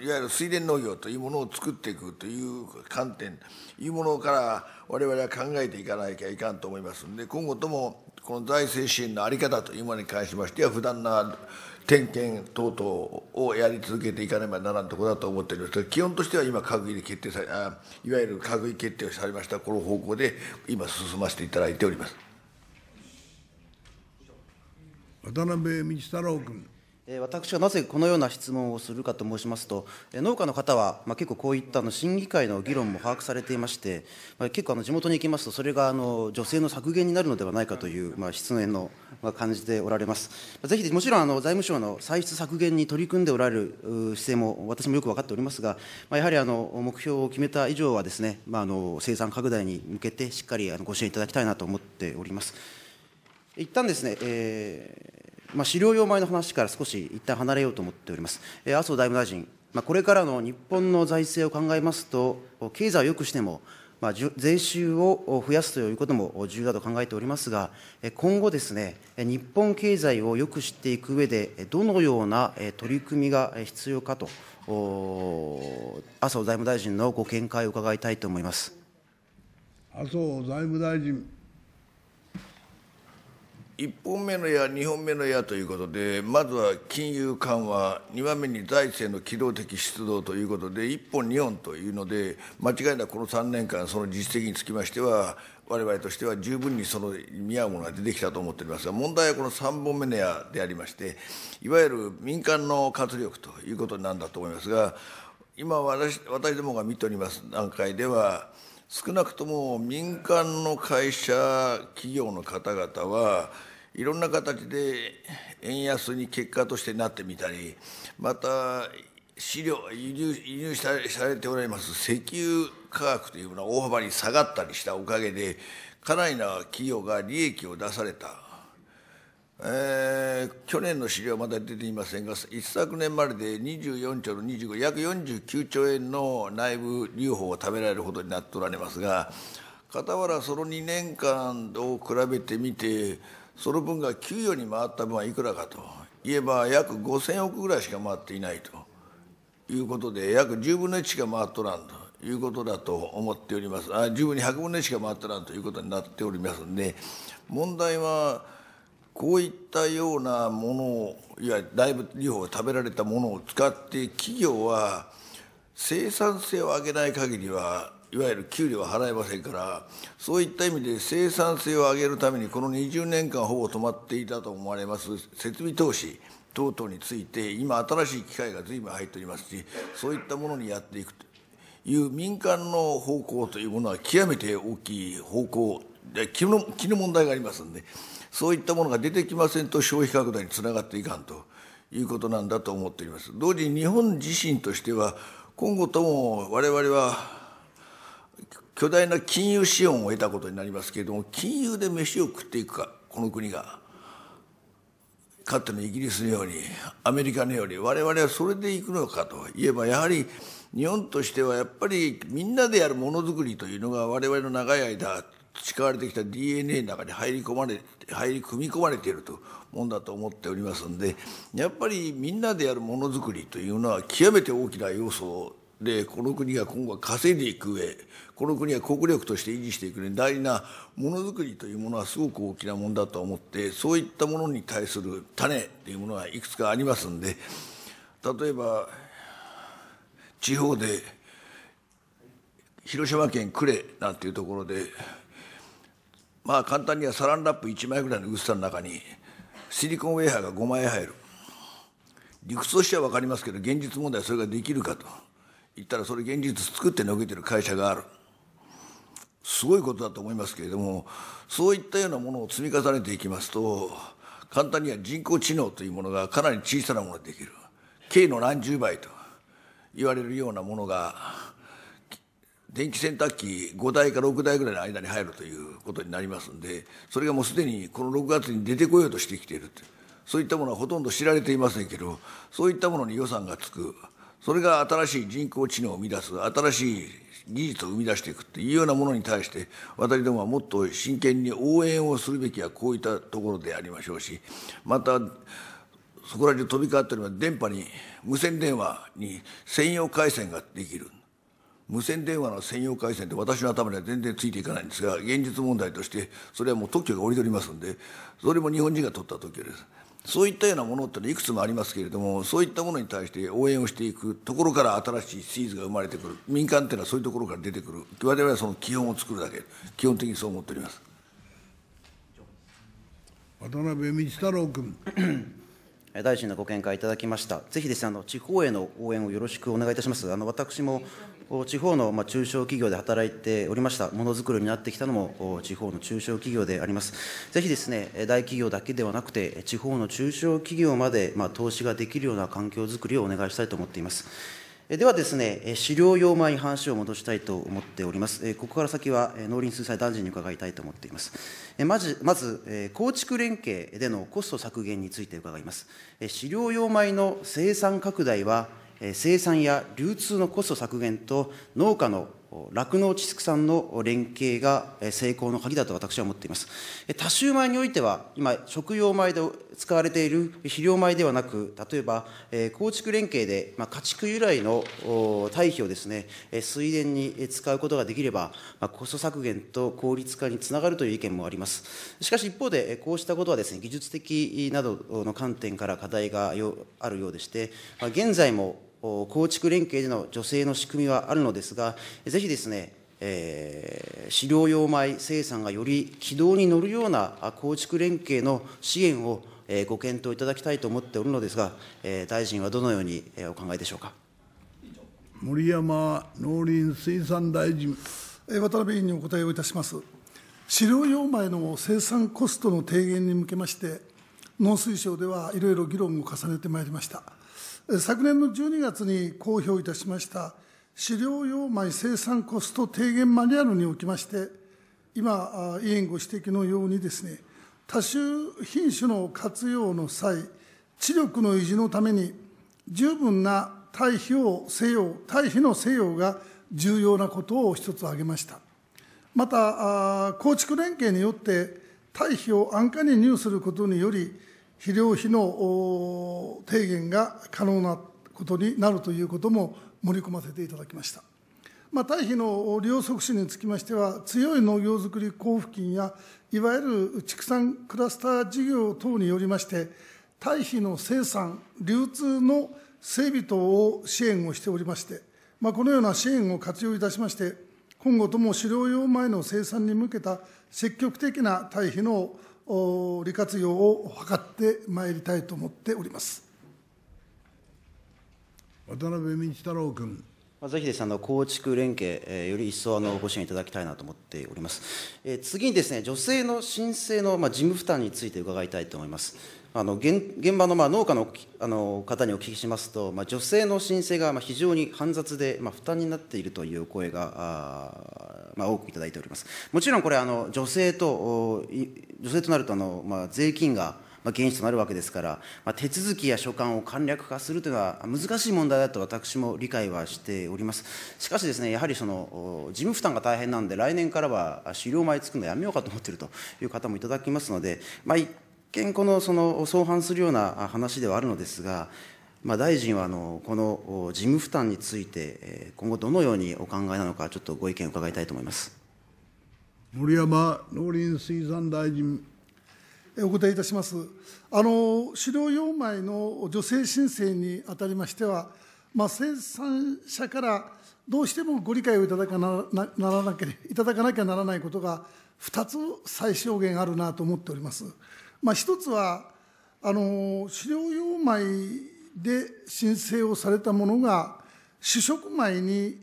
いわゆる水田農業というものを作っていくという観点というものから我々は考えていかなきゃいかんと思いますんで今後ともこの財政支援の在り方というものに関しましては不断な点検等々をやり続けていかねばならんところだと思っております基本としては今閣議で決定されあいわゆる閣議決定をされましたこの方向で今進ませていただいております渡辺道太郎君私がなぜこのような質問をするかと申しますと、農家の方は、まあ、結構こういったの審議会の議論も把握されていまして、まあ、結構あの地元に行きますと、それがあの女性の削減になるのではないかという、まあ、質問の、まあ、感じておられます。ぜひ、もちろんあの財務省の歳出削減に取り組んでおられる姿勢も、私もよく分かっておりますが、まあ、やはりあの目標を決めた以上はですね、まあ、あの生産拡大に向けてしっかりあのご支援いただきたいなと思っております。一旦ですね、えーまあ、資料用米の話から少し一旦離れようと思っております。え麻生財務大臣、まあ、これからの日本の財政を考えますと、経済を良くしても、まあ、税収を増やすということも重要だと考えておりますが、今後ですね、日本経済を良くしていく上で、どのような取り組みが必要かと、麻生財務大臣のご見解を伺いたいと思います。麻生財務大臣1本目の矢、2本目の矢ということで、まずは金融緩和、2番目に財政の機動的出動ということで、1本、2本というので、間違いなくこの3年間、その実績につきましては、われわれとしては十分にその見合うものが出てきたと思っておりますが、問題はこの3本目の矢でありまして、いわゆる民間の活力ということなんだと思いますが、今私、私どもが見ております段階では、少なくとも民間の会社、企業の方々は、いろんな形で円安に結果としてなってみたりまた飼料輸入輸入されておられます石油価格というものは大幅に下がったりしたおかげでかなりな企業が利益を出された、えー、去年の資料まだ出ていませんが一昨年までで24兆の25約49兆円の内部留保を食べられるほどになっておられますが傍らその2年間を比べてみてその分が給与に回った分はいくらかといえば約5,000億ぐらいしか回っていないということで約10分の1しか回っとらんということだと思っておりますあ10分に100分の1しか回っとらんということになっておりますんで問題はこういったようなものをいわゆる大仏療法食べられたものを使って企業は生産性を上げない限りはいわゆる給料は払えませんからそういった意味で生産性を上げるためにこの20年間ほぼ止まっていたと思われます設備投資等々について今新しい機会が随分入っておりますしそういったものにやっていくという民間の方向というものは極めて大きい方向で気の気の問題がありますんでそういったものが出てきませんと消費拡大につながっていかんということなんだと思っております。同時に日本自身としては今後とも我々は巨大な金融資本を得たことになりますけれども金融で飯を食っていくかこの国がかつてのイギリスのようにアメリカのように我々はそれでいくのかといえばやはり日本としてはやっぱりみんなでやるものづくりというのが我々の長い間培われてきた DNA の中に入り込まれ入り組み込まれているともんだと思っておりますんでやっぱりみんなでやるものづくりというのは極めて大きな要素でこの国が今後は稼いでいく上この国は国力として維持していく上に大事なものづくりというものはすごく大きなものだと思ってそういったものに対する種というものはいくつかありますんで例えば地方で広島県呉なんていうところでまあ簡単にはサランラップ1枚ぐらいの薄さの中にシリコンウェアが5枚入る理屈としては分かりますけど現実問題はそれができるかと。言ったらそれ現実作ってのけてる会社があるすごいことだと思いますけれどもそういったようなものを積み重ねていきますと簡単には人工知能というものがかなり小さなものができる K の何十倍と言われるようなものが電気洗濯機5台か6台ぐらいの間に入るということになりますんでそれがもうすでにこの6月に出てこようとしてきているそういったものはほとんど知られていませんけどそういったものに予算がつくそれが新しい人工知能を生み出す新しい技術を生み出していくっていうようなものに対して私どもはもっと真剣に応援をするべきはこういったところでありましょうしまたそこら中飛び交っているのは電波に無線電話に専用回線ができる無線電話の専用回線って私の頭には全然ついていかないんですが現実問題としてそれはもう特許が下りておりますんでそれも日本人が取った特許です。そういったようなものってのはいくつもありますけれどもそういったものに対して応援をしていくところから新しいシーズが生まれてくる民間っていうのはそういうところから出てくる我々はその基本を作るだけ基本的にそう思っております渡辺道太郎君大臣のご見解いただきましたぜひですねあの地方への応援をよろしくお願いいたしますあの私も地方の中小企業で働いておりましたものづくりになってきたのも地方の中小企業であります。ぜひですね、大企業だけではなくて、地方の中小企業まで投資ができるような環境づくりをお願いしたいと思っています。ではですね、飼料用米に話を戻したいと思っております。ここから先は農林水産大臣に伺いたいと思っています。まず、まず構築連携でのコスト削減について伺います。飼料用米の生産拡大は生産や流通のコスト削減と農家の酪農地畜産の連携が成功の鍵だと私は思っています。多収米においては、今、食用米で使われている肥料米ではなく、例えば、構築連携で、ま家畜由来の堆肥をですね、水田に使うことができれば、まあ、コスト削減と効率化につながるという意見もあります。しかし一方で、こうしたことはですね、技術的などの観点から課題があるようでして、ま現在も構築連携での助成の仕組みはあるのですが、ぜひですね、えー、飼料用米生産がより軌道に乗るような構築連携の支援をえご検討いただきたいと思っておるのですが、え大臣はどのようにお考えでしょうか。森山農林水産大臣。渡辺委員にお答えをいたします。飼料用米の生産コストの低減に向けまして、農水省ではいろいろ議論を重ねてまいりました。昨年の12月に公表いたしました飼料用米生産コスト低減マニュアルにおきまして、今、委員ご指摘のようにですね、多種品種の活用の際、知力の維持のために、十分な対比をせよ、対比の西洋が重要なことを一つ挙げました。また、構築連携によって、対比を安価に入することにより、肥料費の低減が可能なことになるということも盛り込ませていただきました。まあ、堆肥の利用促進につきましては、強い農業づくり交付金や、いわゆる畜産クラスター事業等によりまして、堆肥の生産、流通の整備等を支援をしておりまして、まあ、このような支援を活用いたしまして、今後とも飼料用米の生産に向けた積極的な堆肥の利活用を図ってまいりたいと思っております渡辺道太郎君。ぜひです、ね、あの構築連携、えより一層のご支援いただきたいなと思っております。え次にです、ね、女性の申請の、まあ、事務負担について伺いたいと思います。あの現現場のまあ農家のあの方にお聞きしますと、まあ、女性の申請がまあ非常に煩雑で、まあ、負担になっているという声があ、まあ、多くいただいております。もちろんこれ女性と女性となるとあの、まあ、税金が原資となるわけですから、まあ、手続きや所管を簡略化するというのは難しい問題だと私も理解はしております。しかしですね、やはりその事務負担が大変なんで、来年からは狩猟米作るのやめようかと思っているという方もいただきますので、まあ、見このその相反するような話ではあるのですが、まあ、大臣はあのこの事務負担について、今後、どのようにお考えなのか、ちょっとご意見を伺いたいと思います森山農林水産大臣。お答えいたします。あの資料4枚の助成申請にあたりましては、まあ、生産者からどうしてもご理解をいただかなならないただかなきゃならないことが2つ最小限あるなと思っております。まあ、一つはあの飼料用米で申請をされたものが主食米に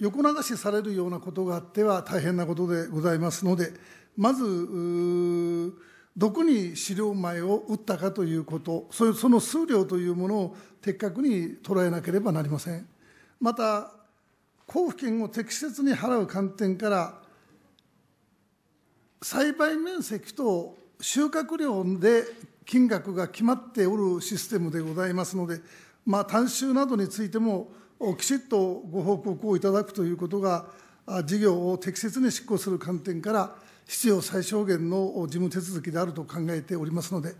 横流しされるようなことがあっては大変なことでございますのでまずどこに飼料米を打ったかということその数量というものを的確に捉えなければなりませんまた交付金を適切に払う観点から栽培面積と収穫量で金額が決まっておるシステムでございますので、まあ、短収などについても、きちっとご報告をいただくということが、事業を適切に執行する観点から、必要最小限の事務手続きであると考えておりますので、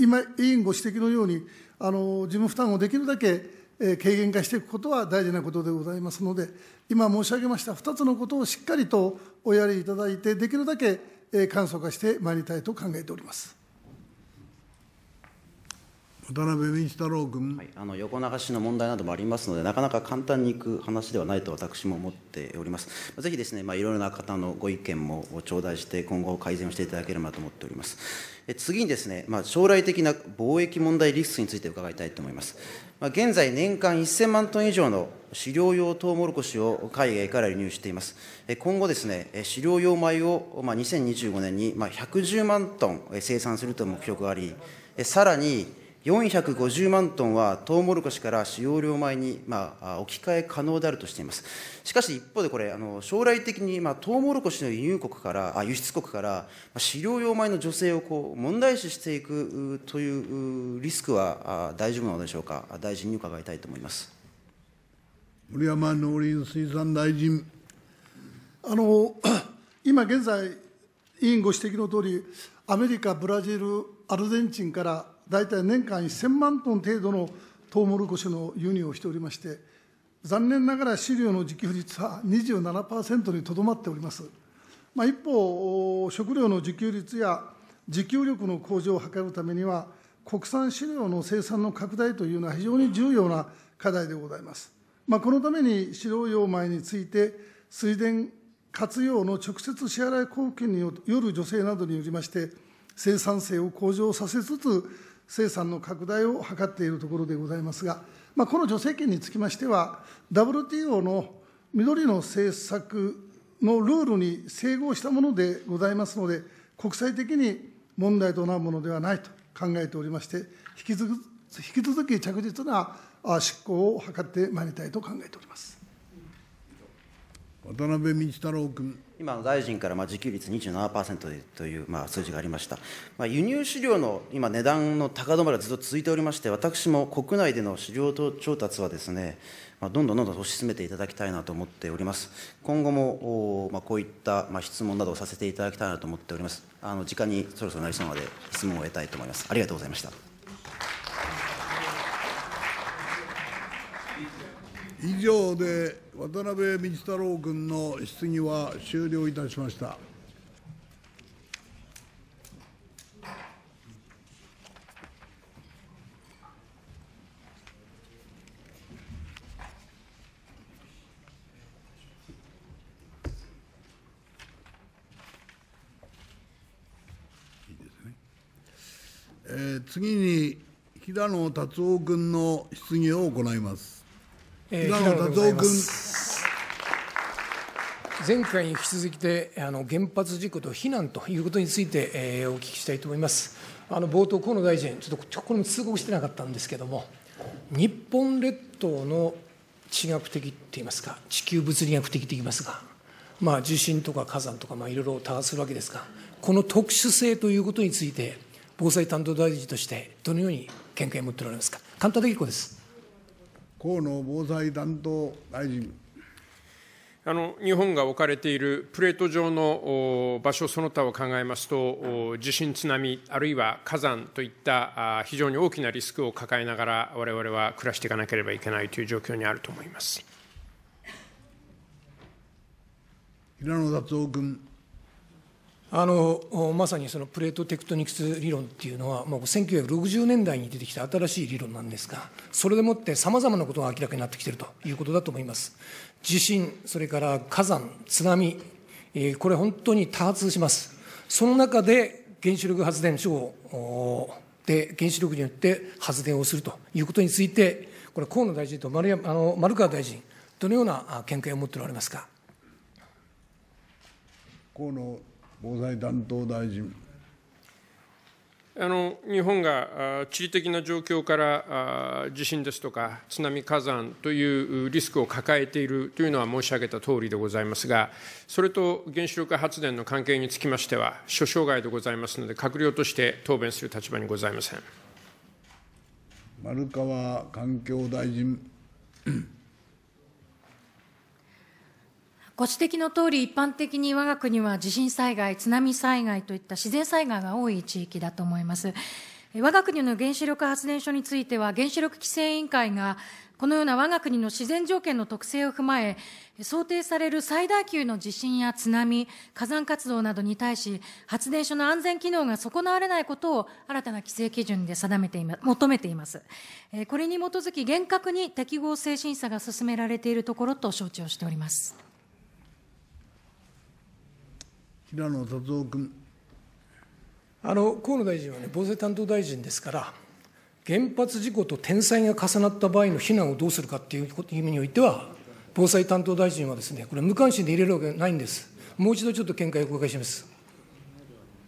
今、委員ご指摘のように、あの事務負担をできるだけ軽減化していくことは大事なことでございますので、今申し上げました2つのことをしっかりとおやりいただいて、できるだけ簡素化してまいりたいと考えております。渡辺民主太郎君、はい、あの横流しの問題などもありますので、なかなか簡単にいく話ではないと私も思っております。ぜひですね、まあ、いろいろな方のご意見も頂戴して、今後改善をしていただければと思っております。え次にですね、まあ、将来的な貿易問題リスクについて伺いたいと思います。現在、年間1000万トン以上の飼料用トウモロコシを海外から輸入しています。今後ですね、飼料用米を2025年に110万トン生産するという目標があり、さらに450万トンはトウモロコシから使用量米に、まあ、置き換え可能であるとしています。しかし一方でこれ、あの将来的に、まあ、トウモロコシの輸入国からあ輸出国から、まあ、飼料用米の助成をこう問題視していくというリスクは大丈夫なのでしょうか、大臣に伺いたいと思います森山農林水産大臣。あの <clears throat> 今現在、委員ご指摘の通り、アメリカ、ブラジル、アルゼンチンから大体年間1000万トン程度のトウモロコシの輸入をしておりまして、残念ながら飼料の自給率は27%にとどまっております。まあ、一方、食料の自給率や自給力の向上を図るためには、国産飼料の生産の拡大というのは非常に重要な課題でございます。まあ、このために飼料用米について、水田活用の直接支払い貢献による助成などによりまして、生産性を向上させつつ、生産の拡大を図っているところでございますが、まあ、この助成金につきましては、WTO の緑の政策のルールに整合したものでございますので、国際的に問題となるものではないと考えておりまして、引き続引き続き着実な執行を図ってまいりたいと考えております渡辺道太郎君。今、大臣からま自給率27%というまあ数字がありました、まあ、輸入飼料の今、値段の高止まりがずっと続いておりまして、私も国内での飼料調達はですね、まあ、どんどんどんどん推し進めていただきたいなと思っております、今後もまあ、こういったまあ質問などをさせていただきたいなと思っております、あの時間にそろそろなりそうなので、質問を得たいと思います。ありがとうございました以上で渡辺道太郎君の質疑は終了いたしました。次に平野達夫君の質疑を行います。え前回に引き続きて、あの原発事故と避難ということについて、えー、お聞きしたいと思います。あの冒頭、河野大臣、ちょっとこれも通告してなかったんですけれども、日本列島の地学的って言いますか、地球物理学的と言いますが、まあ、地震とか火山とか、まあ、いろいろ多発するわけですが、この特殊性ということについて、防災担当大臣として、どのように見解を持っておられますか、簡単で結構です。河野防災担当大臣。あの日本が置かれているプレート上の場所その他を考えますと、地震、津波、あるいは火山といった非常に大きなリスクを抱えながら、われわれは暮らしていかなければいけないという状況にあると思います平野達夫君。あのまさにそのプレートテクトニクス理論っていうのは、もう1960年代に出てきた新しい理論なんですが、それでもってさまざまなことが明らかになってきているということだと思います。地震、それから火山、津波、えー、これ、本当に多発します。その中で原子力発電所をで原子力によって発電をするということについて、これ、河野大臣と丸山あの丸川大臣、どのような見解を持っておられますか。河野防災担当大臣。あの日本が地理的な状況から地震ですとか津波火山というリスクを抱えているというのは申し上げたとおりでございますが、それと原子力発電の関係につきましては、諸障害でございますので、閣僚として答弁する立場にございません丸川環境大臣。ご指摘のとおり、一般的に我が国は地震災害、津波災害といった自然災害が多い地域だと思います。我が国の原子力発電所については、原子力規制委員会が、このような我が国の自然条件の特性を踏まえ、想定される最大級の地震や津波、火山活動などに対し、発電所の安全機能が損なわれないことを新たな規制基準で定めていま、求めています。これに基づき厳格に適合性審査が進められているところと承知をしております。平野達夫君。あの河野大臣は、ね、防災担当大臣ですから、原発事故と天災が重なった場合の避難をどうするかという意味においては、防災担当大臣はです、ね、これ、無関心で入れるわけないんです、もう一度ちょっと見解をお伺いします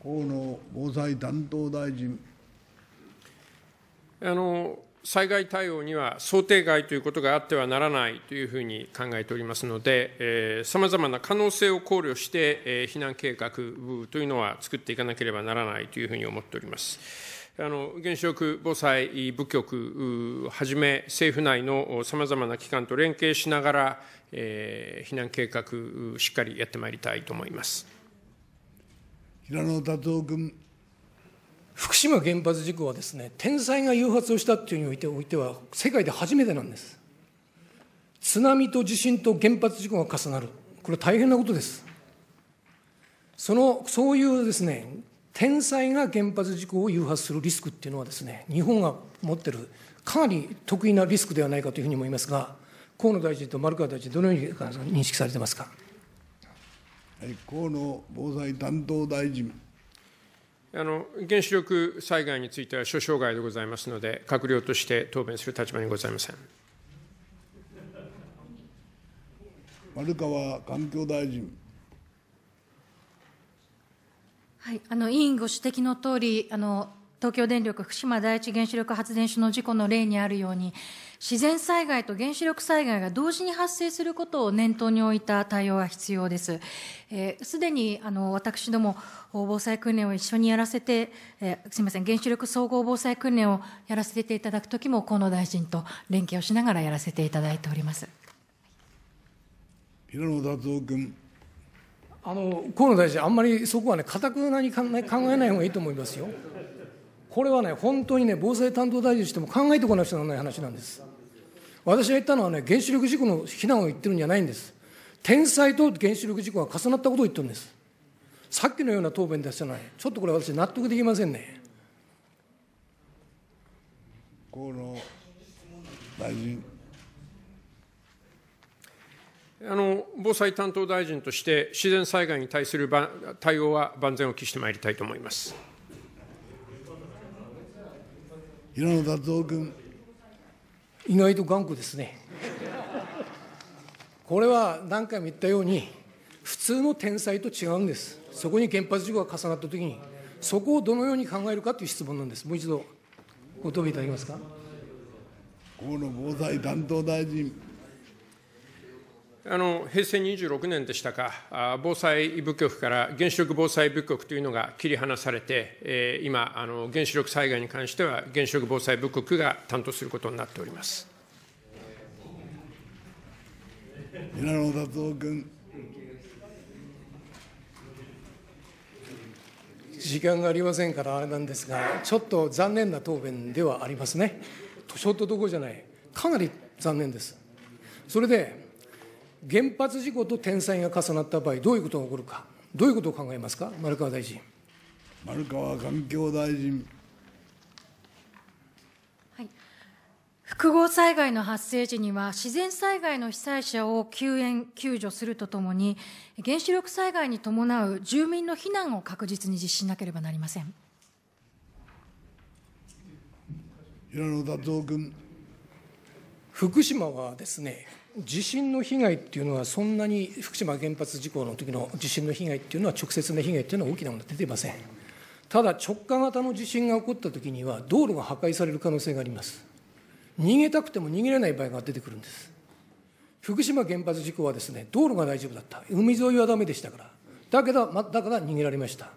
河野防災担当大臣。あの災害対応には想定外ということがあってはならないというふうに考えておりますので、さまざまな可能性を考慮して、えー、避難計画というのは作っていかなければならないというふうに思っております。あの原子力防災部局はじめ、政府内のさまざまな機関と連携しながら、えー、避難計画、しっかりやってまいりたいと思います。平野達夫君。福島原発事故はですね天災が誘発をしたっていうにおいておいては世界で初めてなんです津波と地震と原発事故が重なるこれ大変なことですそのそういうですね天災が原発事故を誘発するリスクっていうのはですね日本が持ってるかなり得意なリスクではないかというふうに思いますが河野大臣と丸川大臣どのように認識されてますか河野防災担当大臣あの原子力災害については諸障害でございますので、閣僚として答弁する立場にございません。丸川環境大臣。はい、あの委員ご指摘の通り、あり、東京電力福島第一原子力発電所の事故の例にあるように、自然災害と原子力災害が同時に発生することを念頭に置いた対応が必要です。す、えー、で、にあの私ども、防災訓練を一緒にやらせて、えー、すみません、原子力総合防災訓練をやらせていただくときも、河野大臣と連携をしながらやらせていただいております。平野達夫君。あの河野大臣、あんまりそこはね、かたくなに考え考えない方がいいと思いますよ。これはね、本当にね、防災担当大臣としても考えてこなくちゃならない話なんです。私が言ったのはね、原子力事故の非難を言ってるんじゃないんです。天才と原子力事故が重なったことを言ってるんです。さっきのような答弁出してない。ちょっとこれ私納得できませんね。河野大臣。あの防災担当大臣として、自然災害に対する対応は万全を期してまいりたいと思います平野達夫君。意外と頑固ですねこれは何回も言ったように普通の天才と違うんですそこに原発事故が重なったときにそこをどのように考えるかという質問なんですもう一度ご答弁いただけますか河野防災担当大臣あの平成26年でしたか、防災部局から原子力防災部局というのが切り離されて、えー、今あの、原子力災害に関しては原子力防災部局が担当することになっております野達夫君。時間がありませんからあれなんですが、ちょっと残念な答弁ではありますね、ちょっとどころじゃない、かなり残念です。それで原発事故と天災が重なった場合、どういうことが起こるか、どういうことを考えますか、丸川大臣。丸川環境大臣。はい、複合災害の発生時には、自然災害の被災者を救援・救助するとともに、原子力災害に伴う住民の避難を確実に実施しなければなりません。平野達夫君。福島はですね地震の被害っていうのは、そんなに福島原発事故の時の地震の被害っていうのは、直接の被害っていうのは大きなものは出てません。ただ、直下型の地震が起こった時には、道路が破壊される可能性があります。逃げたくても逃げれない場合が出てくるんです。福島原発事故はですね、道路が大丈夫だった。海沿いはだめでしたから。だけど、ま、だから逃げられました。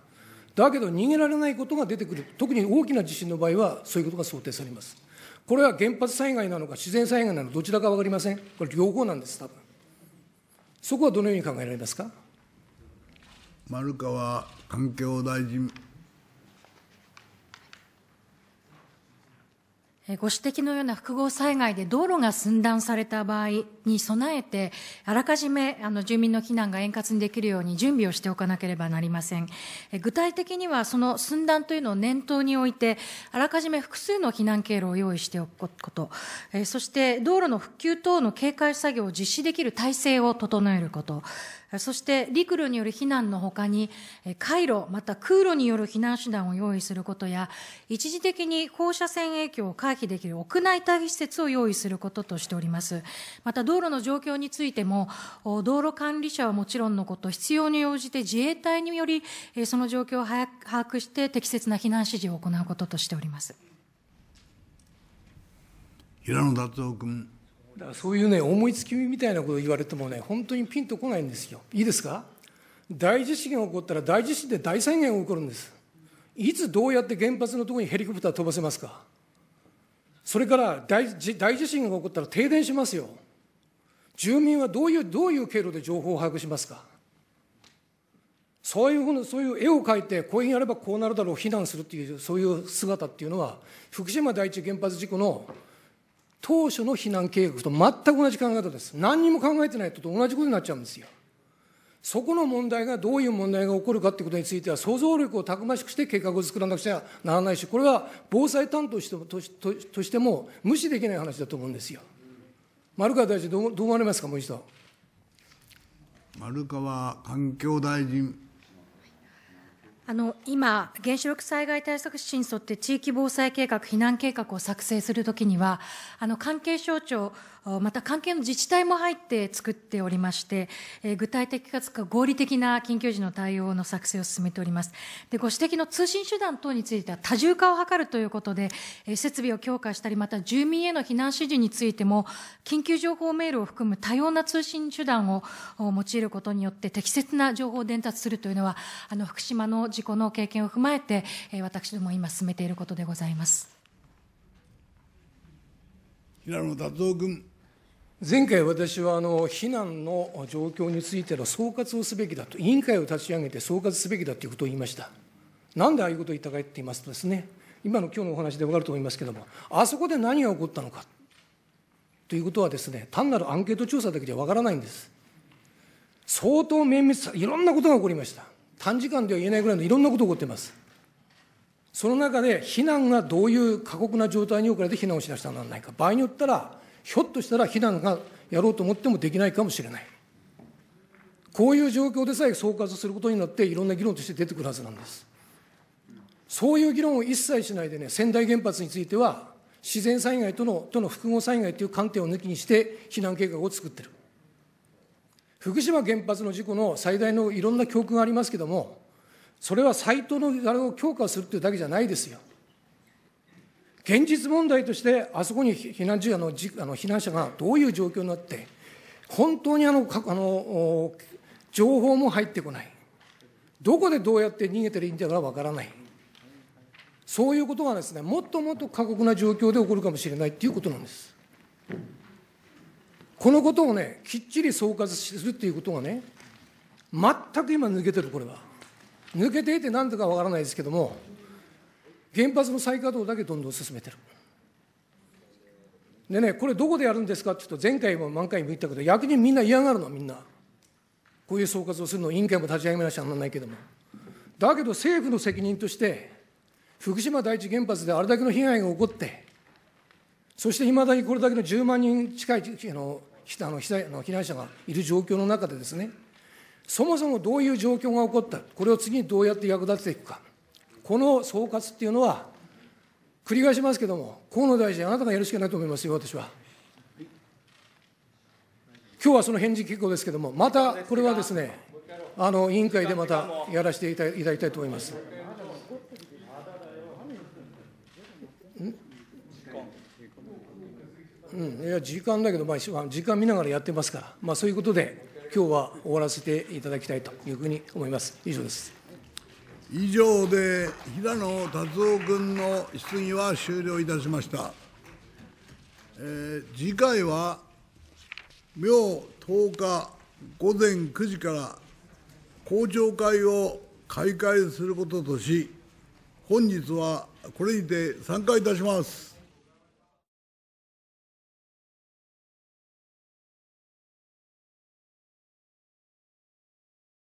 だけど、逃げられないことが出てくる。特に大きな地震の場合は、そういうことが想定されます。これは原発災害なのか自然災害なのかどちらか分かりません。これ両方なんです、多分そこはどのように考えられますか。丸川環境大臣。ご指摘のような複合災害で道路が寸断された場合、に備えて、あらかじめあの住民の避難が円滑にできるように準備をしておかなければなりません。具体的には、その寸断というのを念頭に置いて、あらかじめ複数の避難経路を用意しておくこと、そして道路の復旧等の警戒作業を実施できる体制を整えること、そして陸路による避難のほかに、回路、また空路による避難手段を用意することや、一時的に放射線影響を回避できる屋内待避施設を用意することとしております。また道道路の状況についても、道路管理者はもちろんのこと、必要に応じて自衛隊により、その状況を把握して適切な避難指示を行うこととしております。平野達夫君。だからそういうね、思いつきみたいなことを言われてもね、本当にピンとこないんですよ。いいですか大地震が起こったら大地震で大災害が起こるんです。いつどうやって原発のところにヘリコプター飛ばせますかそれから大地震が起こったら停電しますよ。住民はどういうどういう経路で情報を把握しますかそういうふうな、そういう絵を描いて、こういうふうにやればこうなるだろう、避難するっていう、そういう姿っていうのは、福島第一原発事故の当初の避難計画と全く同じ考え方です。何にも考えてないとと同じことになっちゃうんですよ。そこの問題がどういう問題が起こるかってことについては、想像力をたくましくして計画を作らなくちゃならないし、これは防災担当としてもとしても無視できない話だと思うんですよ。丸川大臣どう、どう思われますか、森下。丸川環境大臣。あの今、原子力災害対策指針に沿って地域防災計画、避難計画を作成するときには、あの関係省庁また関係の自治体も入って作っておりまして、え具体的かつ合理的な緊急時の対応の作成を進めております。で、ご指摘の通信手段等については多重化を図るということで、え設備を強化したり、また住民への避難指示についても、緊急情報メールを含む多様な通信手段を用いることによって適切な情報を伝達するというのは、あの、福島の事故の経験を踏まえて、え私ども今進めていることでございます。平野達夫君。前回私はあの避難の状況についての総括をすべきだと、委員会を立ち上げて総括すべきだということを言いました。なんでああいうことを言ったかって言いますとですね、今の今日のお話で分かると思いますけれども、あそこで何が起こったのかということはですね、単なるアンケート調査だけじゃ分からないんです。相当綿密さ、いろんなことが起こりました。短時間では言えないぐらいのいろんなことが起こっています。その中で避難がどういう過酷な状態に置かれて避難をしなくちゃならないか、場合によったら、ひょっとしたら避難がやろうと思ってもできないかもしれない。こういう状況でさえ総括することになって、いろんな議論として出てくるはずなんです。そういう議論を一切しないでね、仙台原発については、自然災害とのとの複合災害という観点を抜きにして、避難計画を作ってる。福島原発の事故の最大のいろんな教訓がありますけれども、それはサイトのあれを強化するというだけじゃないですよ。現実問題として、あそこに避難所あのあの避難者がどういう状況になって、本当にあのあの情報も入ってこない、どこでどうやって逃げてるいいんだかわからない、そういうことがですね、もっともっと過酷な状況で起こるかもしれないということなんです。このことをね、きっちり総括するっていうことがね、全く今抜けてる、これは。抜けていて何だかわからないですけども、原発の再稼働だけどんどん進めてる。でね、これどこでやるんですかって言うと、前回も満回も言ったけど、役人みんな嫌がるの、みんな。こういう総括をするの、委員会も立ち上げなきゃならないけども。だけど政府の責任として、福島第一原発であれだけの被害が起こって、そしていまだにこれだけの10万人近いあのあの被災の避難者がいる状況の中でですね、そもそもどういう状況が起こった、これを次にどうやって役立てていくか、この総括っていうのは、繰り返しますけれども、河野大臣、あなたがやるしかないと思いますよ、私は。今日はその返事結構ですけれども、またこれはですね、あの委員会でまたやらせていただきたいと思います。うん、いや時間だけど、まあ、時間見ながらやってますから、まあ、そういうことで、今日は終わらせていただきたいというふうに思います。以上です。以上で平野達夫君の質疑は終了いたしました。えー、次回は明10日午前9時から公聴会を開会することとし、本日はこれにて参加いたします。